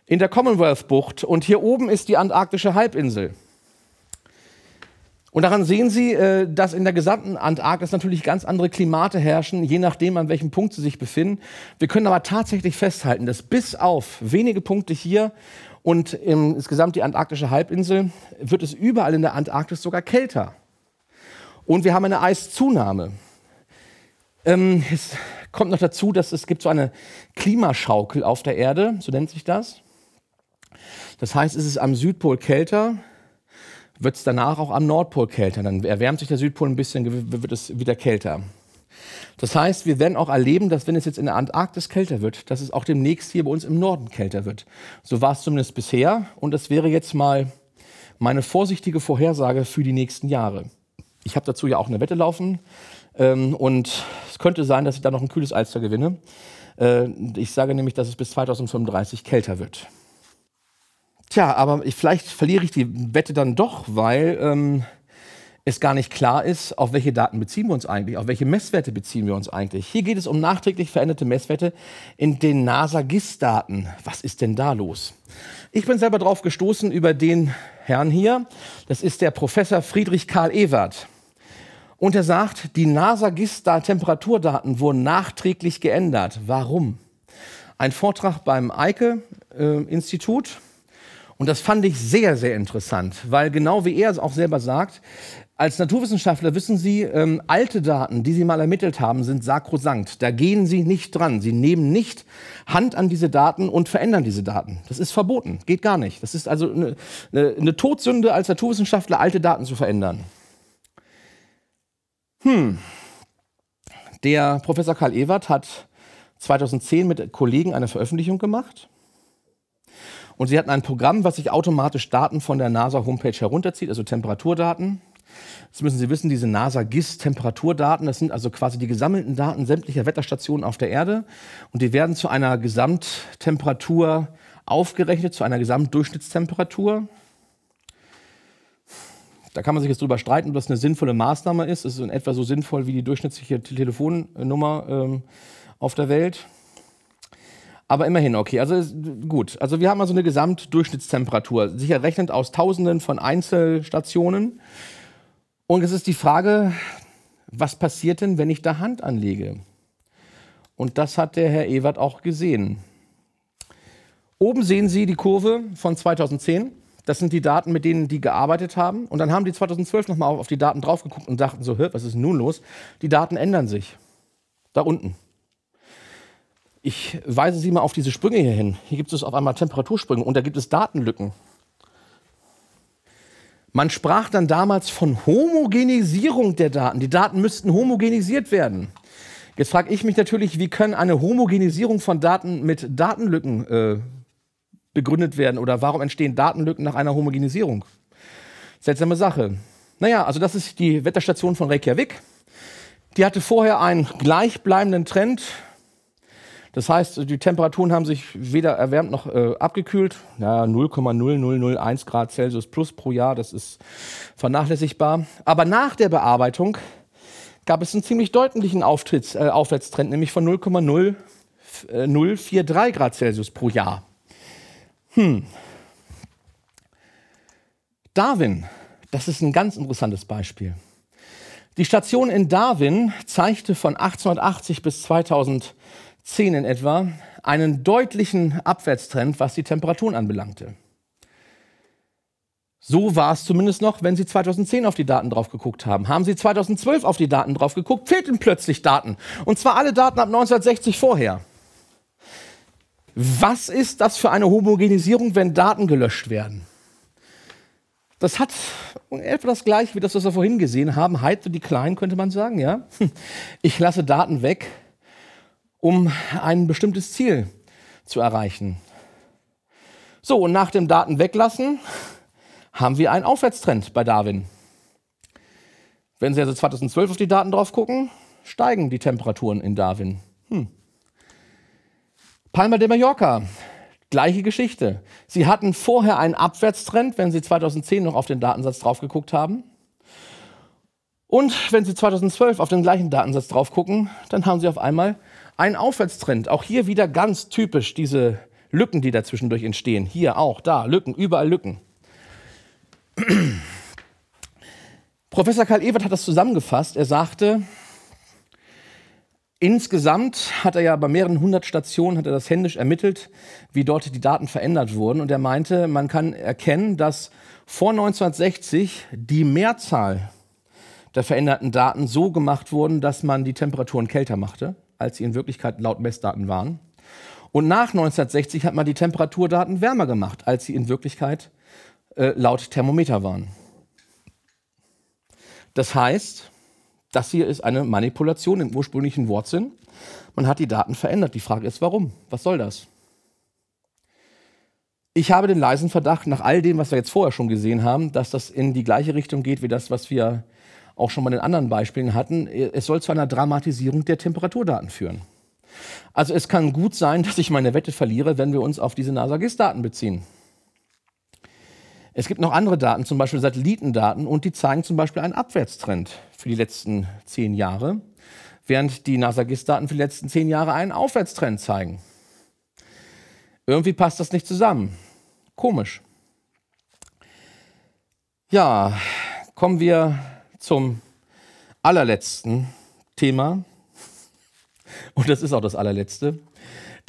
in der Commonwealth-Bucht und hier oben ist die antarktische Halbinsel. Und daran sehen Sie, äh, dass in der gesamten Antarktis natürlich ganz andere Klimate herrschen, je nachdem, an welchem Punkt Sie sich befinden. Wir können aber tatsächlich festhalten, dass bis auf wenige Punkte hier und insgesamt die antarktische Halbinsel wird es überall in der Antarktis sogar kälter. Und wir haben eine Eiszunahme. Ähm, es kommt noch dazu, dass es gibt so eine Klimaschaukel auf der Erde, so nennt sich das. Das heißt, ist es am Südpol kälter, wird es danach auch am Nordpol kälter. Dann erwärmt sich der Südpol ein bisschen, wird es wieder kälter. Das heißt, wir werden auch erleben, dass wenn es jetzt in der Antarktis kälter wird, dass es auch demnächst hier bei uns im Norden kälter wird. So war es zumindest bisher und das wäre jetzt mal meine vorsichtige Vorhersage für die nächsten Jahre. Ich habe dazu ja auch eine Wette laufen ähm, und es könnte sein, dass ich da noch ein kühles Alster gewinne. Äh, ich sage nämlich, dass es bis 2035 kälter wird. Tja, aber ich, vielleicht verliere ich die Wette dann doch, weil ähm, es gar nicht klar ist, auf welche Daten beziehen wir uns eigentlich, auf welche Messwerte beziehen wir uns eigentlich. Hier geht es um nachträglich veränderte Messwerte in den NASA-GIS-Daten. Was ist denn da los? Ich bin selber drauf gestoßen über den Herrn hier. Das ist der Professor Friedrich Karl Ewert. Und er sagt, die NASA-GIS-Temperaturdaten wurden nachträglich geändert. Warum? Ein Vortrag beim EIKE-Institut. Äh, und das fand ich sehr, sehr interessant, weil genau wie er es auch selber sagt, als Naturwissenschaftler wissen Sie, ähm, alte Daten, die Sie mal ermittelt haben, sind sakrosankt. Da gehen Sie nicht dran. Sie nehmen nicht Hand an diese Daten und verändern diese Daten. Das ist verboten. Geht gar nicht. Das ist also eine, eine, eine Todsünde als Naturwissenschaftler, alte Daten zu verändern. Hm. Der Professor Karl Ewert hat 2010 mit Kollegen eine Veröffentlichung gemacht und sie hatten ein Programm, was sich automatisch Daten von der NASA-Homepage herunterzieht, also Temperaturdaten. Das müssen Sie wissen, diese NASA-GIS-Temperaturdaten, das sind also quasi die gesammelten Daten sämtlicher Wetterstationen auf der Erde. Und die werden zu einer Gesamttemperatur aufgerechnet, zu einer Gesamtdurchschnittstemperatur. Da kann man sich jetzt drüber streiten, ob das eine sinnvolle Maßnahme ist. Es ist in etwa so sinnvoll wie die durchschnittliche Telefonnummer ähm, auf der Welt. Aber immerhin, okay, also gut. Also wir haben also eine Gesamtdurchschnittstemperatur, sicher rechnend aus Tausenden von Einzelstationen. Und es ist die Frage, was passiert denn, wenn ich da Hand anlege? Und das hat der Herr Ewert auch gesehen. Oben sehen Sie die Kurve von 2010. Das sind die Daten, mit denen die gearbeitet haben. Und dann haben die 2012 nochmal auf die Daten draufgeguckt und dachten so, was ist nun los? Die Daten ändern sich. Da unten. Ich weise Sie mal auf diese Sprünge hier hin. Hier gibt es auf einmal Temperatursprünge und da gibt es Datenlücken. Man sprach dann damals von Homogenisierung der Daten. Die Daten müssten homogenisiert werden. Jetzt frage ich mich natürlich, wie können eine Homogenisierung von Daten mit Datenlücken äh, begründet werden oder warum entstehen Datenlücken nach einer Homogenisierung? Seltsame Sache. Naja, also das ist die Wetterstation von Reykjavik. Die hatte vorher einen gleichbleibenden Trend das heißt, die Temperaturen haben sich weder erwärmt noch äh, abgekühlt. Ja, 0,0001 Grad Celsius plus pro Jahr, das ist vernachlässigbar. Aber nach der Bearbeitung gab es einen ziemlich deutlichen Auftritts, äh, Aufwärtstrend, nämlich von 0,043 äh, Grad Celsius pro Jahr. Hm. Darwin, das ist ein ganz interessantes Beispiel. Die Station in Darwin zeigte von 1880 bis 2000 10 in etwa einen deutlichen Abwärtstrend, was die Temperaturen anbelangte. So war es zumindest noch, wenn Sie 2010 auf die Daten drauf geguckt haben. Haben Sie 2012 auf die Daten drauf geguckt, fehlten plötzlich Daten. Und zwar alle Daten ab 1960 vorher. Was ist das für eine Homogenisierung, wenn Daten gelöscht werden? Das hat etwa das gleiche wie das, was wir vorhin gesehen haben. Hype to decline, könnte man sagen, ja. Ich lasse Daten weg, um ein bestimmtes Ziel zu erreichen. So, und nach dem Daten weglassen haben wir einen Aufwärtstrend bei Darwin. Wenn Sie also 2012 auf die Daten drauf gucken, steigen die Temperaturen in Darwin. Hm. Palma de Mallorca, gleiche Geschichte. Sie hatten vorher einen Abwärtstrend, wenn Sie 2010 noch auf den Datensatz drauf geguckt haben. Und wenn Sie 2012 auf den gleichen Datensatz drauf gucken, dann haben Sie auf einmal ein Aufwärtstrend, auch hier wieder ganz typisch diese Lücken, die da zwischendurch entstehen. Hier auch, da, Lücken, überall Lücken. Professor Karl Ewert hat das zusammengefasst. Er sagte, insgesamt hat er ja bei mehreren hundert Stationen hat er das händisch ermittelt, wie dort die Daten verändert wurden. Und er meinte, man kann erkennen, dass vor 1960 die Mehrzahl der veränderten Daten so gemacht wurden, dass man die Temperaturen kälter machte als sie in Wirklichkeit laut Messdaten waren. Und nach 1960 hat man die Temperaturdaten wärmer gemacht, als sie in Wirklichkeit äh, laut Thermometer waren. Das heißt, das hier ist eine Manipulation im ursprünglichen Wortsinn. Man hat die Daten verändert. Die Frage ist, warum? Was soll das? Ich habe den leisen Verdacht, nach all dem, was wir jetzt vorher schon gesehen haben, dass das in die gleiche Richtung geht wie das, was wir auch schon mal in anderen Beispielen hatten, äh, es soll zu einer Dramatisierung der Temperaturdaten führen. Also es kann gut sein, dass ich meine Wette verliere, wenn wir uns auf diese NASA-GIS-Daten beziehen. Es gibt noch andere Daten, zum Beispiel Satellitendaten, und die zeigen zum Beispiel einen Abwärtstrend für die letzten zehn Jahre, während die NASA-GIS-Daten für die letzten zehn Jahre einen Aufwärtstrend zeigen. Irgendwie passt das nicht zusammen. Komisch. Ja, kommen wir zum allerletzten Thema. Und das ist auch das allerletzte.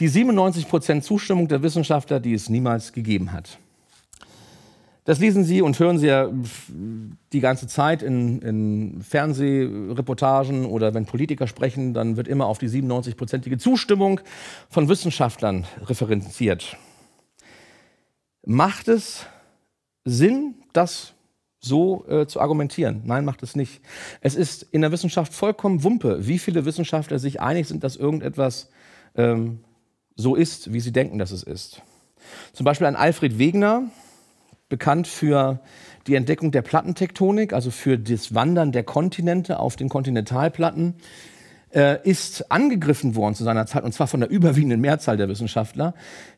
Die 97% Zustimmung der Wissenschaftler, die es niemals gegeben hat. Das lesen Sie und hören Sie ja die ganze Zeit in, in Fernsehreportagen oder wenn Politiker sprechen, dann wird immer auf die 97-prozentige Zustimmung von Wissenschaftlern referenziert. Macht es Sinn, das so äh, zu argumentieren. Nein, macht es nicht. Es ist in der Wissenschaft vollkommen Wumpe, wie viele Wissenschaftler sich einig sind, dass irgendetwas ähm, so ist, wie sie denken, dass es ist. Zum Beispiel ein Alfred Wegener, bekannt für die Entdeckung der Plattentektonik, also für das Wandern der Kontinente auf den Kontinentalplatten, äh, ist angegriffen worden zu seiner Zeit, und zwar von der überwiegenden Mehrzahl der Wissenschaftler.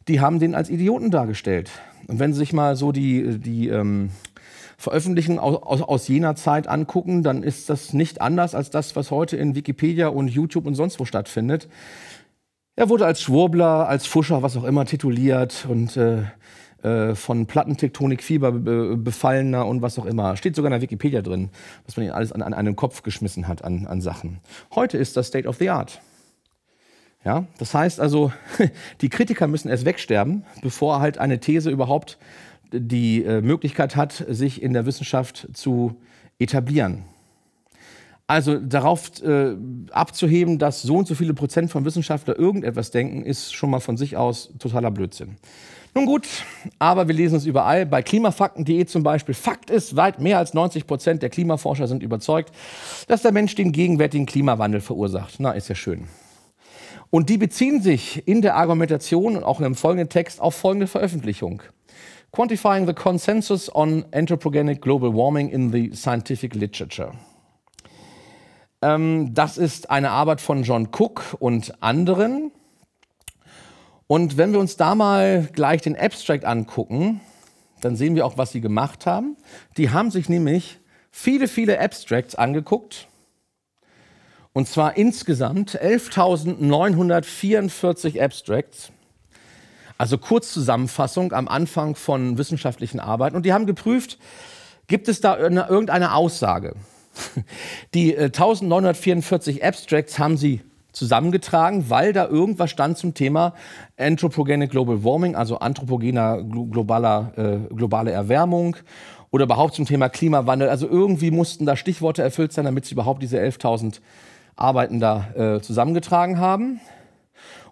Die haben den als Idioten dargestellt. Und wenn Sie sich mal so die, die ähm, Veröffentlichungen aus, aus, aus jener Zeit angucken, dann ist das nicht anders als das, was heute in Wikipedia und YouTube und sonst wo stattfindet. Er wurde als Schwurbler, als Fuscher, was auch immer tituliert und äh, äh von Plattentektonikfieber befallener und was auch immer. Steht sogar in der Wikipedia drin, was man ihn alles an, an einen Kopf geschmissen hat an, an Sachen. Heute ist das State of the Art. Ja, das heißt also, die Kritiker müssen erst wegsterben, bevor halt eine These überhaupt die äh, Möglichkeit hat, sich in der Wissenschaft zu etablieren. Also darauf äh, abzuheben, dass so und so viele Prozent von Wissenschaftlern irgendetwas denken, ist schon mal von sich aus totaler Blödsinn. Nun gut, aber wir lesen es überall. Bei klimafakten.de zum Beispiel. Fakt ist, weit mehr als 90 Prozent der Klimaforscher sind überzeugt, dass der Mensch den gegenwärtigen Klimawandel verursacht. Na, ist ja schön. Und die beziehen sich in der Argumentation und auch in einem folgenden Text auf folgende Veröffentlichung. Quantifying the Consensus on Anthropogenic Global Warming in the Scientific Literature. Ähm, das ist eine Arbeit von John Cook und anderen. Und wenn wir uns da mal gleich den Abstract angucken, dann sehen wir auch, was sie gemacht haben. Die haben sich nämlich viele, viele Abstracts angeguckt. Und zwar insgesamt 11.944 Abstracts also Kurzzusammenfassung am Anfang von wissenschaftlichen Arbeiten. Und die haben geprüft, gibt es da irgendeine Aussage? Die 1944 äh, Abstracts haben sie zusammengetragen, weil da irgendwas stand zum Thema Anthropogenic Global Warming, also anthropogener globaler, äh, globale Erwärmung oder überhaupt zum Thema Klimawandel. Also irgendwie mussten da Stichworte erfüllt sein, damit sie überhaupt diese 11.000 Arbeiten da äh, zusammengetragen haben.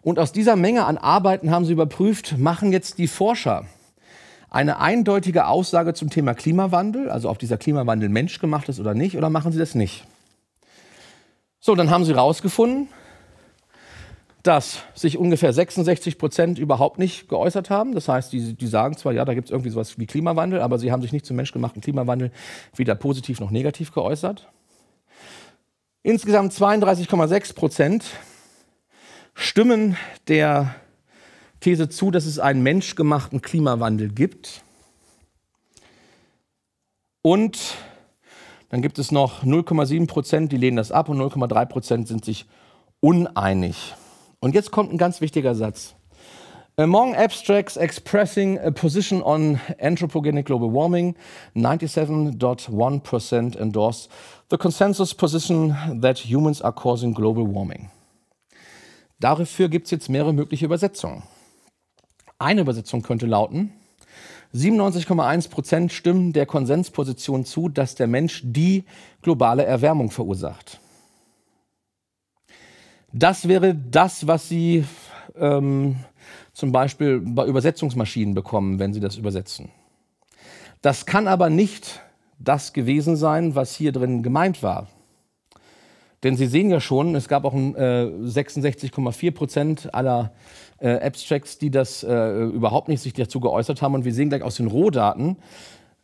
Und aus dieser Menge an Arbeiten haben sie überprüft, machen jetzt die Forscher eine eindeutige Aussage zum Thema Klimawandel, also ob dieser Klimawandel menschgemacht ist oder nicht, oder machen sie das nicht? So, dann haben sie herausgefunden, dass sich ungefähr 66 Prozent überhaupt nicht geäußert haben. Das heißt, die, die sagen zwar, ja, da gibt es irgendwie sowas wie Klimawandel, aber sie haben sich nicht zum menschgemachten Klimawandel weder positiv noch negativ geäußert. Insgesamt 32,6 Prozent stimmen der These zu, dass es einen menschgemachten Klimawandel gibt. Und dann gibt es noch 0,7 Prozent, die lehnen das ab und 0,3 Prozent sind sich uneinig. Und jetzt kommt ein ganz wichtiger Satz. Among abstracts expressing a position on anthropogenic global warming, 97.1% endorse the consensus position that humans are causing global warming. Dafür gibt es jetzt mehrere mögliche Übersetzungen. Eine Übersetzung könnte lauten, 97,1 Prozent stimmen der Konsensposition zu, dass der Mensch die globale Erwärmung verursacht. Das wäre das, was Sie ähm, zum Beispiel bei Übersetzungsmaschinen bekommen, wenn Sie das übersetzen. Das kann aber nicht das gewesen sein, was hier drin gemeint war. Denn Sie sehen ja schon, es gab auch 66,4 äh, Prozent aller äh, Abstracts, die das äh, überhaupt nicht sich dazu geäußert haben. Und wir sehen gleich aus den Rohdaten,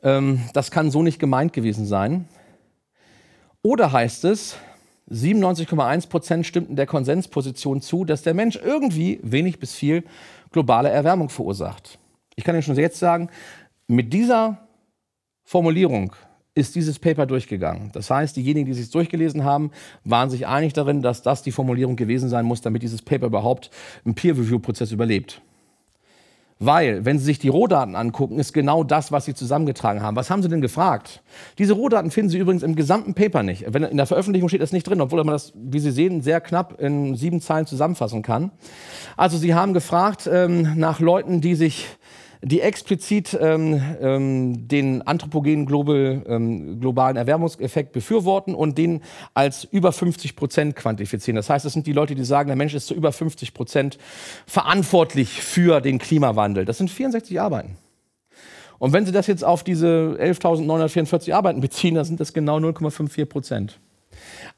ähm, das kann so nicht gemeint gewesen sein. Oder heißt es, 97,1 Prozent stimmten der Konsensposition zu, dass der Mensch irgendwie wenig bis viel globale Erwärmung verursacht. Ich kann Ihnen schon jetzt sagen, mit dieser Formulierung ist dieses Paper durchgegangen. Das heißt, diejenigen, die es durchgelesen haben, waren sich einig darin, dass das die Formulierung gewesen sein muss, damit dieses Paper überhaupt im Peer-Review-Prozess überlebt. Weil, wenn Sie sich die Rohdaten angucken, ist genau das, was Sie zusammengetragen haben. Was haben Sie denn gefragt? Diese Rohdaten finden Sie übrigens im gesamten Paper nicht. in der Veröffentlichung steht das nicht drin, obwohl man das, wie Sie sehen, sehr knapp in sieben Zeilen zusammenfassen kann. Also Sie haben gefragt ähm, nach Leuten, die sich die explizit ähm, ähm, den anthropogenen global, ähm, globalen Erwärmungseffekt befürworten und den als über 50 Prozent quantifizieren. Das heißt, es sind die Leute, die sagen, der Mensch ist zu über 50 Prozent verantwortlich für den Klimawandel. Das sind 64 Arbeiten. Und wenn Sie das jetzt auf diese 11.944 Arbeiten beziehen, dann sind das genau 0,54 Prozent.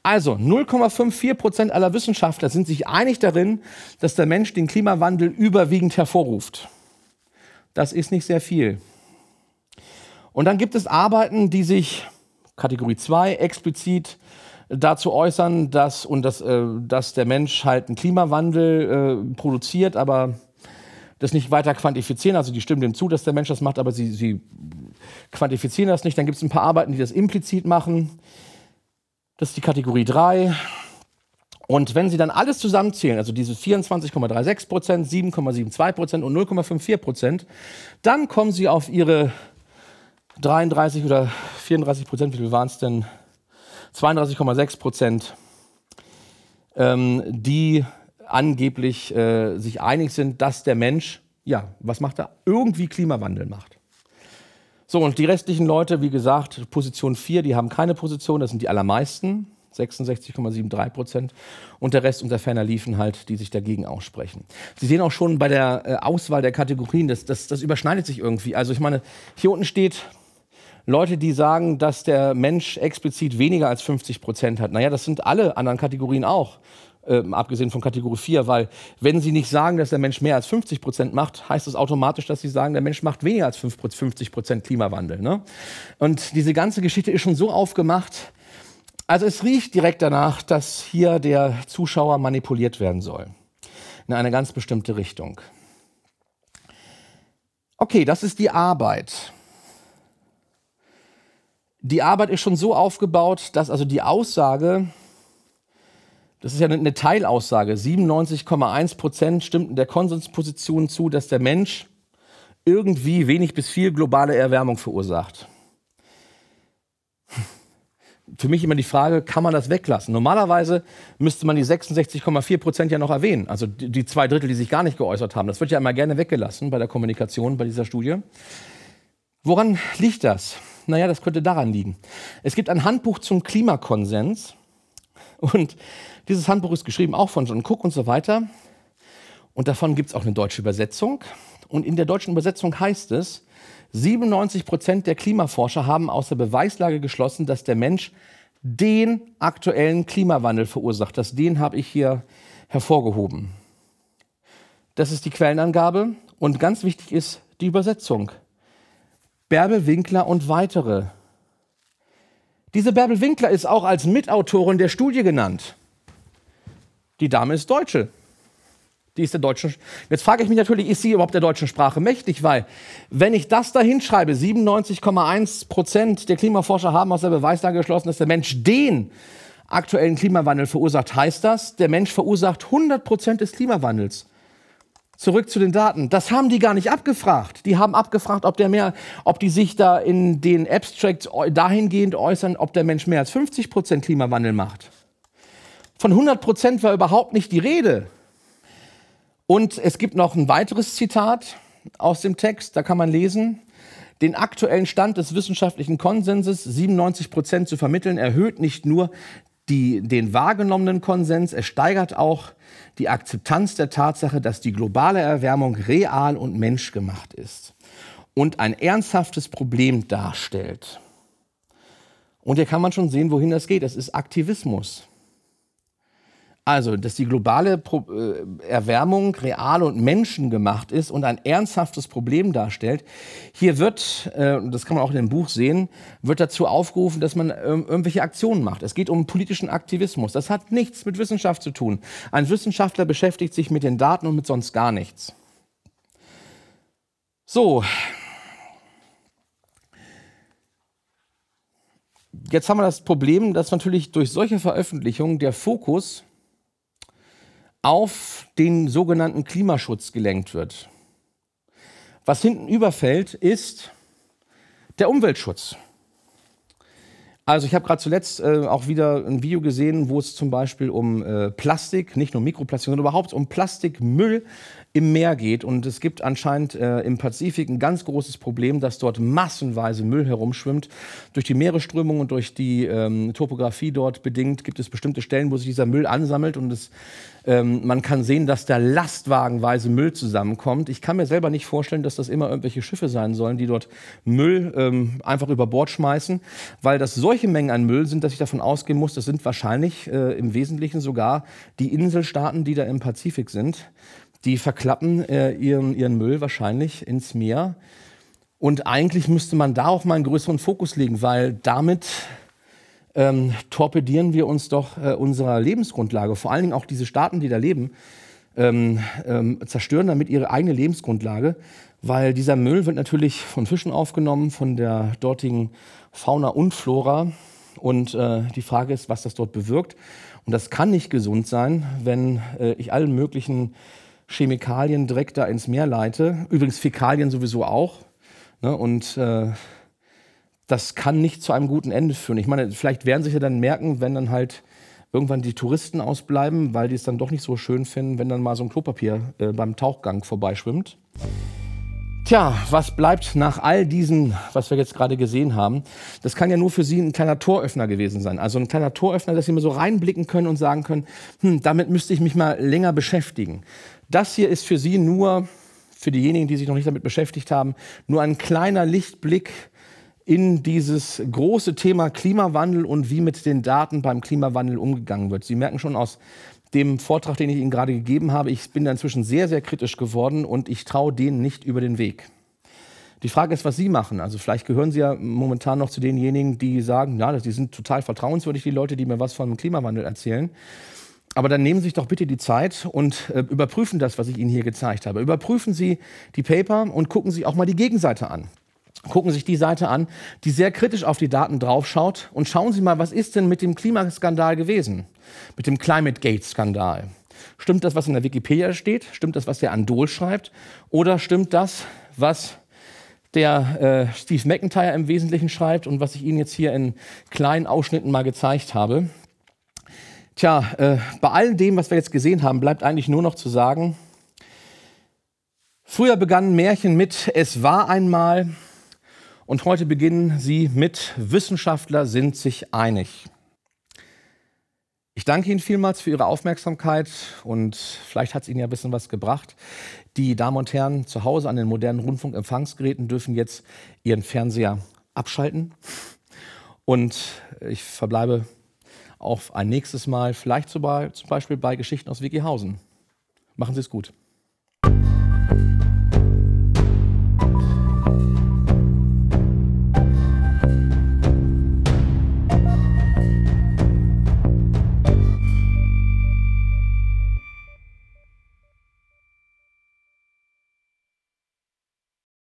Also 0,54 Prozent aller Wissenschaftler sind sich einig darin, dass der Mensch den Klimawandel überwiegend hervorruft. Das ist nicht sehr viel. Und dann gibt es Arbeiten, die sich Kategorie 2 explizit dazu äußern, dass, und dass, äh, dass der Mensch halt einen Klimawandel äh, produziert, aber das nicht weiter quantifizieren. Also die stimmen dem zu, dass der Mensch das macht, aber sie, sie quantifizieren das nicht. Dann gibt es ein paar Arbeiten, die das implizit machen. Das ist die Kategorie 3. Und wenn Sie dann alles zusammenzählen, also diese 24,36 Prozent, 7,72 Prozent und 0,54 Prozent, dann kommen Sie auf Ihre 33 oder 34 Prozent, wie viel waren es denn? 32,6 Prozent, ähm, die angeblich äh, sich einig sind, dass der Mensch, ja, was macht er? Irgendwie Klimawandel macht. So, und die restlichen Leute, wie gesagt, Position 4, die haben keine Position, das sind die allermeisten. 66,73 Prozent. Und der Rest unter ferner liefen halt, die sich dagegen aussprechen. Sie sehen auch schon bei der äh, Auswahl der Kategorien, das, das, das überschneidet sich irgendwie. Also ich meine, hier unten steht Leute, die sagen, dass der Mensch explizit weniger als 50 Prozent hat. Naja, das sind alle anderen Kategorien auch. Äh, abgesehen von Kategorie 4, weil wenn Sie nicht sagen, dass der Mensch mehr als 50 Prozent macht, heißt das automatisch, dass Sie sagen, der Mensch macht weniger als 5, 50 Prozent Klimawandel. Ne? Und diese ganze Geschichte ist schon so aufgemacht, also es riecht direkt danach, dass hier der Zuschauer manipuliert werden soll. In eine ganz bestimmte Richtung. Okay, das ist die Arbeit. Die Arbeit ist schon so aufgebaut, dass also die Aussage, das ist ja eine Teilaussage, 97,1 Prozent stimmten der Konsensposition zu, dass der Mensch irgendwie wenig bis viel globale Erwärmung verursacht für mich immer die Frage, kann man das weglassen? Normalerweise müsste man die 66,4 Prozent ja noch erwähnen. Also die zwei Drittel, die sich gar nicht geäußert haben. Das wird ja immer gerne weggelassen bei der Kommunikation, bei dieser Studie. Woran liegt das? Naja, das könnte daran liegen. Es gibt ein Handbuch zum Klimakonsens. Und dieses Handbuch ist geschrieben auch von John Cook und so weiter. Und davon gibt es auch eine deutsche Übersetzung. Und in der deutschen Übersetzung heißt es, 97 Prozent der Klimaforscher haben aus der Beweislage geschlossen, dass der Mensch den aktuellen Klimawandel verursacht. Das den habe ich hier hervorgehoben. Das ist die Quellenangabe und ganz wichtig ist die Übersetzung. Bärbel Winkler und weitere. Diese Bärbel Winkler ist auch als Mitautorin der Studie genannt. Die Dame ist Deutsche. Die ist der deutschen. Jetzt frage ich mich natürlich, ist sie überhaupt der deutschen Sprache mächtig? Weil, wenn ich das da hinschreibe, 97,1 Prozent der Klimaforscher haben aus der Beweislage geschlossen, dass der Mensch den aktuellen Klimawandel verursacht, heißt das, der Mensch verursacht 100 Prozent des Klimawandels. Zurück zu den Daten. Das haben die gar nicht abgefragt. Die haben abgefragt, ob, der mehr, ob die sich da in den Abstracts dahingehend äußern, ob der Mensch mehr als 50 Prozent Klimawandel macht. Von 100 Prozent war überhaupt nicht die Rede. Und es gibt noch ein weiteres Zitat aus dem Text, da kann man lesen, den aktuellen Stand des wissenschaftlichen Konsenses, 97 Prozent zu vermitteln, erhöht nicht nur die, den wahrgenommenen Konsens, es steigert auch die Akzeptanz der Tatsache, dass die globale Erwärmung real und menschgemacht ist und ein ernsthaftes Problem darstellt. Und hier kann man schon sehen, wohin das geht. Das ist Aktivismus. Also, dass die globale Pro äh, Erwärmung real und menschengemacht ist und ein ernsthaftes Problem darstellt. Hier wird, äh, das kann man auch in dem Buch sehen, wird dazu aufgerufen, dass man äh, irgendwelche Aktionen macht. Es geht um politischen Aktivismus. Das hat nichts mit Wissenschaft zu tun. Ein Wissenschaftler beschäftigt sich mit den Daten und mit sonst gar nichts. So. Jetzt haben wir das Problem, dass natürlich durch solche Veröffentlichungen der Fokus auf den sogenannten Klimaschutz gelenkt wird. Was hinten überfällt, ist der Umweltschutz. Also ich habe gerade zuletzt äh, auch wieder ein Video gesehen, wo es zum Beispiel um äh, Plastik, nicht nur Mikroplastik, sondern überhaupt um Plastikmüll im Meer geht. Und es gibt anscheinend äh, im Pazifik ein ganz großes Problem, dass dort massenweise Müll herumschwimmt. Durch die Meeresströmung und durch die ähm, Topografie dort bedingt gibt es bestimmte Stellen, wo sich dieser Müll ansammelt. Und es, ähm, man kann sehen, dass da lastwagenweise Müll zusammenkommt. Ich kann mir selber nicht vorstellen, dass das immer irgendwelche Schiffe sein sollen, die dort Müll ähm, einfach über Bord schmeißen, weil das solche Mengen an Müll sind, dass ich davon ausgehen muss, das sind wahrscheinlich äh, im Wesentlichen sogar die Inselstaaten, die da im Pazifik sind. Die verklappen äh, ihren, ihren Müll wahrscheinlich ins Meer. Und eigentlich müsste man da auch mal einen größeren Fokus legen, weil damit ähm, torpedieren wir uns doch äh, unserer Lebensgrundlage. Vor allen Dingen auch diese Staaten, die da leben, ähm, ähm, zerstören damit ihre eigene Lebensgrundlage, weil dieser Müll wird natürlich von Fischen aufgenommen, von der dortigen Fauna und Flora. Und äh, die Frage ist, was das dort bewirkt. Und das kann nicht gesund sein, wenn äh, ich allen möglichen Chemikalien direkt da ins Meer leite. Übrigens Fäkalien sowieso auch. Ne? Und äh, das kann nicht zu einem guten Ende führen. Ich meine, vielleicht werden sich ja dann merken, wenn dann halt irgendwann die Touristen ausbleiben, weil die es dann doch nicht so schön finden, wenn dann mal so ein Klopapier äh, beim Tauchgang vorbeischwimmt. Tja, was bleibt nach all diesem, was wir jetzt gerade gesehen haben? Das kann ja nur für Sie ein kleiner Toröffner gewesen sein. Also ein kleiner Toröffner, dass Sie mal so reinblicken können und sagen können, hm, damit müsste ich mich mal länger beschäftigen. Das hier ist für Sie nur, für diejenigen, die sich noch nicht damit beschäftigt haben, nur ein kleiner Lichtblick in dieses große Thema Klimawandel und wie mit den Daten beim Klimawandel umgegangen wird. Sie merken schon aus dem Vortrag, den ich Ihnen gerade gegeben habe, ich bin da inzwischen sehr, sehr kritisch geworden und ich traue denen nicht über den Weg. Die Frage ist, was Sie machen. Also vielleicht gehören Sie ja momentan noch zu denjenigen, die sagen, ja, die sind total vertrauenswürdig, die Leute, die mir was vom Klimawandel erzählen. Aber dann nehmen Sie sich doch bitte die Zeit und äh, überprüfen das, was ich Ihnen hier gezeigt habe. Überprüfen Sie die Paper und gucken Sie auch mal die Gegenseite an. Gucken Sie sich die Seite an, die sehr kritisch auf die Daten draufschaut und schauen Sie mal, was ist denn mit dem Klimaskandal gewesen? Mit dem Climate Gate Skandal. Stimmt das, was in der Wikipedia steht? Stimmt das, was der Andol schreibt? Oder stimmt das, was der äh, Steve McIntyre im Wesentlichen schreibt und was ich Ihnen jetzt hier in kleinen Ausschnitten mal gezeigt habe? Tja, äh, bei all dem, was wir jetzt gesehen haben, bleibt eigentlich nur noch zu sagen, früher begannen Märchen mit Es war einmal und heute beginnen sie mit Wissenschaftler sind sich einig. Ich danke Ihnen vielmals für Ihre Aufmerksamkeit und vielleicht hat es Ihnen ja ein bisschen was gebracht. Die Damen und Herren zu Hause an den modernen Rundfunkempfangsgeräten dürfen jetzt ihren Fernseher abschalten und ich verbleibe auf ein nächstes Mal, vielleicht zum Beispiel bei Geschichten aus Wikihausen. Machen Sie es gut.